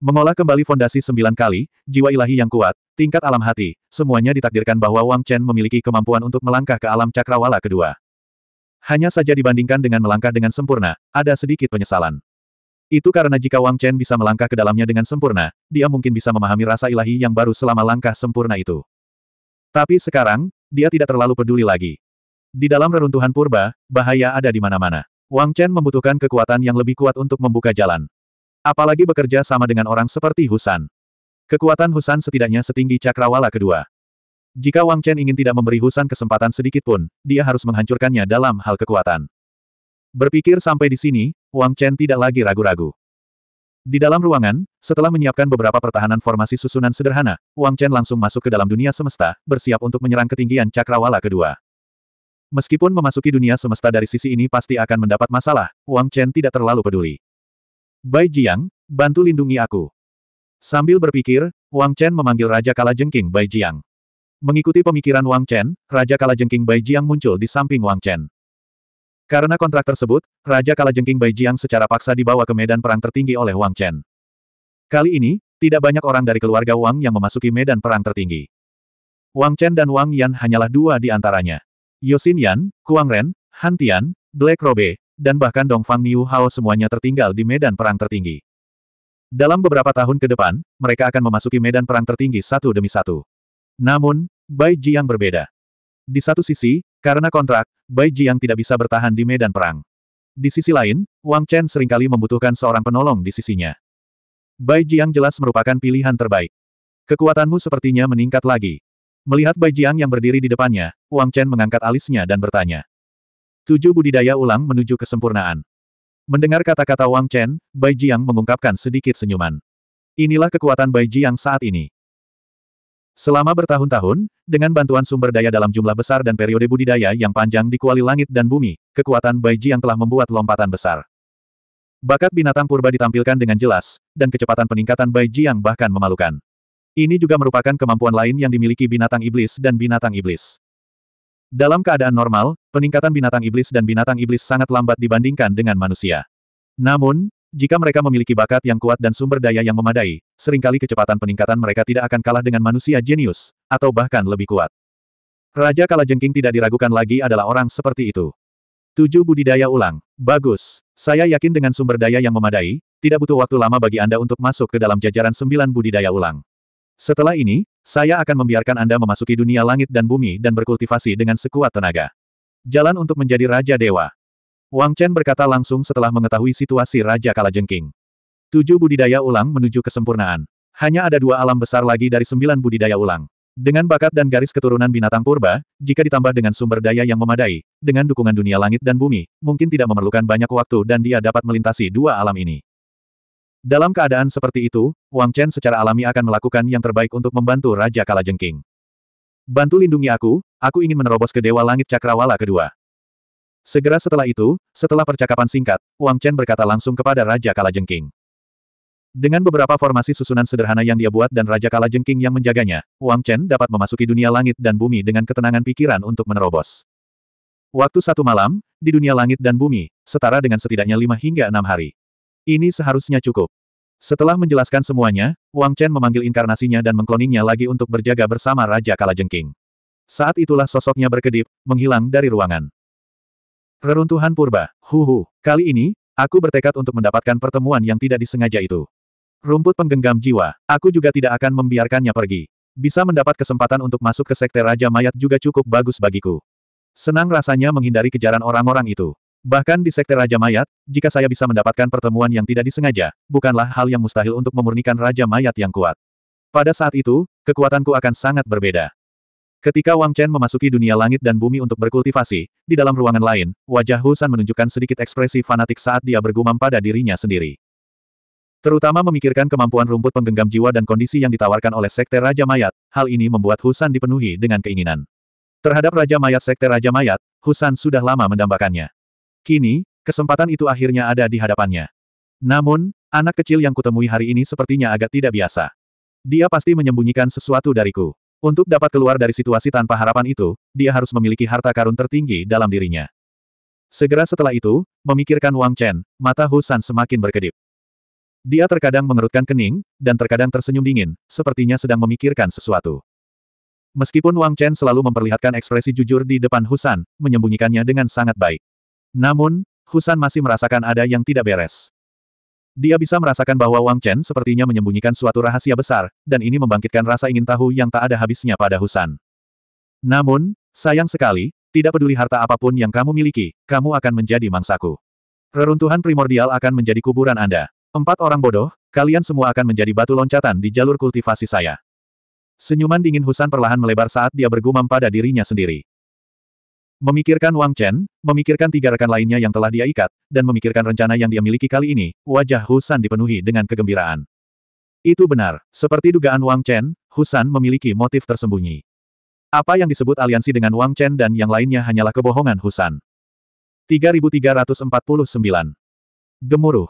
Mengolah kembali fondasi sembilan kali, jiwa ilahi yang kuat, tingkat alam hati, semuanya ditakdirkan bahwa Wang Chen memiliki kemampuan untuk melangkah ke alam cakrawala kedua. Hanya saja dibandingkan dengan melangkah dengan sempurna, ada sedikit penyesalan. Itu karena jika Wang Chen bisa melangkah ke dalamnya dengan sempurna, dia mungkin bisa memahami rasa ilahi yang baru selama langkah sempurna itu. Tapi sekarang, dia tidak terlalu peduli lagi. Di dalam reruntuhan purba, bahaya ada di mana-mana. Wang Chen membutuhkan kekuatan yang lebih kuat untuk membuka jalan. Apalagi bekerja sama dengan orang seperti Husan. Kekuatan Husan setidaknya setinggi cakrawala kedua. Jika Wang Chen ingin tidak memberi Husan kesempatan sedikit pun, dia harus menghancurkannya dalam hal kekuatan. Berpikir sampai di sini, Wang Chen tidak lagi ragu-ragu. Di dalam ruangan, setelah menyiapkan beberapa pertahanan formasi susunan sederhana, Wang Chen langsung masuk ke dalam dunia semesta, bersiap untuk menyerang ketinggian cakrawala kedua. Meskipun memasuki dunia semesta dari sisi ini pasti akan mendapat masalah, Wang Chen tidak terlalu peduli. Bai Jiang, bantu lindungi aku. Sambil berpikir, Wang Chen memanggil Raja Kalajengking Bai Jiang. Mengikuti pemikiran Wang Chen, Raja Kalajengking Bai Jiang muncul di samping Wang Chen. Karena kontrak tersebut, Raja Kalajengking Bai Jiang secara paksa dibawa ke medan perang tertinggi oleh Wang Chen. Kali ini, tidak banyak orang dari keluarga Wang yang memasuki medan perang tertinggi. Wang Chen dan Wang Yan hanyalah dua di antaranya. Yosin Yan, Kuang Ren, Han Tian, Black Robe, dan bahkan Dongfang Niu Hao semuanya tertinggal di medan perang tertinggi. Dalam beberapa tahun ke depan, mereka akan memasuki medan perang tertinggi satu demi satu. Namun, Bai Jiang berbeda. Di satu sisi, karena kontrak, Bai Jiang tidak bisa bertahan di medan perang. Di sisi lain, Wang Chen seringkali membutuhkan seorang penolong di sisinya. Bai Jiang jelas merupakan pilihan terbaik. Kekuatanmu sepertinya meningkat lagi. Melihat Bai Jiang yang berdiri di depannya, Wang Chen mengangkat alisnya dan bertanya. Tujuh budidaya ulang menuju kesempurnaan. Mendengar kata-kata Wang Chen, Bai Jiang mengungkapkan sedikit senyuman. Inilah kekuatan Bai Jiang saat ini. Selama bertahun-tahun, dengan bantuan sumber daya dalam jumlah besar dan periode budidaya yang panjang di kuali langit dan bumi, kekuatan Baiji yang telah membuat lompatan besar. Bakat binatang purba ditampilkan dengan jelas, dan kecepatan peningkatan Baiji yang bahkan memalukan. Ini juga merupakan kemampuan lain yang dimiliki binatang iblis dan binatang iblis. Dalam keadaan normal, peningkatan binatang iblis dan binatang iblis sangat lambat dibandingkan dengan manusia. Namun, jika mereka memiliki bakat yang kuat dan sumber daya yang memadai, seringkali kecepatan peningkatan mereka tidak akan kalah dengan manusia jenius, atau bahkan lebih kuat. Raja Kalajengking tidak diragukan lagi adalah orang seperti itu. Tujuh budidaya ulang. Bagus. Saya yakin dengan sumber daya yang memadai, tidak butuh waktu lama bagi Anda untuk masuk ke dalam jajaran sembilan budidaya ulang. Setelah ini, saya akan membiarkan Anda memasuki dunia langit dan bumi dan berkultivasi dengan sekuat tenaga. Jalan untuk menjadi Raja Dewa. Wang Chen berkata langsung setelah mengetahui situasi Raja Kalajengking. Tujuh budidaya ulang menuju kesempurnaan. Hanya ada dua alam besar lagi dari sembilan budidaya ulang. Dengan bakat dan garis keturunan binatang purba, jika ditambah dengan sumber daya yang memadai, dengan dukungan dunia langit dan bumi, mungkin tidak memerlukan banyak waktu dan dia dapat melintasi dua alam ini. Dalam keadaan seperti itu, Wang Chen secara alami akan melakukan yang terbaik untuk membantu Raja Kalajengking. Bantu lindungi aku, aku ingin menerobos ke Dewa Langit Cakrawala kedua. Segera setelah itu, setelah percakapan singkat, Wang Chen berkata langsung kepada Raja Kalajengking. Dengan beberapa formasi susunan sederhana yang dia buat dan Raja Kalajengking yang menjaganya, Wang Chen dapat memasuki dunia langit dan bumi dengan ketenangan pikiran untuk menerobos. Waktu satu malam, di dunia langit dan bumi, setara dengan setidaknya lima hingga enam hari. Ini seharusnya cukup. Setelah menjelaskan semuanya, Wang Chen memanggil inkarnasinya dan mengkloningnya lagi untuk berjaga bersama Raja Kalajengking. Saat itulah sosoknya berkedip, menghilang dari ruangan. Reruntuhan purba, huhu, kali ini, aku bertekad untuk mendapatkan pertemuan yang tidak disengaja itu. Rumput penggenggam jiwa, aku juga tidak akan membiarkannya pergi. Bisa mendapat kesempatan untuk masuk ke sekte Raja Mayat juga cukup bagus bagiku. Senang rasanya menghindari kejaran orang-orang itu. Bahkan di sekte Raja Mayat, jika saya bisa mendapatkan pertemuan yang tidak disengaja, bukanlah hal yang mustahil untuk memurnikan Raja Mayat yang kuat. Pada saat itu, kekuatanku akan sangat berbeda. Ketika Wang Chen memasuki dunia langit dan bumi untuk berkultivasi, di dalam ruangan lain, wajah Husan menunjukkan sedikit ekspresi fanatik saat dia bergumam pada dirinya sendiri. Terutama memikirkan kemampuan rumput penggenggam jiwa dan kondisi yang ditawarkan oleh Sekte Raja Mayat, hal ini membuat Husan dipenuhi dengan keinginan. Terhadap Raja Mayat Sekte Raja Mayat, Husan sudah lama mendambakannya. Kini, kesempatan itu akhirnya ada di hadapannya. Namun, anak kecil yang kutemui hari ini sepertinya agak tidak biasa. Dia pasti menyembunyikan sesuatu dariku. Untuk dapat keluar dari situasi tanpa harapan itu, dia harus memiliki harta karun tertinggi dalam dirinya. Segera setelah itu, memikirkan Wang Chen, mata Husan semakin berkedip. Dia terkadang mengerutkan kening, dan terkadang tersenyum dingin, sepertinya sedang memikirkan sesuatu. Meskipun Wang Chen selalu memperlihatkan ekspresi jujur di depan Husan, menyembunyikannya dengan sangat baik. Namun, Husan masih merasakan ada yang tidak beres. Dia bisa merasakan bahwa Wang Chen sepertinya menyembunyikan suatu rahasia besar, dan ini membangkitkan rasa ingin tahu yang tak ada habisnya pada Husan. Namun, sayang sekali, tidak peduli harta apapun yang kamu miliki, kamu akan menjadi mangsaku. Reruntuhan primordial akan menjadi kuburan Anda. Empat orang bodoh, kalian semua akan menjadi batu loncatan di jalur kultivasi saya. Senyuman dingin Husan perlahan melebar saat dia bergumam pada dirinya sendiri. Memikirkan Wang Chen, memikirkan tiga rekan lainnya yang telah dia ikat, dan memikirkan rencana yang dia miliki kali ini, wajah Husan dipenuhi dengan kegembiraan. Itu benar, seperti dugaan Wang Chen, Husan memiliki motif tersembunyi. Apa yang disebut aliansi dengan Wang Chen dan yang lainnya hanyalah kebohongan Husan. 3349. Gemuruh.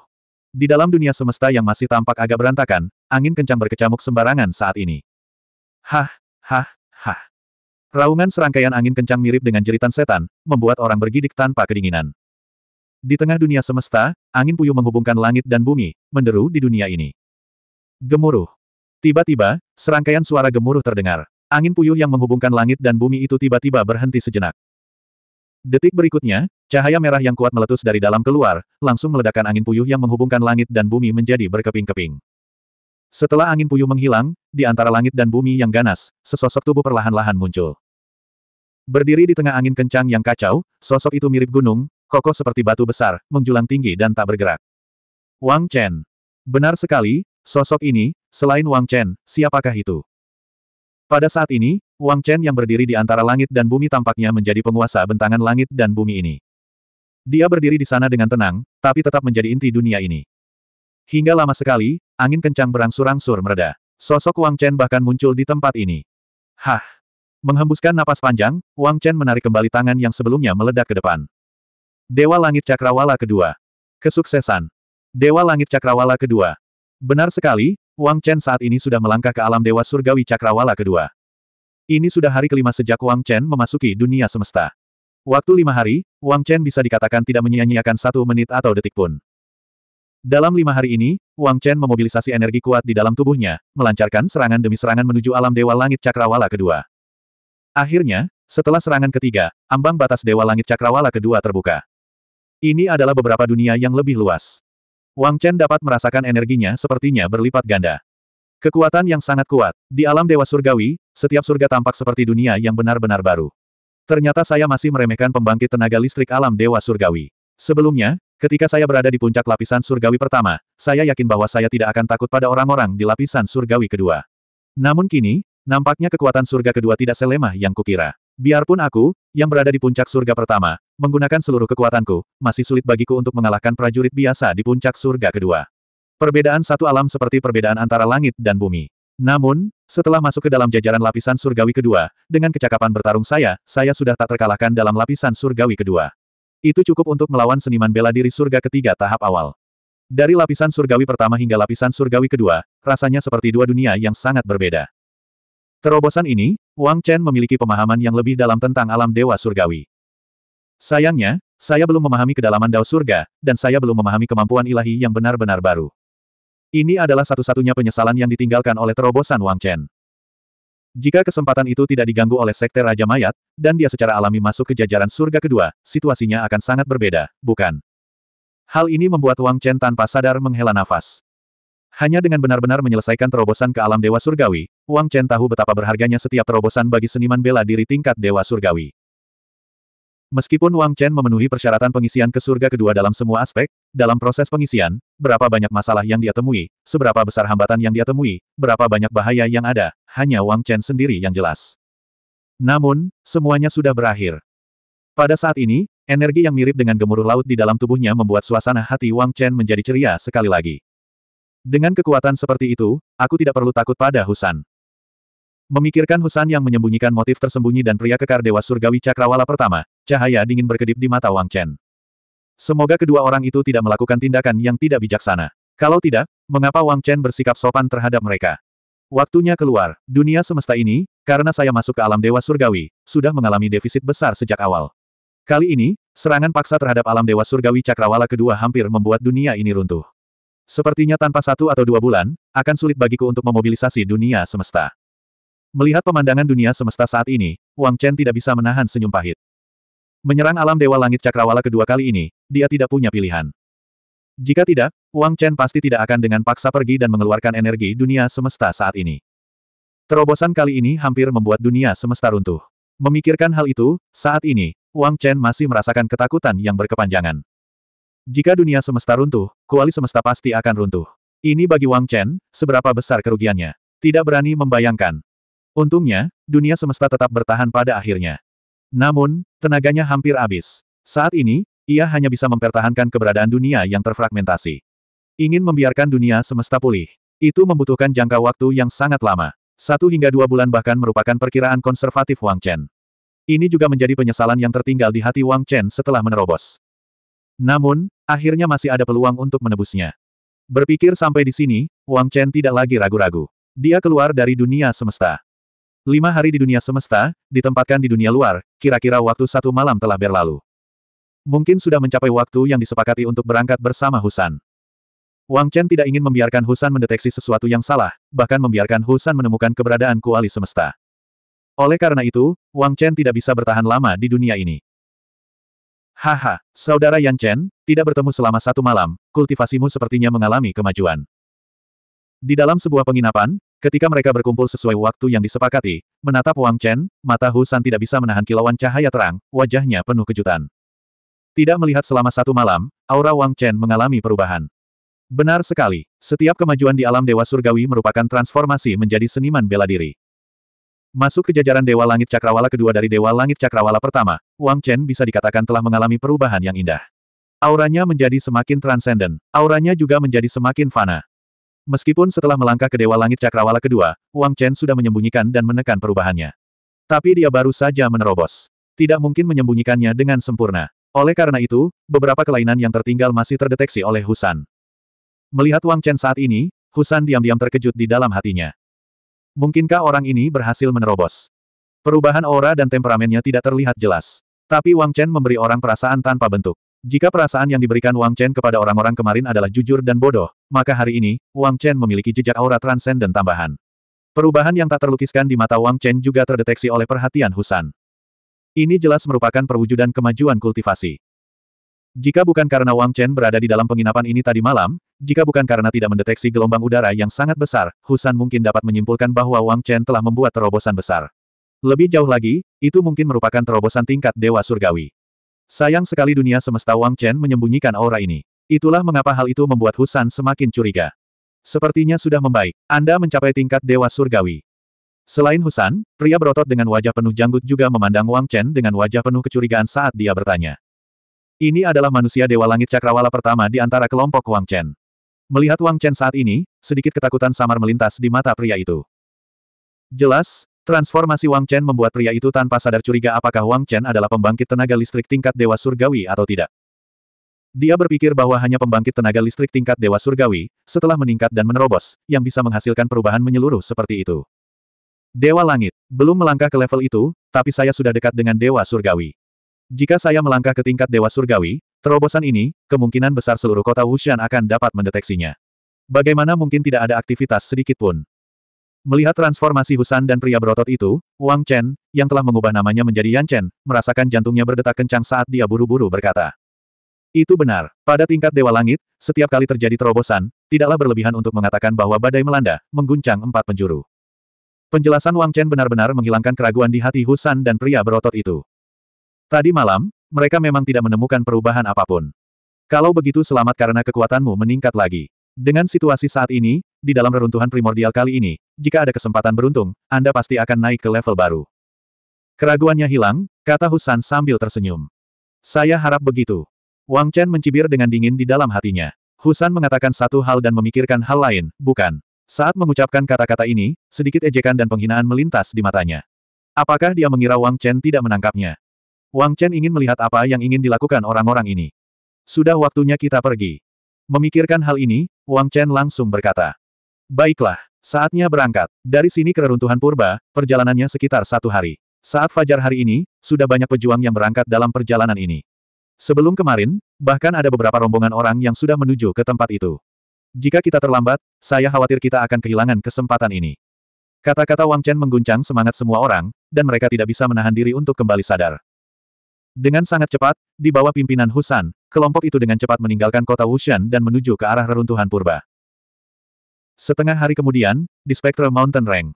Di dalam dunia semesta yang masih tampak agak berantakan, angin kencang berkecamuk sembarangan saat ini. Hah, hah, hah. Raungan serangkaian angin kencang mirip dengan jeritan setan, membuat orang bergidik tanpa kedinginan. Di tengah dunia semesta, angin puyuh menghubungkan langit dan bumi, menderu di dunia ini. Gemuruh. Tiba-tiba, serangkaian suara gemuruh terdengar. Angin puyuh yang menghubungkan langit dan bumi itu tiba-tiba berhenti sejenak. Detik berikutnya, cahaya merah yang kuat meletus dari dalam keluar, langsung meledakkan angin puyuh yang menghubungkan langit dan bumi menjadi berkeping-keping. Setelah angin puyuh menghilang, di antara langit dan bumi yang ganas, sesosok tubuh perlahan-lahan muncul. Berdiri di tengah angin kencang yang kacau, sosok itu mirip gunung, kokoh seperti batu besar, menjulang tinggi dan tak bergerak. Wang Chen. Benar sekali, sosok ini, selain Wang Chen, siapakah itu? Pada saat ini, Wang Chen yang berdiri di antara langit dan bumi tampaknya menjadi penguasa bentangan langit dan bumi ini. Dia berdiri di sana dengan tenang, tapi tetap menjadi inti dunia ini. Hingga lama sekali, Angin kencang berangsur-angsur mereda. Sosok Wang Chen bahkan muncul di tempat ini. Hah! Menghembuskan napas panjang, Wang Chen menarik kembali tangan yang sebelumnya meledak ke depan. Dewa Langit Cakrawala kedua. Kesuksesan. Dewa Langit Cakrawala kedua. Benar sekali, Wang Chen saat ini sudah melangkah ke alam Dewa Surgawi Cakrawala kedua. Ini sudah hari kelima sejak Wang Chen memasuki dunia semesta. Waktu lima hari, Wang Chen bisa dikatakan tidak menyia-nyiakan satu menit atau detik pun. Dalam lima hari ini, Wang Chen memobilisasi energi kuat di dalam tubuhnya, melancarkan serangan demi serangan menuju alam Dewa Langit Cakrawala kedua. Akhirnya, setelah serangan ketiga, ambang batas Dewa Langit Cakrawala kedua terbuka. Ini adalah beberapa dunia yang lebih luas. Wang Chen dapat merasakan energinya sepertinya berlipat ganda. Kekuatan yang sangat kuat. Di alam Dewa Surgawi, setiap surga tampak seperti dunia yang benar-benar baru. Ternyata saya masih meremehkan pembangkit tenaga listrik alam Dewa Surgawi. Sebelumnya, Ketika saya berada di puncak lapisan surgawi pertama, saya yakin bahwa saya tidak akan takut pada orang-orang di lapisan surgawi kedua. Namun kini, nampaknya kekuatan surga kedua tidak selemah yang kukira. Biarpun aku, yang berada di puncak surga pertama, menggunakan seluruh kekuatanku, masih sulit bagiku untuk mengalahkan prajurit biasa di puncak surga kedua. Perbedaan satu alam seperti perbedaan antara langit dan bumi. Namun, setelah masuk ke dalam jajaran lapisan surgawi kedua, dengan kecakapan bertarung saya, saya sudah tak terkalahkan dalam lapisan surgawi kedua. Itu cukup untuk melawan seniman bela diri surga ketiga tahap awal. Dari lapisan surgawi pertama hingga lapisan surgawi kedua, rasanya seperti dua dunia yang sangat berbeda. Terobosan ini, Wang Chen memiliki pemahaman yang lebih dalam tentang alam dewa surgawi. Sayangnya, saya belum memahami kedalaman dao surga, dan saya belum memahami kemampuan ilahi yang benar-benar baru. Ini adalah satu-satunya penyesalan yang ditinggalkan oleh terobosan Wang Chen. Jika kesempatan itu tidak diganggu oleh Sekte Raja Mayat, dan dia secara alami masuk ke jajaran surga kedua, situasinya akan sangat berbeda, bukan? Hal ini membuat Wang Chen tanpa sadar menghela nafas. Hanya dengan benar-benar menyelesaikan terobosan ke alam Dewa Surgawi, Wang Chen tahu betapa berharganya setiap terobosan bagi seniman bela diri tingkat Dewa Surgawi. Meskipun Wang Chen memenuhi persyaratan pengisian ke surga kedua dalam semua aspek, dalam proses pengisian, berapa banyak masalah yang dia temui, seberapa besar hambatan yang dia temui, berapa banyak bahaya yang ada, hanya Wang Chen sendiri yang jelas. Namun, semuanya sudah berakhir. Pada saat ini, energi yang mirip dengan gemuruh laut di dalam tubuhnya membuat suasana hati Wang Chen menjadi ceria sekali lagi. Dengan kekuatan seperti itu, aku tidak perlu takut pada Husan. Memikirkan Husan yang menyembunyikan motif tersembunyi dan pria kekar Dewa Surgawi Cakrawala pertama, cahaya dingin berkedip di mata Wang Chen. Semoga kedua orang itu tidak melakukan tindakan yang tidak bijaksana. Kalau tidak, mengapa Wang Chen bersikap sopan terhadap mereka? Waktunya keluar, dunia semesta ini, karena saya masuk ke alam dewa surgawi, sudah mengalami defisit besar sejak awal. Kali ini, serangan paksa terhadap alam dewa surgawi cakrawala kedua hampir membuat dunia ini runtuh. Sepertinya tanpa satu atau dua bulan, akan sulit bagiku untuk memobilisasi dunia semesta. Melihat pemandangan dunia semesta saat ini, Wang Chen tidak bisa menahan senyum pahit. Menyerang alam dewa langit cakrawala kedua kali ini, dia tidak punya pilihan. Jika tidak, Wang Chen pasti tidak akan dengan paksa pergi dan mengeluarkan energi dunia semesta saat ini. Terobosan kali ini hampir membuat dunia semesta runtuh. Memikirkan hal itu, saat ini, Wang Chen masih merasakan ketakutan yang berkepanjangan. Jika dunia semesta runtuh, kuali semesta pasti akan runtuh. Ini bagi Wang Chen, seberapa besar kerugiannya. Tidak berani membayangkan. Untungnya, dunia semesta tetap bertahan pada akhirnya. Namun, tenaganya hampir habis. Saat ini, ia hanya bisa mempertahankan keberadaan dunia yang terfragmentasi. Ingin membiarkan dunia semesta pulih. Itu membutuhkan jangka waktu yang sangat lama. Satu hingga dua bulan bahkan merupakan perkiraan konservatif Wang Chen. Ini juga menjadi penyesalan yang tertinggal di hati Wang Chen setelah menerobos. Namun, akhirnya masih ada peluang untuk menebusnya. Berpikir sampai di sini, Wang Chen tidak lagi ragu-ragu. Dia keluar dari dunia semesta. Lima hari di dunia semesta, ditempatkan di dunia luar, kira-kira waktu satu malam telah berlalu. Mungkin sudah mencapai waktu yang disepakati untuk berangkat bersama Husan. Wang Chen tidak ingin membiarkan Husan mendeteksi sesuatu yang salah, bahkan membiarkan Husan menemukan keberadaan kuali semesta. Oleh karena itu, Wang Chen tidak bisa bertahan lama di dunia ini. Haha, saudara Yan Chen, tidak bertemu selama satu malam, kultivasimu sepertinya mengalami kemajuan. Di dalam sebuah penginapan, ketika mereka berkumpul sesuai waktu yang disepakati, menatap Wang Chen, mata Husan tidak bisa menahan kilauan cahaya terang, wajahnya penuh kejutan. Tidak melihat selama satu malam, aura Wang Chen mengalami perubahan. Benar sekali, setiap kemajuan di alam Dewa Surgawi merupakan transformasi menjadi seniman bela diri. Masuk ke jajaran Dewa Langit Cakrawala kedua dari Dewa Langit Cakrawala pertama, Wang Chen bisa dikatakan telah mengalami perubahan yang indah. Auranya menjadi semakin transenden, auranya juga menjadi semakin fana. Meskipun setelah melangkah ke Dewa Langit Cakrawala kedua, Wang Chen sudah menyembunyikan dan menekan perubahannya. Tapi dia baru saja menerobos. Tidak mungkin menyembunyikannya dengan sempurna. Oleh karena itu, beberapa kelainan yang tertinggal masih terdeteksi oleh Husan. Melihat Wang Chen saat ini, Husan diam-diam terkejut di dalam hatinya. Mungkinkah orang ini berhasil menerobos? Perubahan aura dan temperamennya tidak terlihat jelas. Tapi Wang Chen memberi orang perasaan tanpa bentuk. Jika perasaan yang diberikan Wang Chen kepada orang-orang kemarin adalah jujur dan bodoh, maka hari ini, Wang Chen memiliki jejak aura transenden tambahan. Perubahan yang tak terlukiskan di mata Wang Chen juga terdeteksi oleh perhatian Husan. Ini jelas merupakan perwujudan kemajuan kultivasi. Jika bukan karena Wang Chen berada di dalam penginapan ini tadi malam, jika bukan karena tidak mendeteksi gelombang udara yang sangat besar, Husan mungkin dapat menyimpulkan bahwa Wang Chen telah membuat terobosan besar. Lebih jauh lagi, itu mungkin merupakan terobosan tingkat Dewa Surgawi. Sayang sekali dunia semesta Wang Chen menyembunyikan aura ini. Itulah mengapa hal itu membuat Husan semakin curiga. Sepertinya sudah membaik. Anda mencapai tingkat Dewa Surgawi. Selain Husan, pria berotot dengan wajah penuh janggut juga memandang Wang Chen dengan wajah penuh kecurigaan saat dia bertanya. Ini adalah manusia Dewa Langit Cakrawala pertama di antara kelompok Wang Chen. Melihat Wang Chen saat ini, sedikit ketakutan samar melintas di mata pria itu. Jelas, transformasi Wang Chen membuat pria itu tanpa sadar curiga apakah Wang Chen adalah pembangkit tenaga listrik tingkat Dewa Surgawi atau tidak. Dia berpikir bahwa hanya pembangkit tenaga listrik tingkat Dewa Surgawi, setelah meningkat dan menerobos, yang bisa menghasilkan perubahan menyeluruh seperti itu. Dewa Langit, belum melangkah ke level itu, tapi saya sudah dekat dengan Dewa Surgawi. Jika saya melangkah ke tingkat Dewa Surgawi, terobosan ini, kemungkinan besar seluruh kota Wushan akan dapat mendeteksinya. Bagaimana mungkin tidak ada aktivitas sedikit pun. Melihat transformasi Husan dan pria berotot itu, Wang Chen, yang telah mengubah namanya menjadi Yan Chen, merasakan jantungnya berdetak kencang saat dia buru-buru berkata. Itu benar, pada tingkat Dewa Langit, setiap kali terjadi terobosan, tidaklah berlebihan untuk mengatakan bahwa badai melanda, mengguncang empat penjuru. Penjelasan Wang Chen benar-benar menghilangkan keraguan di hati Husan dan pria berotot itu. Tadi malam, mereka memang tidak menemukan perubahan apapun. Kalau begitu selamat karena kekuatanmu meningkat lagi. Dengan situasi saat ini, di dalam reruntuhan primordial kali ini, jika ada kesempatan beruntung, Anda pasti akan naik ke level baru. Keraguannya hilang, kata Husan sambil tersenyum. Saya harap begitu. Wang Chen mencibir dengan dingin di dalam hatinya. Husan mengatakan satu hal dan memikirkan hal lain, bukan. Saat mengucapkan kata-kata ini, sedikit ejekan dan penghinaan melintas di matanya. Apakah dia mengira Wang Chen tidak menangkapnya? Wang Chen ingin melihat apa yang ingin dilakukan orang-orang ini. Sudah waktunya kita pergi. Memikirkan hal ini, Wang Chen langsung berkata. Baiklah, saatnya berangkat. Dari sini ke reruntuhan purba, perjalanannya sekitar satu hari. Saat fajar hari ini, sudah banyak pejuang yang berangkat dalam perjalanan ini. Sebelum kemarin, bahkan ada beberapa rombongan orang yang sudah menuju ke tempat itu. Jika kita terlambat, saya khawatir kita akan kehilangan kesempatan ini. Kata-kata Wang Chen mengguncang semangat semua orang, dan mereka tidak bisa menahan diri untuk kembali sadar. Dengan sangat cepat, di bawah pimpinan Husan, kelompok itu dengan cepat meninggalkan kota Wushan dan menuju ke arah reruntuhan purba. Setengah hari kemudian, di Spectre Mountain Rang.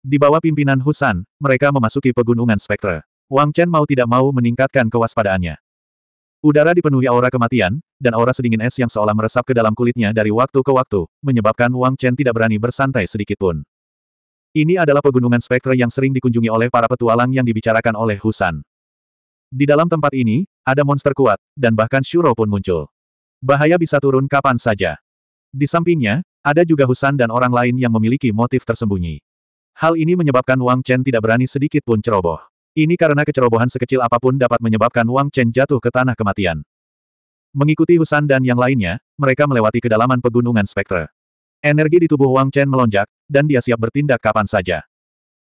Di bawah pimpinan Husan, mereka memasuki pegunungan Spectre. Wang Chen mau tidak mau meningkatkan kewaspadaannya. Udara dipenuhi aura kematian, dan aura sedingin es yang seolah meresap ke dalam kulitnya dari waktu ke waktu, menyebabkan Wang Chen tidak berani bersantai sedikitpun. Ini adalah pegunungan spektra yang sering dikunjungi oleh para petualang yang dibicarakan oleh Husan. Di dalam tempat ini, ada monster kuat, dan bahkan Shuro pun muncul. Bahaya bisa turun kapan saja. Di sampingnya, ada juga Husan dan orang lain yang memiliki motif tersembunyi. Hal ini menyebabkan Wang Chen tidak berani sedikit pun ceroboh. Ini karena kecerobohan sekecil apapun dapat menyebabkan Wang Chen jatuh ke tanah kematian. Mengikuti Husan dan yang lainnya, mereka melewati kedalaman pegunungan spektre. Energi di tubuh Wang Chen melonjak, dan dia siap bertindak kapan saja.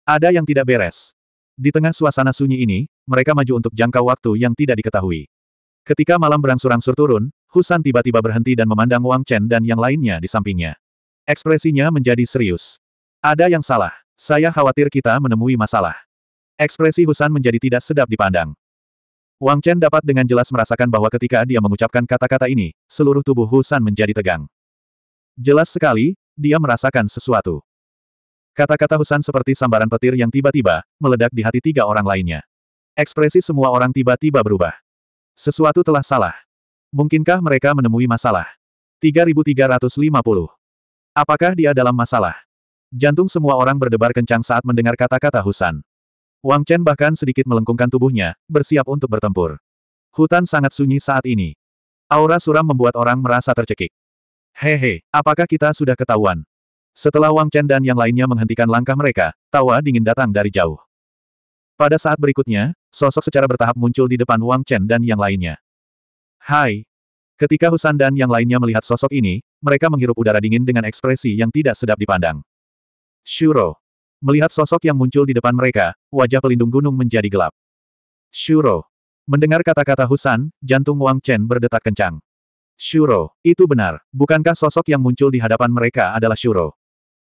Ada yang tidak beres. Di tengah suasana sunyi ini, mereka maju untuk jangka waktu yang tidak diketahui. Ketika malam berangsur-angsur turun, Husan tiba-tiba berhenti dan memandang Wang Chen dan yang lainnya di sampingnya. Ekspresinya menjadi serius. Ada yang salah. Saya khawatir kita menemui masalah. Ekspresi Husan menjadi tidak sedap dipandang. Wang Chen dapat dengan jelas merasakan bahwa ketika dia mengucapkan kata-kata ini, seluruh tubuh Husan menjadi tegang. Jelas sekali, dia merasakan sesuatu. Kata-kata Husan seperti sambaran petir yang tiba-tiba, meledak di hati tiga orang lainnya. Ekspresi semua orang tiba-tiba berubah. Sesuatu telah salah. Mungkinkah mereka menemui masalah? 3350. Apakah dia dalam masalah? Jantung semua orang berdebar kencang saat mendengar kata-kata Husan. Wang Chen bahkan sedikit melengkungkan tubuhnya, bersiap untuk bertempur. Hutan sangat sunyi saat ini. Aura suram membuat orang merasa tercekik. Hehe, apakah kita sudah ketahuan? Setelah Wang Chen dan yang lainnya menghentikan langkah mereka, tawa dingin datang dari jauh. Pada saat berikutnya, sosok secara bertahap muncul di depan Wang Chen dan yang lainnya. Hai! Ketika Husan dan yang lainnya melihat sosok ini, mereka menghirup udara dingin dengan ekspresi yang tidak sedap dipandang. Shuro, Melihat sosok yang muncul di depan mereka, wajah pelindung gunung menjadi gelap. Shuro. Mendengar kata-kata Husan, jantung Wang Chen berdetak kencang. Shuro, itu benar. Bukankah sosok yang muncul di hadapan mereka adalah Shuro?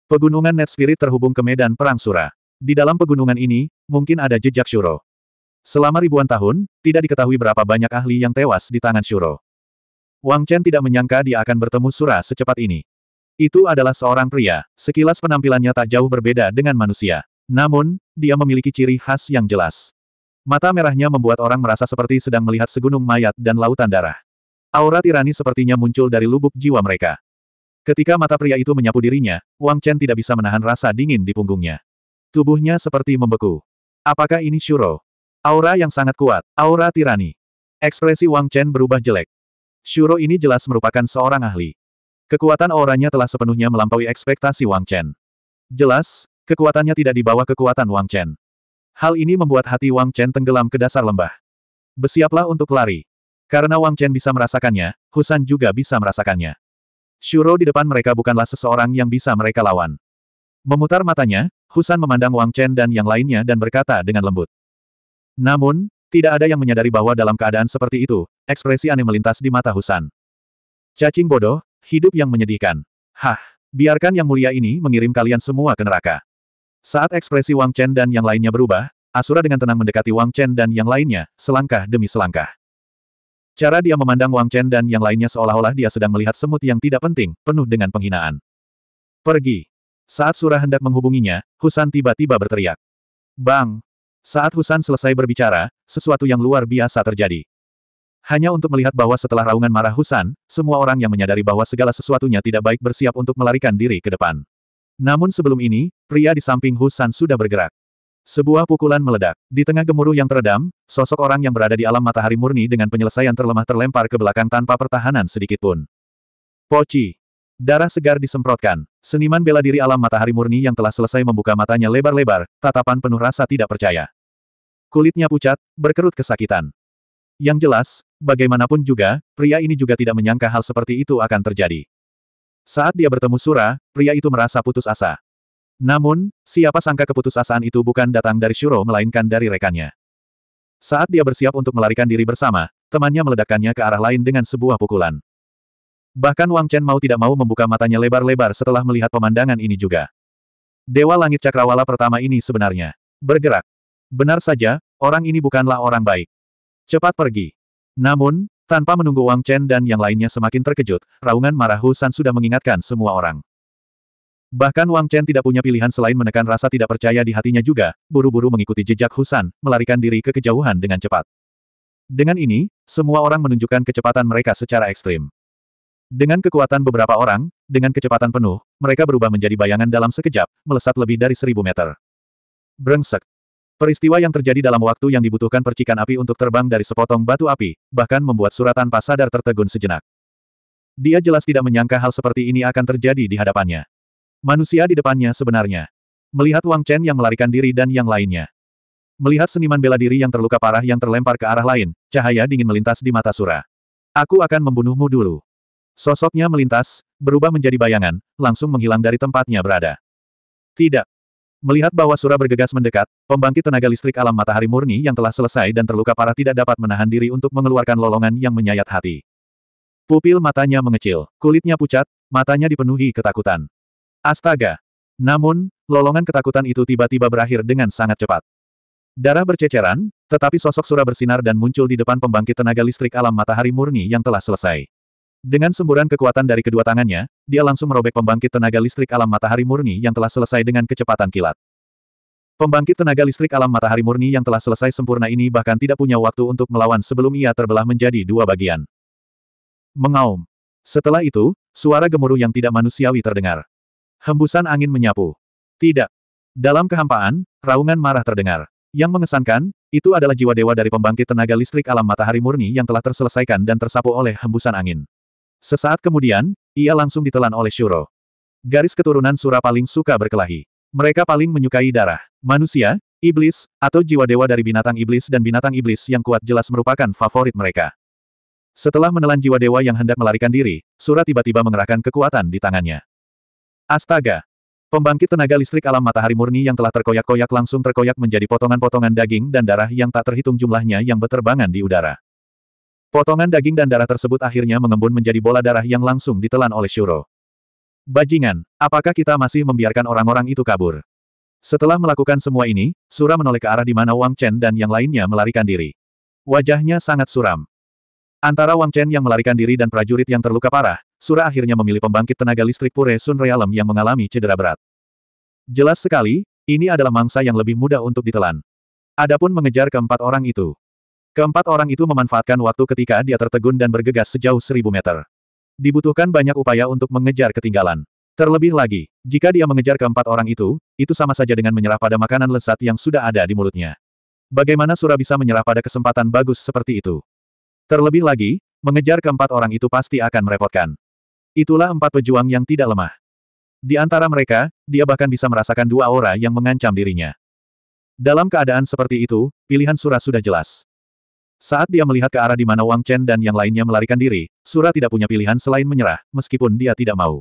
Pegunungan Net Spirit terhubung ke medan perang Sura. Di dalam pegunungan ini, mungkin ada jejak Shuro. Selama ribuan tahun, tidak diketahui berapa banyak ahli yang tewas di tangan Shuro. Wang Chen tidak menyangka dia akan bertemu Sura secepat ini. Itu adalah seorang pria, sekilas penampilannya tak jauh berbeda dengan manusia. Namun, dia memiliki ciri khas yang jelas. Mata merahnya membuat orang merasa seperti sedang melihat segunung mayat dan lautan darah. Aura tirani sepertinya muncul dari lubuk jiwa mereka. Ketika mata pria itu menyapu dirinya, Wang Chen tidak bisa menahan rasa dingin di punggungnya. Tubuhnya seperti membeku. Apakah ini Shuro? Aura yang sangat kuat, aura tirani. Ekspresi Wang Chen berubah jelek. Shuro ini jelas merupakan seorang ahli. Kekuatan auranya telah sepenuhnya melampaui ekspektasi Wang Chen. Jelas, kekuatannya tidak di bawah kekuatan Wang Chen. Hal ini membuat hati Wang Chen tenggelam ke dasar lembah. Bersiaplah untuk lari. Karena Wang Chen bisa merasakannya, Husan juga bisa merasakannya. Shuro di depan mereka bukanlah seseorang yang bisa mereka lawan. Memutar matanya, Husan memandang Wang Chen dan yang lainnya dan berkata dengan lembut. Namun, tidak ada yang menyadari bahwa dalam keadaan seperti itu, ekspresi aneh melintas di mata Husan. Cacing bodoh, Hidup yang menyedihkan. Hah, biarkan yang mulia ini mengirim kalian semua ke neraka. Saat ekspresi Wang Chen dan yang lainnya berubah, Asura dengan tenang mendekati Wang Chen dan yang lainnya, selangkah demi selangkah. Cara dia memandang Wang Chen dan yang lainnya seolah-olah dia sedang melihat semut yang tidak penting, penuh dengan penghinaan. Pergi. Saat Surah hendak menghubunginya, Husan tiba-tiba berteriak. Bang! Saat Husan selesai berbicara, sesuatu yang luar biasa terjadi. Hanya untuk melihat bahwa setelah raungan marah Husan, semua orang yang menyadari bahwa segala sesuatunya tidak baik bersiap untuk melarikan diri ke depan. Namun sebelum ini, pria di samping Husan sudah bergerak. Sebuah pukulan meledak. Di tengah gemuruh yang teredam, sosok orang yang berada di alam matahari murni dengan penyelesaian terlemah terlempar ke belakang tanpa pertahanan sedikit pun. Poci. Darah segar disemprotkan. Seniman bela diri alam matahari murni yang telah selesai membuka matanya lebar-lebar, tatapan penuh rasa tidak percaya. Kulitnya pucat, berkerut kesakitan. Yang jelas, Bagaimanapun juga, pria ini juga tidak menyangka hal seperti itu akan terjadi. Saat dia bertemu Sura, pria itu merasa putus asa. Namun, siapa sangka keputusasaan itu bukan datang dari Shuro melainkan dari rekannya. Saat dia bersiap untuk melarikan diri bersama, temannya meledakkannya ke arah lain dengan sebuah pukulan. Bahkan Wang Chen mau tidak mau membuka matanya lebar-lebar setelah melihat pemandangan ini juga. Dewa Langit Cakrawala pertama ini sebenarnya bergerak. Benar saja, orang ini bukanlah orang baik. Cepat pergi. Namun, tanpa menunggu Wang Chen dan yang lainnya semakin terkejut, raungan marah Husan sudah mengingatkan semua orang. Bahkan Wang Chen tidak punya pilihan selain menekan rasa tidak percaya di hatinya juga, buru-buru mengikuti jejak Husan, melarikan diri ke kejauhan dengan cepat. Dengan ini, semua orang menunjukkan kecepatan mereka secara ekstrim. Dengan kekuatan beberapa orang, dengan kecepatan penuh, mereka berubah menjadi bayangan dalam sekejap, melesat lebih dari seribu meter. Brengsek, Peristiwa yang terjadi dalam waktu yang dibutuhkan percikan api untuk terbang dari sepotong batu api, bahkan membuat Surat tanpa sadar tertegun sejenak. Dia jelas tidak menyangka hal seperti ini akan terjadi di hadapannya. Manusia di depannya sebenarnya. Melihat Wang Chen yang melarikan diri dan yang lainnya. Melihat seniman bela diri yang terluka parah yang terlempar ke arah lain, cahaya dingin melintas di mata Sura. Aku akan membunuhmu dulu. Sosoknya melintas, berubah menjadi bayangan, langsung menghilang dari tempatnya berada. Tidak. Melihat bahwa Sura bergegas mendekat, pembangkit tenaga listrik alam matahari murni yang telah selesai dan terluka parah tidak dapat menahan diri untuk mengeluarkan lolongan yang menyayat hati. Pupil matanya mengecil, kulitnya pucat, matanya dipenuhi ketakutan. Astaga! Namun, lolongan ketakutan itu tiba-tiba berakhir dengan sangat cepat. Darah berceceran, tetapi sosok Sura bersinar dan muncul di depan pembangkit tenaga listrik alam matahari murni yang telah selesai. Dengan semburan kekuatan dari kedua tangannya, dia langsung merobek pembangkit tenaga listrik alam matahari murni yang telah selesai dengan kecepatan kilat. Pembangkit tenaga listrik alam matahari murni yang telah selesai sempurna ini bahkan tidak punya waktu untuk melawan sebelum ia terbelah menjadi dua bagian. Mengaum. Setelah itu, suara gemuruh yang tidak manusiawi terdengar. Hembusan angin menyapu. Tidak. Dalam kehampaan, raungan marah terdengar. Yang mengesankan, itu adalah jiwa dewa dari pembangkit tenaga listrik alam matahari murni yang telah terselesaikan dan tersapu oleh hembusan angin. Sesaat kemudian, ia langsung ditelan oleh Shuro. Garis keturunan Sura paling suka berkelahi. Mereka paling menyukai darah. Manusia, iblis, atau jiwa dewa dari binatang iblis dan binatang iblis yang kuat jelas merupakan favorit mereka. Setelah menelan jiwa dewa yang hendak melarikan diri, Sura tiba-tiba mengerahkan kekuatan di tangannya. Astaga! Pembangkit tenaga listrik alam matahari murni yang telah terkoyak-koyak langsung terkoyak menjadi potongan-potongan daging dan darah yang tak terhitung jumlahnya yang beterbangan di udara. Potongan daging dan darah tersebut akhirnya mengembun menjadi bola darah yang langsung ditelan oleh Shuro. Bajingan, apakah kita masih membiarkan orang-orang itu kabur? Setelah melakukan semua ini, Sura menoleh ke arah di mana Wang Chen dan yang lainnya melarikan diri. Wajahnya sangat suram. Antara Wang Chen yang melarikan diri dan prajurit yang terluka parah, Sura akhirnya memilih pembangkit tenaga listrik Pure Sun Realm yang mengalami cedera berat. Jelas sekali, ini adalah mangsa yang lebih mudah untuk ditelan. Adapun mengejar keempat orang itu, Keempat orang itu memanfaatkan waktu ketika dia tertegun dan bergegas sejauh seribu meter. Dibutuhkan banyak upaya untuk mengejar ketinggalan. Terlebih lagi, jika dia mengejar keempat orang itu, itu sama saja dengan menyerah pada makanan lezat yang sudah ada di mulutnya. Bagaimana Sura bisa menyerah pada kesempatan bagus seperti itu? Terlebih lagi, mengejar keempat orang itu pasti akan merepotkan. Itulah empat pejuang yang tidak lemah. Di antara mereka, dia bahkan bisa merasakan dua aura yang mengancam dirinya. Dalam keadaan seperti itu, pilihan Sura sudah jelas. Saat dia melihat ke arah di mana Wang Chen dan yang lainnya melarikan diri, Sura tidak punya pilihan selain menyerah, meskipun dia tidak mau.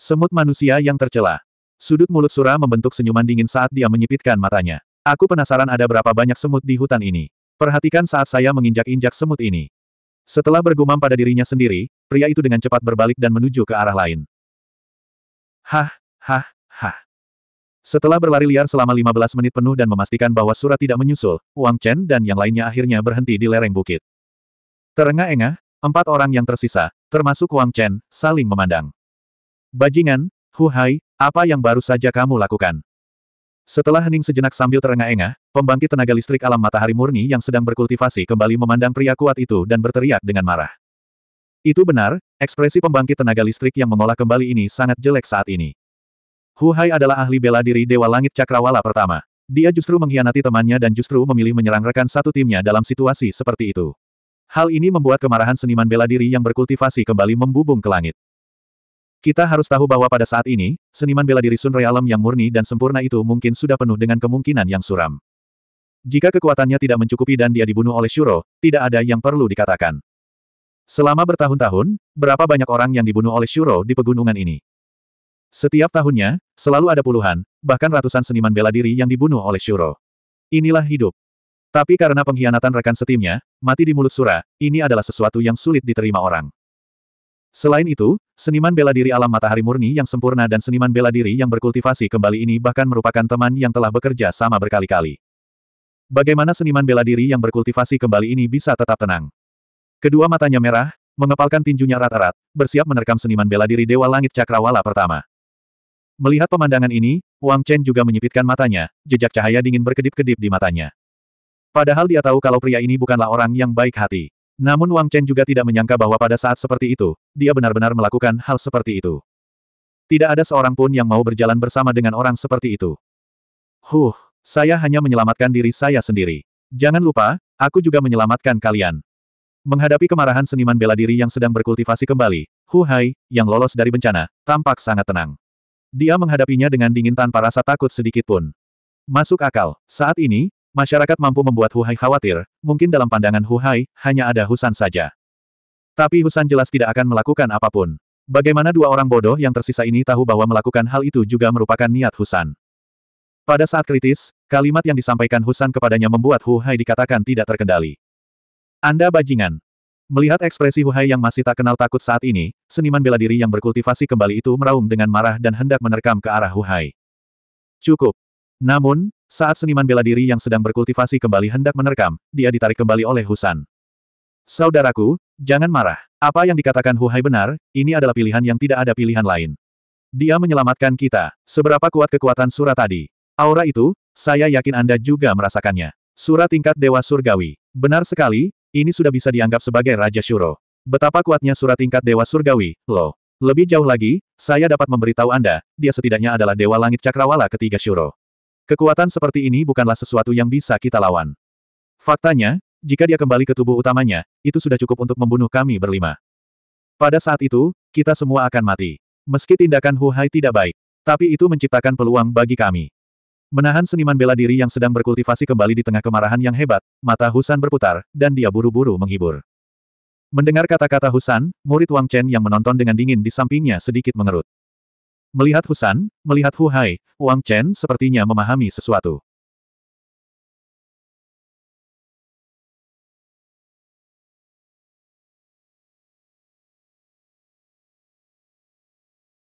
Semut manusia yang tercela. Sudut mulut Sura membentuk senyuman dingin saat dia menyipitkan matanya. Aku penasaran ada berapa banyak semut di hutan ini. Perhatikan saat saya menginjak-injak semut ini. Setelah bergumam pada dirinya sendiri, pria itu dengan cepat berbalik dan menuju ke arah lain. Hah, hah, hah. Setelah berlari liar selama 15 menit penuh dan memastikan bahwa surat tidak menyusul, Wang Chen dan yang lainnya akhirnya berhenti di lereng bukit. Terengah-engah, empat orang yang tersisa, termasuk Wang Chen, saling memandang. Bajingan, Hu Hai, apa yang baru saja kamu lakukan? Setelah hening sejenak sambil terengah-engah, pembangkit tenaga listrik alam matahari murni yang sedang berkultivasi kembali memandang pria kuat itu dan berteriak dengan marah. Itu benar, ekspresi pembangkit tenaga listrik yang mengolah kembali ini sangat jelek saat ini. Hu Hai adalah ahli bela diri Dewa Langit Cakrawala pertama. Dia justru mengkhianati temannya dan justru memilih menyerang rekan satu timnya dalam situasi seperti itu. Hal ini membuat kemarahan seniman bela diri yang berkultivasi kembali membubung ke langit. Kita harus tahu bahwa pada saat ini, seniman bela diri Sun Realem yang murni dan sempurna itu mungkin sudah penuh dengan kemungkinan yang suram. Jika kekuatannya tidak mencukupi dan dia dibunuh oleh Shuro, tidak ada yang perlu dikatakan. Selama bertahun-tahun, berapa banyak orang yang dibunuh oleh Shuro di pegunungan ini? Setiap tahunnya, selalu ada puluhan, bahkan ratusan seniman bela diri yang dibunuh oleh Shuro. Inilah hidup. Tapi karena pengkhianatan rekan setimnya, mati di mulut Sura, ini adalah sesuatu yang sulit diterima orang. Selain itu, seniman bela diri alam matahari murni yang sempurna dan seniman bela diri yang berkultivasi kembali ini bahkan merupakan teman yang telah bekerja sama berkali-kali. Bagaimana seniman bela diri yang berkultivasi kembali ini bisa tetap tenang? Kedua matanya merah, mengepalkan tinjunya rata rat bersiap menerkam seniman bela diri Dewa Langit Cakrawala pertama. Melihat pemandangan ini, Wang Chen juga menyipitkan matanya, jejak cahaya dingin berkedip-kedip di matanya. Padahal dia tahu kalau pria ini bukanlah orang yang baik hati. Namun Wang Chen juga tidak menyangka bahwa pada saat seperti itu, dia benar-benar melakukan hal seperti itu. Tidak ada seorang pun yang mau berjalan bersama dengan orang seperti itu. Huh, saya hanya menyelamatkan diri saya sendiri. Jangan lupa, aku juga menyelamatkan kalian. Menghadapi kemarahan seniman bela diri yang sedang berkultivasi kembali, Hu Hai, yang lolos dari bencana, tampak sangat tenang. Dia menghadapinya dengan dingin tanpa rasa takut sedikit pun. Masuk akal, saat ini, masyarakat mampu membuat Hu Hai khawatir, mungkin dalam pandangan Hu Hai hanya ada Husan saja. Tapi Husan jelas tidak akan melakukan apapun. Bagaimana dua orang bodoh yang tersisa ini tahu bahwa melakukan hal itu juga merupakan niat Husan? Pada saat kritis, kalimat yang disampaikan Husan kepadanya membuat Hu Hai dikatakan tidak terkendali. Anda bajingan, Melihat ekspresi Huhai yang masih tak kenal takut saat ini, seniman bela diri yang berkultivasi kembali itu meraung dengan marah dan hendak menerkam ke arah Huhai. Cukup. Namun, saat seniman bela diri yang sedang berkultivasi kembali hendak menerkam, dia ditarik kembali oleh Husan. Saudaraku, jangan marah. Apa yang dikatakan Huhai benar, ini adalah pilihan yang tidak ada pilihan lain. Dia menyelamatkan kita. Seberapa kuat kekuatan sura tadi? Aura itu, saya yakin Anda juga merasakannya. Sura tingkat Dewa Surgawi. Benar sekali, ini sudah bisa dianggap sebagai Raja Shuro. Betapa kuatnya surat tingkat Dewa Surgawi, loh. Lebih jauh lagi, saya dapat memberitahu Anda, dia setidaknya adalah Dewa Langit Cakrawala ketiga Shuro. Kekuatan seperti ini bukanlah sesuatu yang bisa kita lawan. Faktanya, jika dia kembali ke tubuh utamanya, itu sudah cukup untuk membunuh kami berlima. Pada saat itu, kita semua akan mati. Meski tindakan Hu Hai tidak baik, tapi itu menciptakan peluang bagi kami. Menahan seniman bela diri yang sedang berkultivasi kembali di tengah kemarahan yang hebat, mata Husan berputar, dan dia buru-buru menghibur. Mendengar kata-kata Husan, murid Wang Chen yang menonton dengan dingin di sampingnya sedikit mengerut. Melihat Husan, melihat Hu Hai, Wang Chen sepertinya memahami sesuatu.